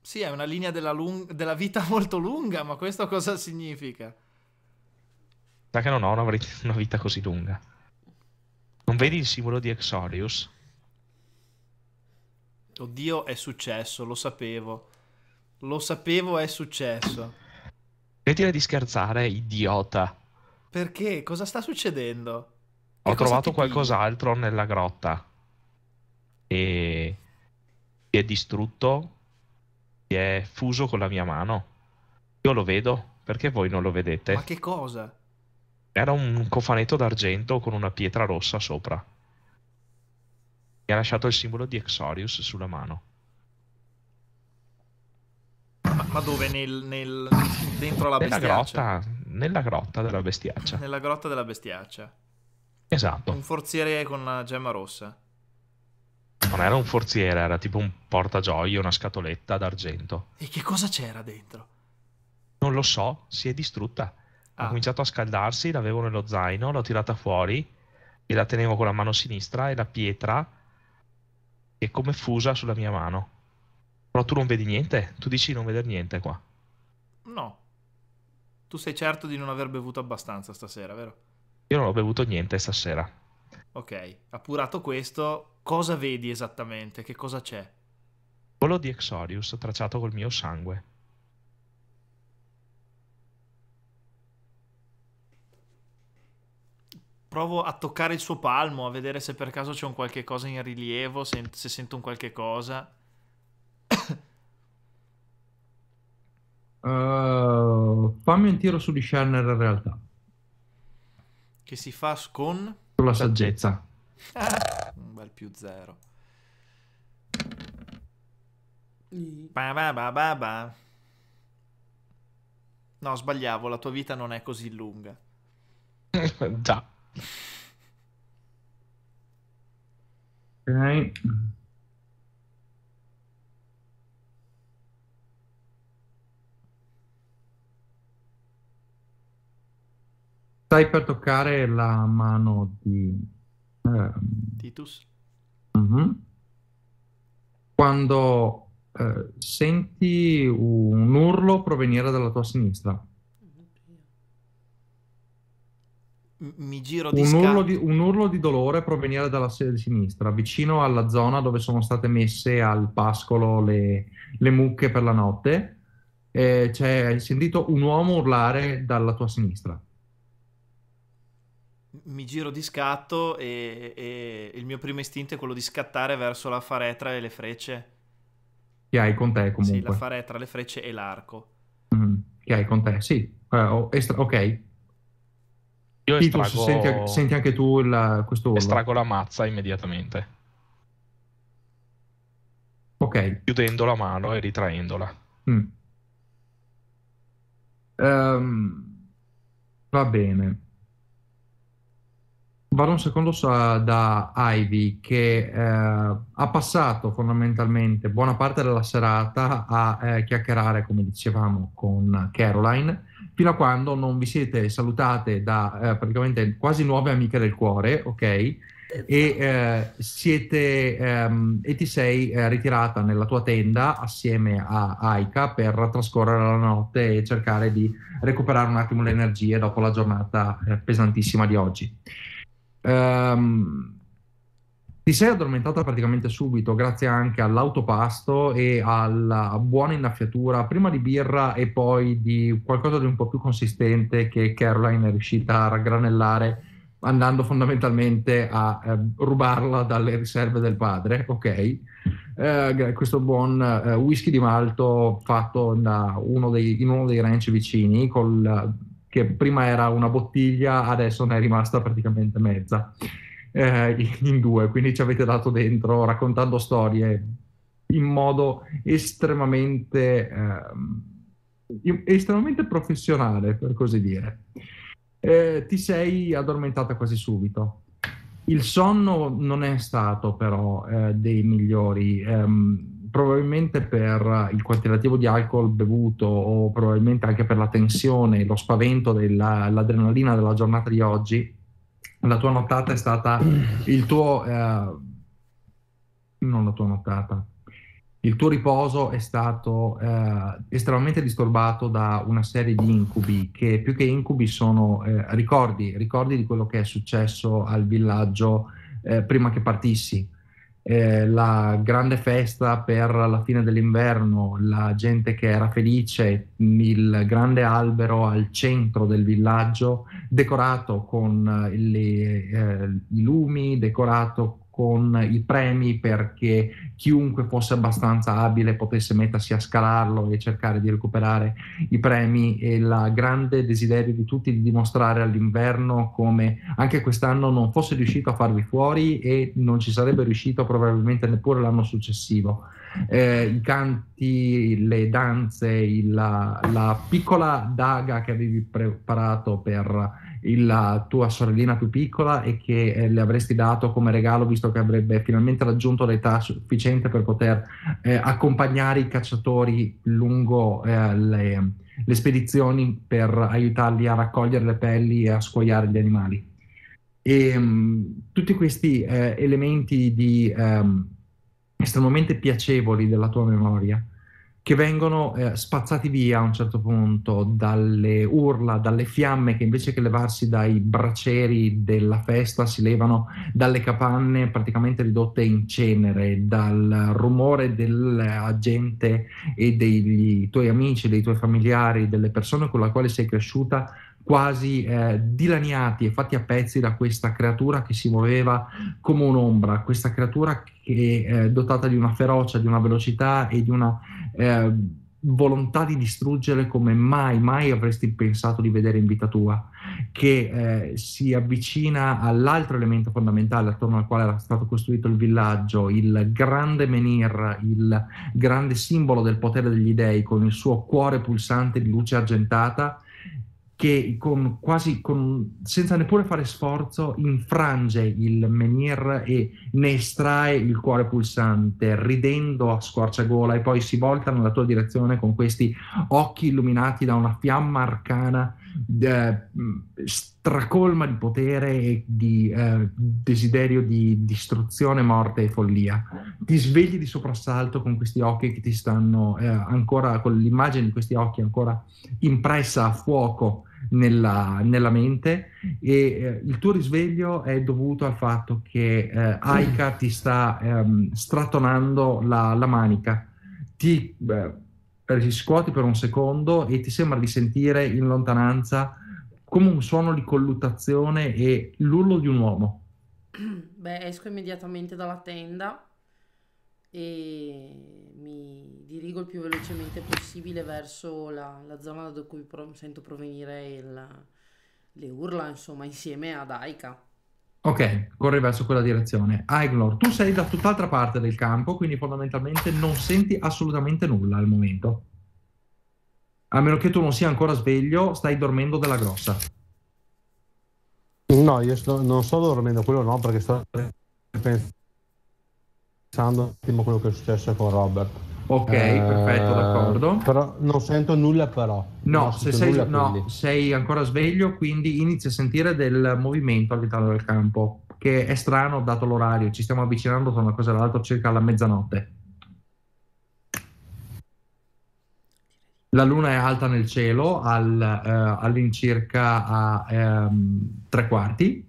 Speaker 1: Sì, è una linea della, lung- della vita molto lunga, ma questo cosa significa?
Speaker 3: Sa che non ho una, vita così lunga. Non vedi il simbolo di Exorius?
Speaker 1: Oddio, è successo, lo sapevo. Lo sapevo, è successo.
Speaker 3: Smettila di scherzare, idiota.
Speaker 1: Perché? Cosa sta succedendo? Ho trovato qualcos'altro
Speaker 3: nella grotta e si è distrutto, si è fuso con la mia mano. Io lo vedo, perché voi non lo vedete? Ma che cosa? Era un cofanetto d'argento con una pietra rossa sopra. Mi ha lasciato il simbolo di Exorius sulla mano.
Speaker 1: Ma, ma dove? Nel, nel, dentro la nella bestiaccia?
Speaker 3: Grotta, nella grotta della bestiaccia.
Speaker 1: Nella grotta della bestiaccia. Esatto. Un forziere con una gemma rossa.
Speaker 3: Non era un forziere, era tipo un portagioie, una scatoletta d'argento.
Speaker 1: E che cosa c'era dentro?
Speaker 3: Non lo so, si è distrutta. Ah. Ha cominciato a scaldarsi, l'avevo nello zaino, l'ho tirata fuori e la tenevo con la mano sinistra e la pietra è come fusa sulla mia mano. Però tu non vedi niente? Tu dici di non vedere niente qua.
Speaker 1: No. Tu sei certo di non aver bevuto abbastanza stasera, vero?
Speaker 3: Io non ho bevuto niente stasera.
Speaker 1: Ok, appurato questo, cosa vedi esattamente? Che cosa c'è?
Speaker 3: Volo di Exorius tracciato col mio sangue.
Speaker 1: provo a toccare il suo palmo, a vedere se per caso c'è un qualche cosa in rilievo, se, se sento un qualche cosa.
Speaker 4: uh, fammi un tiro su discernere la realtà.
Speaker 1: Che si fa con?
Speaker 4: la saggezza.
Speaker 1: Ah, un bel più zero. Ba ba ba ba No, sbagliavo, la tua vita non è così lunga.
Speaker 3: Già. Ok.
Speaker 4: Stai per toccare la mano di eh, Titus. Uh-huh. Quando eh, senti un urlo provenire dalla tua sinistra.
Speaker 1: Mi giro di un urlo di,
Speaker 4: un urlo di dolore provenire dalla sinistra, vicino alla zona dove sono state messe al pascolo le, le mucche per la notte. Eh, cioè, hai sentito un uomo urlare dalla tua sinistra
Speaker 1: mi giro di scatto e, e, il mio primo istinto è quello di scattare verso la faretra e le frecce.
Speaker 4: Che hai con te comunque? Sì, la
Speaker 1: faretra, le frecce e l'arco.
Speaker 4: Mm, che hai con te? Sì, uh, estra- ok. Io estrago... senti, senti, anche tu la, questo urlo.
Speaker 3: Estrago la mazza immediatamente. Ok. Chiudendo la mano e ritraendola.
Speaker 4: Mm. Um, va bene. Vado un secondo da Ivy che eh, ha passato fondamentalmente buona parte della serata a eh, chiacchierare, come dicevamo, con Caroline, fino a quando non vi siete salutate da eh, praticamente quasi nuove amiche del cuore, ok? Esatto. E, eh, siete, ehm, e, ti sei eh, ritirata nella tua tenda assieme a Aika per trascorrere la notte e cercare di recuperare un attimo le energie dopo la giornata eh, pesantissima di oggi. Um, ti sei addormentata praticamente subito, grazie anche all'autopasto e alla buona innaffiatura, prima di birra e poi di qualcosa di un po' più consistente che Caroline è riuscita a raggranellare andando fondamentalmente a eh, rubarla dalle riserve del padre, ok? Eh, questo buon eh, whisky di malto fatto da uno dei, in uno dei ranch vicini con... col che prima era una bottiglia, adesso ne è rimasta praticamente mezza eh, in due, quindi ci avete dato dentro raccontando storie in modo estremamente, eh, estremamente professionale, per così dire. Eh, ti sei addormentata quasi subito. Il sonno non è stato però eh, dei migliori. Ehm, probabilmente per il quantitativo di alcol bevuto o probabilmente anche per la tensione, lo spavento dell'adrenalina della giornata di oggi, la tua nottata è stata il tuo... Eh, non la tua nottata, il tuo riposo è stato eh, estremamente disturbato da una serie di incubi che più che incubi sono eh, ricordi, ricordi di quello che è successo al villaggio eh, prima che partissi, eh, la grande festa per la fine dell'inverno, la gente che era felice, il grande albero al centro del villaggio, decorato con eh, le, eh, i lumi, decorato con i premi perché chiunque fosse abbastanza abile potesse mettersi a scalarlo e cercare di recuperare i premi e il grande desiderio di tutti di dimostrare all'inverno come anche quest'anno non fosse riuscito a farli fuori e non ci sarebbe riuscito probabilmente neppure l'anno successivo. Eh, I canti, le danze, il, la, la, piccola daga che avevi preparato per il, la tua sorellina più piccola e che eh, le avresti dato come regalo visto che avrebbe finalmente raggiunto l'età sufficiente per poter eh, accompagnare i cacciatori lungo eh, le, le, spedizioni per aiutarli a raccogliere le pelli e a scuoiare gli animali. E, ehm, mh, tutti questi eh, elementi di, ehm, estremamente piacevoli della tua memoria che vengono eh, spazzati via a un certo punto dalle urla, dalle fiamme che invece che levarsi dai braceri della festa si levano dalle capanne praticamente ridotte in cenere, dal rumore della gente e dei tuoi amici, dei tuoi familiari, delle persone con le quali sei cresciuta quasi eh, dilaniati e fatti a pezzi da questa creatura che si muoveva come un'ombra, questa creatura che è eh, dotata di una ferocia, di una velocità e di una eh, volontà di distruggere come mai, mai avresti pensato di vedere in vita tua, che eh, si avvicina all'altro elemento fondamentale attorno al quale era stato costruito il villaggio, il grande menhir, il grande simbolo del potere degli dei con il suo cuore pulsante di luce argentata che con, quasi con, senza neppure fare sforzo infrange il menhir e ne estrae il cuore pulsante, ridendo a squarciagola e poi si volta nella tua direzione con questi occhi illuminati da una fiamma arcana eh, stracolma di potere e di eh, desiderio di distruzione, morte e follia. Ti svegli di soprassalto con questi occhi che ti stanno eh, ancora, con l'immagine di questi occhi ancora impressa a fuoco nella, nella mente mm. e eh, il tuo risveglio è dovuto al fatto che eh, mm. Aika ti sta ehm, stratonando la, la, manica, ti eh, eh scuoti per un secondo e ti sembra di sentire in lontananza come un suono di colluttazione e l'urlo di un uomo.
Speaker 2: Beh, esco immediatamente dalla tenda e mi dirigo il più velocemente possibile verso la, la zona da cui pro- sento provenire il, le urla, insomma, insieme ad Aika.
Speaker 4: Ok, corri verso quella direzione. Aiglor, tu sei da tutt'altra parte del campo, quindi fondamentalmente non senti assolutamente nulla al momento. A meno che tu non sia ancora sveglio, stai dormendo della grossa.
Speaker 5: No, io sto, non sto dormendo, quello no, perché sto pensando pensando prima quello che è successo con Robert. Ok, eh, perfetto, d'accordo. Però non sento nulla però. No, se sei, nulla, no
Speaker 4: sei, ancora sveglio, quindi inizi a sentire del movimento all'interno del campo, che è strano dato l'orario, ci stiamo avvicinando tra una cosa e l'altra circa alla mezzanotte. La luna è alta nel cielo al, eh, all'incirca a
Speaker 5: ehm, tre quarti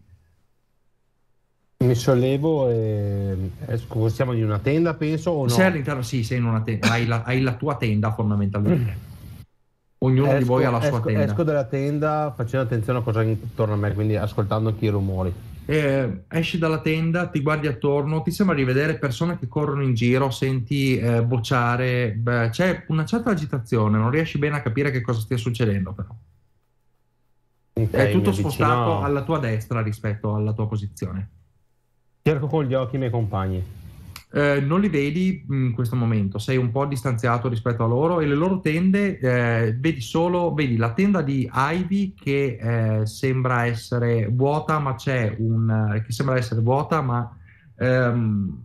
Speaker 5: mi sollevo e esco, eh, siamo in una tenda, penso o no? Sei
Speaker 4: all'interno, sì, sei in una tenda, hai la, hai la tua tenda fondamentalmente. Ognuno esco, di voi ha la esco, sua tenda. Esco
Speaker 5: dalla tenda facendo attenzione a cosa intorno a me, quindi ascoltando anche i rumori. Eh, esci dalla tenda, ti guardi attorno, ti
Speaker 4: sembra di vedere persone che corrono in giro, senti eh, bocciare, beh, c'è una certa agitazione, non riesci bene a capire che cosa stia succedendo però.
Speaker 5: Okay, È tutto spostato vicino...
Speaker 4: alla tua destra rispetto alla tua posizione. Cerco con gli occhi i miei compagni. Eh, non li vedi in questo momento, sei un po' distanziato rispetto a loro e le loro tende, eh, vedi solo, vedi la tenda di Ivy che eh, sembra essere vuota, ma c'è un... Eh, che sembra essere vuota, ma ehm,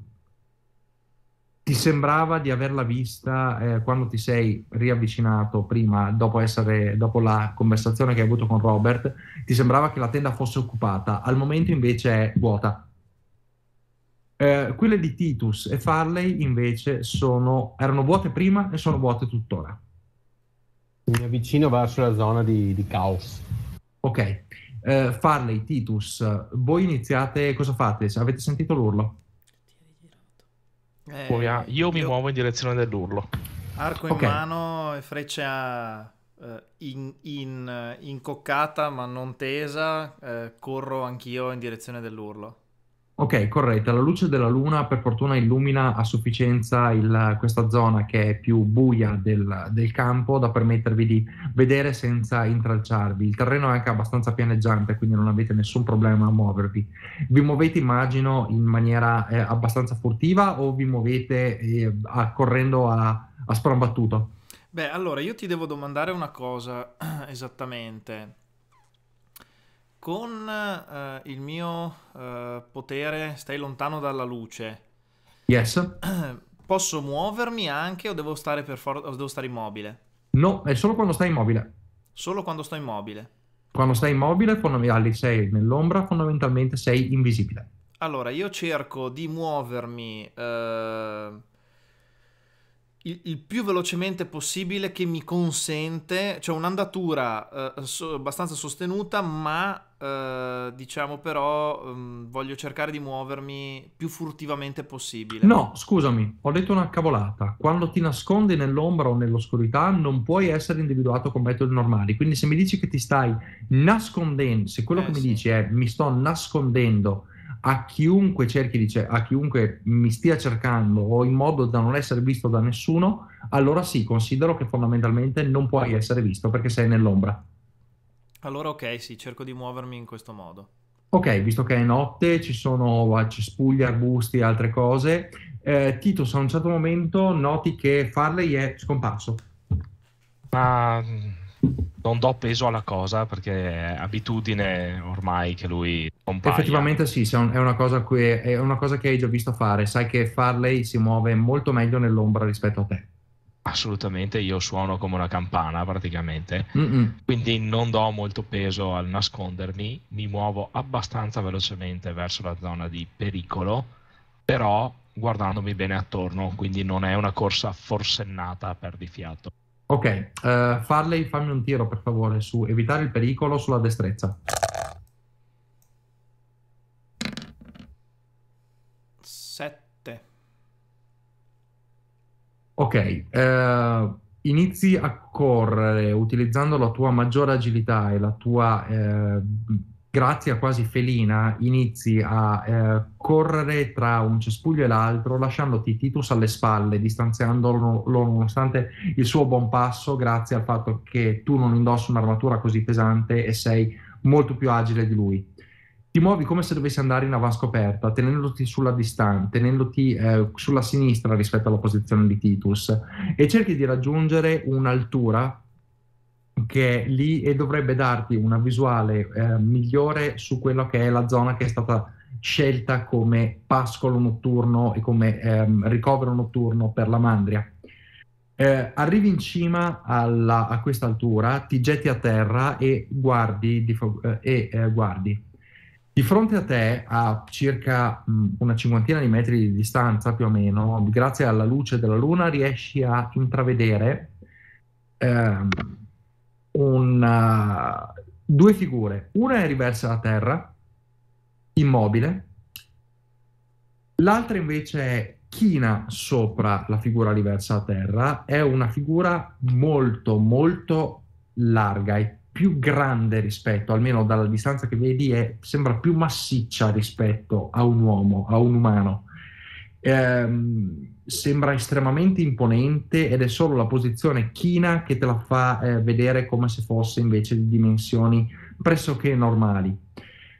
Speaker 4: ti sembrava di averla vista eh, quando ti sei riavvicinato prima, dopo, essere, dopo la conversazione che hai avuto con Robert, ti sembrava che la tenda fosse occupata, al momento invece è vuota. Eh, quelle di Titus e Farley invece sono, erano vuote prima e sono vuote tuttora. Mi avvicino verso la zona di, di caos. Ok. Eh, Farley, Titus, voi iniziate, cosa fate? Avete sentito l'urlo?
Speaker 1: Eh, Poi,
Speaker 3: ah, io, io mi muovo in direzione dell'urlo.
Speaker 1: Arco in okay. mano e freccia uh, eh, in, in, incoccata ma non tesa, uh, corro anch'io in direzione dell'urlo.
Speaker 4: Ok, corretta. La luce della luna per fortuna illumina a sufficienza il, questa zona che è più buia del, del, campo da permettervi di vedere senza intralciarvi. Il terreno è anche abbastanza pianeggiante, quindi non avete nessun problema a muovervi. Vi muovete, immagino, in maniera eh, abbastanza furtiva o vi muovete eh, a, correndo a, a sprambattuto?
Speaker 1: Beh, allora io ti devo domandare una cosa esattamente con eh, il mio eh, potere stai lontano dalla luce. Yes. Posso muovermi anche o devo stare, for- o devo stare immobile?
Speaker 4: No, è solo quando stai immobile.
Speaker 1: Solo quando sto immobile.
Speaker 4: Quando stai immobile, fondamentalmente sei nell'ombra, fondamentalmente sei invisibile.
Speaker 1: Allora, io cerco di muovermi eh, il, il, più velocemente possibile che mi consente, cioè un'andatura eh, so, abbastanza sostenuta, ma eh, diciamo però um, voglio cercare di muovermi più furtivamente possibile. No,
Speaker 4: scusami, ho detto una cavolata. Quando ti nascondi nell'ombra o nell'oscurità non puoi essere individuato con metodi normali, quindi se mi dici che ti stai nascondendo, se quello eh, che mi dici è mi sto nascondendo a chiunque, cerchi di a chiunque mi stia cercando o in modo da non essere visto da nessuno, allora sì, considero che fondamentalmente non puoi essere visto perché sei nell'ombra.
Speaker 1: Allora ok, sì, cerco di muovermi in questo modo.
Speaker 4: Ok, visto che è notte, ci sono cespugli, arbusti e altre cose, eh, Titus a un certo momento noti che Farley è scomparso.
Speaker 3: Ma mm, non do peso alla cosa perché è abitudine ormai che lui compaia. Effettivamente
Speaker 4: sì, è una, cui, è una, cosa che hai già visto fare, sai che Farley si muove molto meglio nell'ombra rispetto a te.
Speaker 3: Assolutamente, io suono come una campana praticamente, Mm-mm. quindi non do molto peso al nascondermi, mi muovo abbastanza velocemente verso la zona di pericolo, però guardandomi bene attorno, quindi non è una corsa forsennata per di fiato.
Speaker 4: Ok, uh, Farley, fammi un tiro per favore su evitare il pericolo sulla destrezza.
Speaker 3: Sette.
Speaker 4: Ok, uh, inizi a correre utilizzando la tua maggiore agilità e la tua... Uh, grazie a quasi felina, inizi a eh, correre tra un cespuglio e l'altro, lasciandoti Titus alle spalle, distanziandolo nonostante il suo buon passo, grazie al fatto che tu non indossi un'armatura così pesante e sei molto più agile di lui. Ti muovi come se dovessi andare in avanscoperta, tenendoti sulla distanza, tenendoti eh, sulla sinistra rispetto alla posizione di Titus e cerchi di raggiungere un'altura che è lì e dovrebbe darti una visuale eh, migliore su quella che è la zona che è stata scelta come pascolo notturno e come ehm, ricovero notturno per la mandria. Eh, arrivi in cima alla, a questa altura, ti getti a terra e guardi, di, eh, eh, guardi. di fronte a te, a circa mh, mm, una cinquantina di metri di distanza più o meno, grazie alla luce della luna, riesci a intravedere ehm, una, eh, due figure. Una è riversa da terra, immobile, l'altra invece è china sopra la figura riversa da terra, è una figura molto molto larga, e più grande rispetto, almeno dalla distanza che vedi, è, sembra più massiccia rispetto a un uomo, a un umano ehm, sembra estremamente imponente ed è solo la posizione china che te la fa eh, vedere come se fosse invece di dimensioni pressoché normali.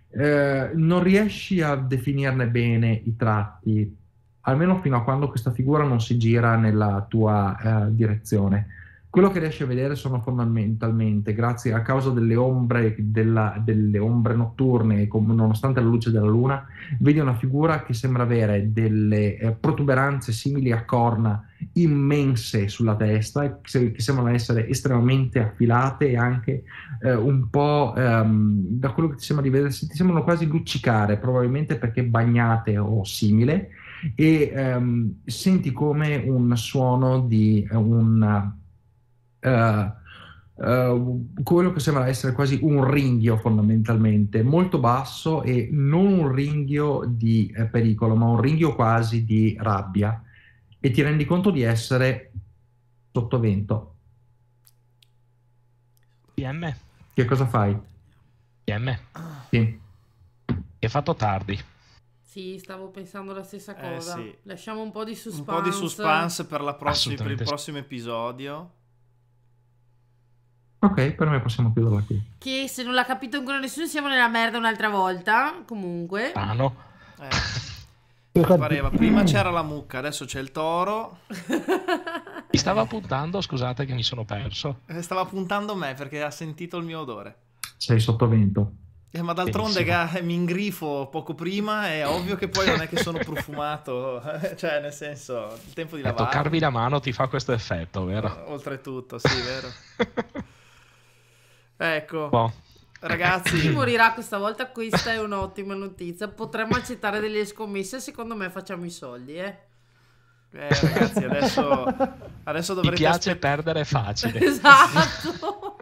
Speaker 4: Eh, non riesci a definirne bene i tratti, almeno fino a quando questa figura non si gira nella tua eh, direzione. Quello che riesci a vedere sono fondamentalmente, grazie a causa delle ombre, della, delle ombre notturne, com- nonostante la luce della luna, vedi una figura che sembra avere delle eh, protuberanze simili a corna immense sulla testa, che, che sembrano essere estremamente affilate e anche eh, un po' ehm, da quello che ti sembra di vedere, ti sembrano quasi luccicare, probabilmente perché bagnate o simile, e ehm, senti come un suono di eh, un Uh, quello che sembra essere quasi un ringhio fondamentalmente, molto basso e non un ringhio di eh, pericolo, ma un ringhio quasi di rabbia e ti rendi conto di essere sottovento. PM. Che cosa fai? PM.
Speaker 3: Sì. È fatto tardi.
Speaker 2: Sì, stavo pensando la stessa eh, cosa. Sì. Lasciamo un po' di suspense. Un po' di suspense
Speaker 1: per, prossima, per il prossimo episodio.
Speaker 4: Ok, per me possiamo chiuderla qui.
Speaker 2: Che se non l'ha capito ancora nessuno siamo nella merda un'altra volta, comunque. Ah
Speaker 1: no. Eh. pareva, prima c'era la mucca, adesso c'è il toro. mi stava puntando, scusate che mi
Speaker 3: sono perso.
Speaker 1: Eh, stava puntando me perché ha sentito il mio odore.
Speaker 4: Sei sottovento.
Speaker 1: Eh, ma d'altronde ga, eh, mi ingrifo poco prima, è ovvio che poi non è che sono profumato, eh, cioè nel senso, il tempo di lavare. Toccarvi
Speaker 3: la mano ti fa questo effetto, vero?
Speaker 1: Oltretutto, sì, vero. Ecco. Wow. Ragazzi, chi morirà
Speaker 2: questa volta? Questa è un'ottima notizia. Potremmo accettare delle scommesse. Secondo me, facciamo i soldi, eh. Eh, ragazzi, adesso, adesso dovrete. Mi piace aspe... perdere facile. Esatto.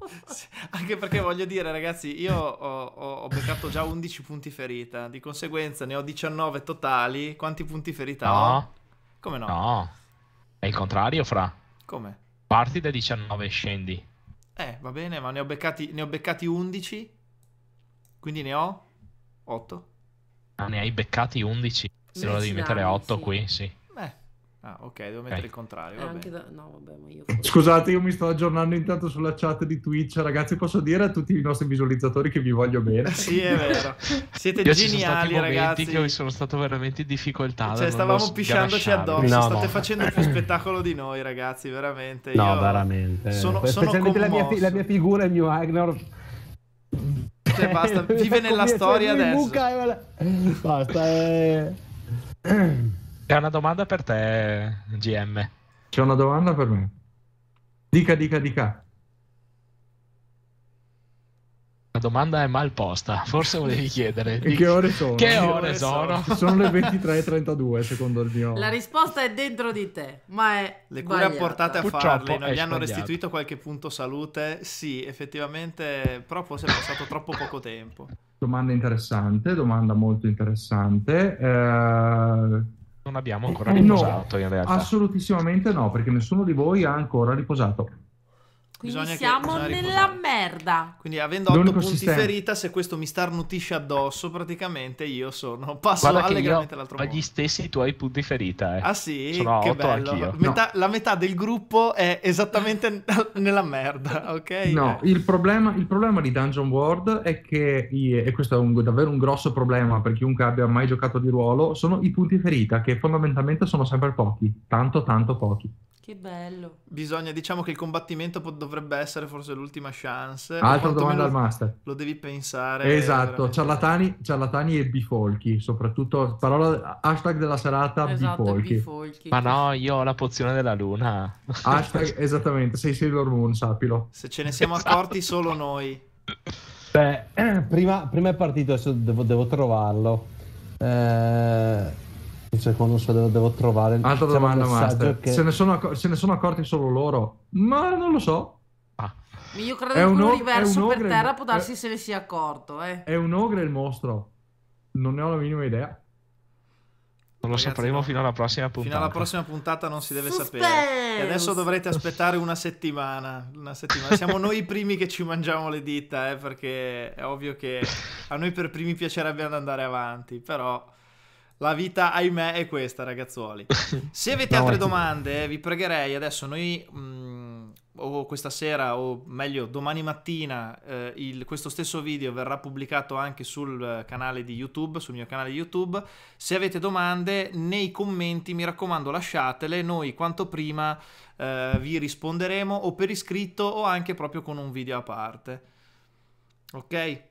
Speaker 1: Anche perché voglio dire, ragazzi, io ho, ho, beccato già 11 punti ferita. Di conseguenza ne ho 19 totali. Quanti punti ferita no.
Speaker 3: ho? Come no? No, è il contrario, Fra. Come? Parti da 19 e scendi.
Speaker 1: Eh, va bene, ma ne ho beccati, ne ho beccati 11. Quindi ne ho 8.
Speaker 3: Ah, ne hai beccati 11. Se lo devi mettere 8 sì. qui,
Speaker 1: sì. Ah, ok, devo mettere okay. il contrario. Vabbè. Da... No, vabbè, io Scusate,
Speaker 4: io mi sto aggiornando intanto sulla chat di Twitch. Ragazzi, posso dire a tutti i nostri visualizzatori che vi voglio bene. sì,
Speaker 3: è vero. Siete io geniali, ragazzi. Io sono stato veramente in difficoltà. Cioè, stavamo pisciandoci addosso. No, state no.
Speaker 1: facendo più spettacolo di noi, ragazzi. Veramente. No, io... veramente. Sono, sono commosso. La mia,
Speaker 5: fi- la mia figura, il mio Agnor. Cioè, basta. Vive ecco, nella storia adesso. Buca, e... Basta. Eh...
Speaker 3: C'è una domanda per te, GM. C'è una domanda per me. Dica, dica, dica. La domanda è mal posta,
Speaker 4: forse volevi chiedere. Dic- che ore sono? Che, che ore, ore sono? sono? le 23.32 secondo il mio...
Speaker 2: La risposta è dentro di te, ma è Le cure bagliata. apportate a Purtroppo farle, non gli hanno restituito
Speaker 1: qualche punto salute? Sì, effettivamente, però forse è passato troppo poco tempo.
Speaker 4: Domanda interessante, domanda molto interessante. Eh non abbiamo eh, ancora riposato no, in realtà. Assolutissimamente no, perché nessuno di voi ha ancora riposato.
Speaker 2: Quindi bisogna siamo nella riposare. merda. Quindi
Speaker 1: avendo 8 punti sistema. ferita, se questo mi starnutisce addosso, praticamente io sono passo Guarda allegramente all'altro Ma
Speaker 3: gli stessi tuoi punti
Speaker 1: ferita, eh. Ah sì? Sono che bello. Metà, no. La metà del gruppo è esattamente nella merda, ok? No,
Speaker 4: eh. il, problema, il problema, di Dungeon World è che, e questo è un, davvero un grosso problema per chiunque abbia mai giocato di ruolo, sono i punti ferita, che fondamentalmente sono sempre pochi, tanto tanto pochi.
Speaker 1: Che bello. Bisogna, diciamo che il combattimento po- dovrebbe essere forse l'ultima chance. Altra domanda al master. Lo devi pensare. Esatto,
Speaker 4: ciarlatani, ciarlatani, e bifolchi, soprattutto parola, hashtag della serata esatto, bifolchi. bifolchi. Ma no, io ho la pozione della luna. Hashtag, esattamente, sei Sailor
Speaker 5: Moon, sappilo. Se ce ne siamo esatto.
Speaker 1: accorti solo noi.
Speaker 5: Beh, prima, prima è partito, adesso devo, devo trovarlo. Eh secondo so dove devo trovare. Altra diciamo, domanda, Master. Che... Se, ne accor- se, ne sono accorti
Speaker 4: solo loro? Ma non lo so.
Speaker 2: Ah. Io credo è che un universo per terra può darsi è... se ne sia accorto. Eh. È un
Speaker 4: ogre il mostro. Non ne ho la minima idea.
Speaker 1: Non lo Ragazzi, sapremo fino alla prossima puntata. Fino alla prossima puntata non si deve Suspense. sapere. E adesso dovrete aspettare una settimana. Una settimana. Siamo noi i primi che ci mangiamo le dita, eh, perché è ovvio che a noi per primi piacerebbe andare avanti, però la vita, ahimè, è questa, ragazzuoli. Se avete altre domande, eh, vi pregherei adesso noi. Mh, mm, o questa sera, o meglio, domani mattina, eh, il, questo stesso video verrà pubblicato anche sul eh, canale di YouTube, sul mio canale YouTube. Se avete domande, nei commenti, mi raccomando, lasciatele. Noi quanto prima eh, vi risponderemo o per iscritto o anche proprio con un video a parte. Ok?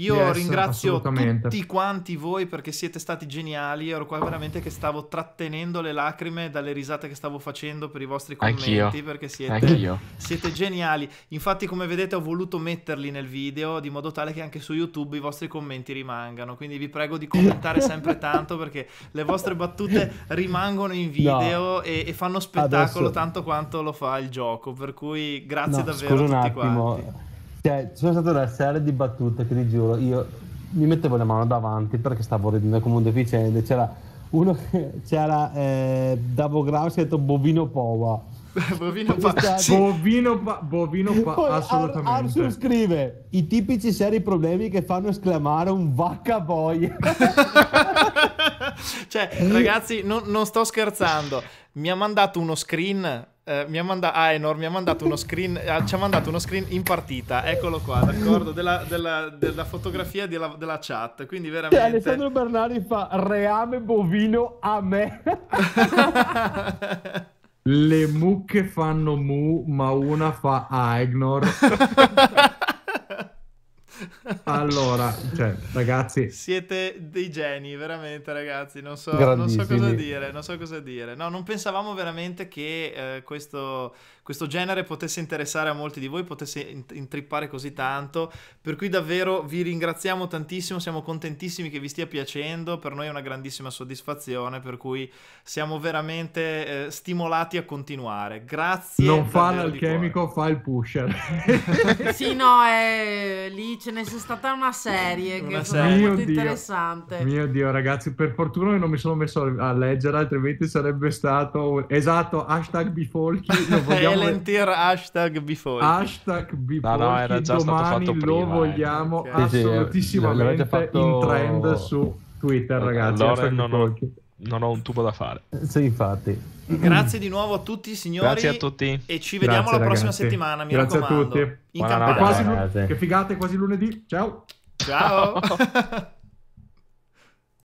Speaker 1: Io yes, ringrazio tutti quanti voi perché siete stati geniali. Ero qua veramente che stavo trattenendo le lacrime dalle risate che stavo facendo per i vostri commenti Anch'io. perché siete, siete, geniali. Infatti, come vedete, ho voluto metterli nel video di modo tale che anche su YouTube i vostri commenti rimangano. Quindi vi prego di commentare sempre tanto perché le vostre battute rimangono in video no. e, e, fanno spettacolo Adesso... tanto quanto lo fa il gioco. Per cui grazie no, davvero a tutti attimo.
Speaker 5: quanti. Cioè, sono state una serie di battute che ti giuro, io mi mettevo le mani davanti perché stavo ridendo come un deficiente. C'era uno che c'era eh, Davo Graus si è detto Bovino Powa.
Speaker 3: Bovino pa, sì.
Speaker 5: Bovino pa, Bovino pa assolutamente. Arsul scrive i tipici seri problemi che fanno esclamare un vacca boia.
Speaker 1: cioè, ragazzi, non, non sto scherzando. Mi ha mandato uno screen eh, mi ha mandato Aenor ah, mi ha mandato uno screen eh, ci ha mandato uno screen in partita eccolo qua d'accordo della, della, della fotografia della, della, chat quindi veramente
Speaker 4: eh, Alessandro
Speaker 5: Bernardi fa reame bovino a me
Speaker 4: le mucche fanno mu ma una fa Aegnor allora, cioè, ragazzi,
Speaker 1: siete dei geni, veramente, ragazzi. Non so, non so, cosa dire, non so cosa dire. No, non pensavamo veramente che eh, questo, questo genere potesse interessare a molti di voi, potesse intrippare così tanto. Per cui davvero vi ringraziamo tantissimo, siamo contentissimi che vi stia piacendo, per noi è una grandissima soddisfazione, per cui siamo veramente eh, stimolati a continuare. Grazie. Non fa l'alchemico,
Speaker 4: fa il pusher.
Speaker 2: sì, no, è... lì ce ne è stata una serie una che serie. è molto Dio. interessante.
Speaker 4: Mio Dio, ragazzi, per fortuna non mi sono messo a leggere, altrimenti sarebbe stato esatto, hashtag bifolchi,
Speaker 1: lo vogliamo volunteer hashtag before. Hashtag before. No, no, era già stato fatto prima. Eh. vogliamo okay. assolutissimamente
Speaker 4: fatto... in trend su
Speaker 3: Twitter, ragazzi. Allora non ho, non ho un tubo da fare.
Speaker 5: Sì, infatti.
Speaker 1: Grazie di nuovo a tutti, signori.
Speaker 5: Grazie a tutti. E ci vediamo Grazie, la prossima settimana. Mi Grazie raccomando. a tutti. In quasi, che
Speaker 4: figate, quasi lunedì. Ciao.
Speaker 1: Ciao.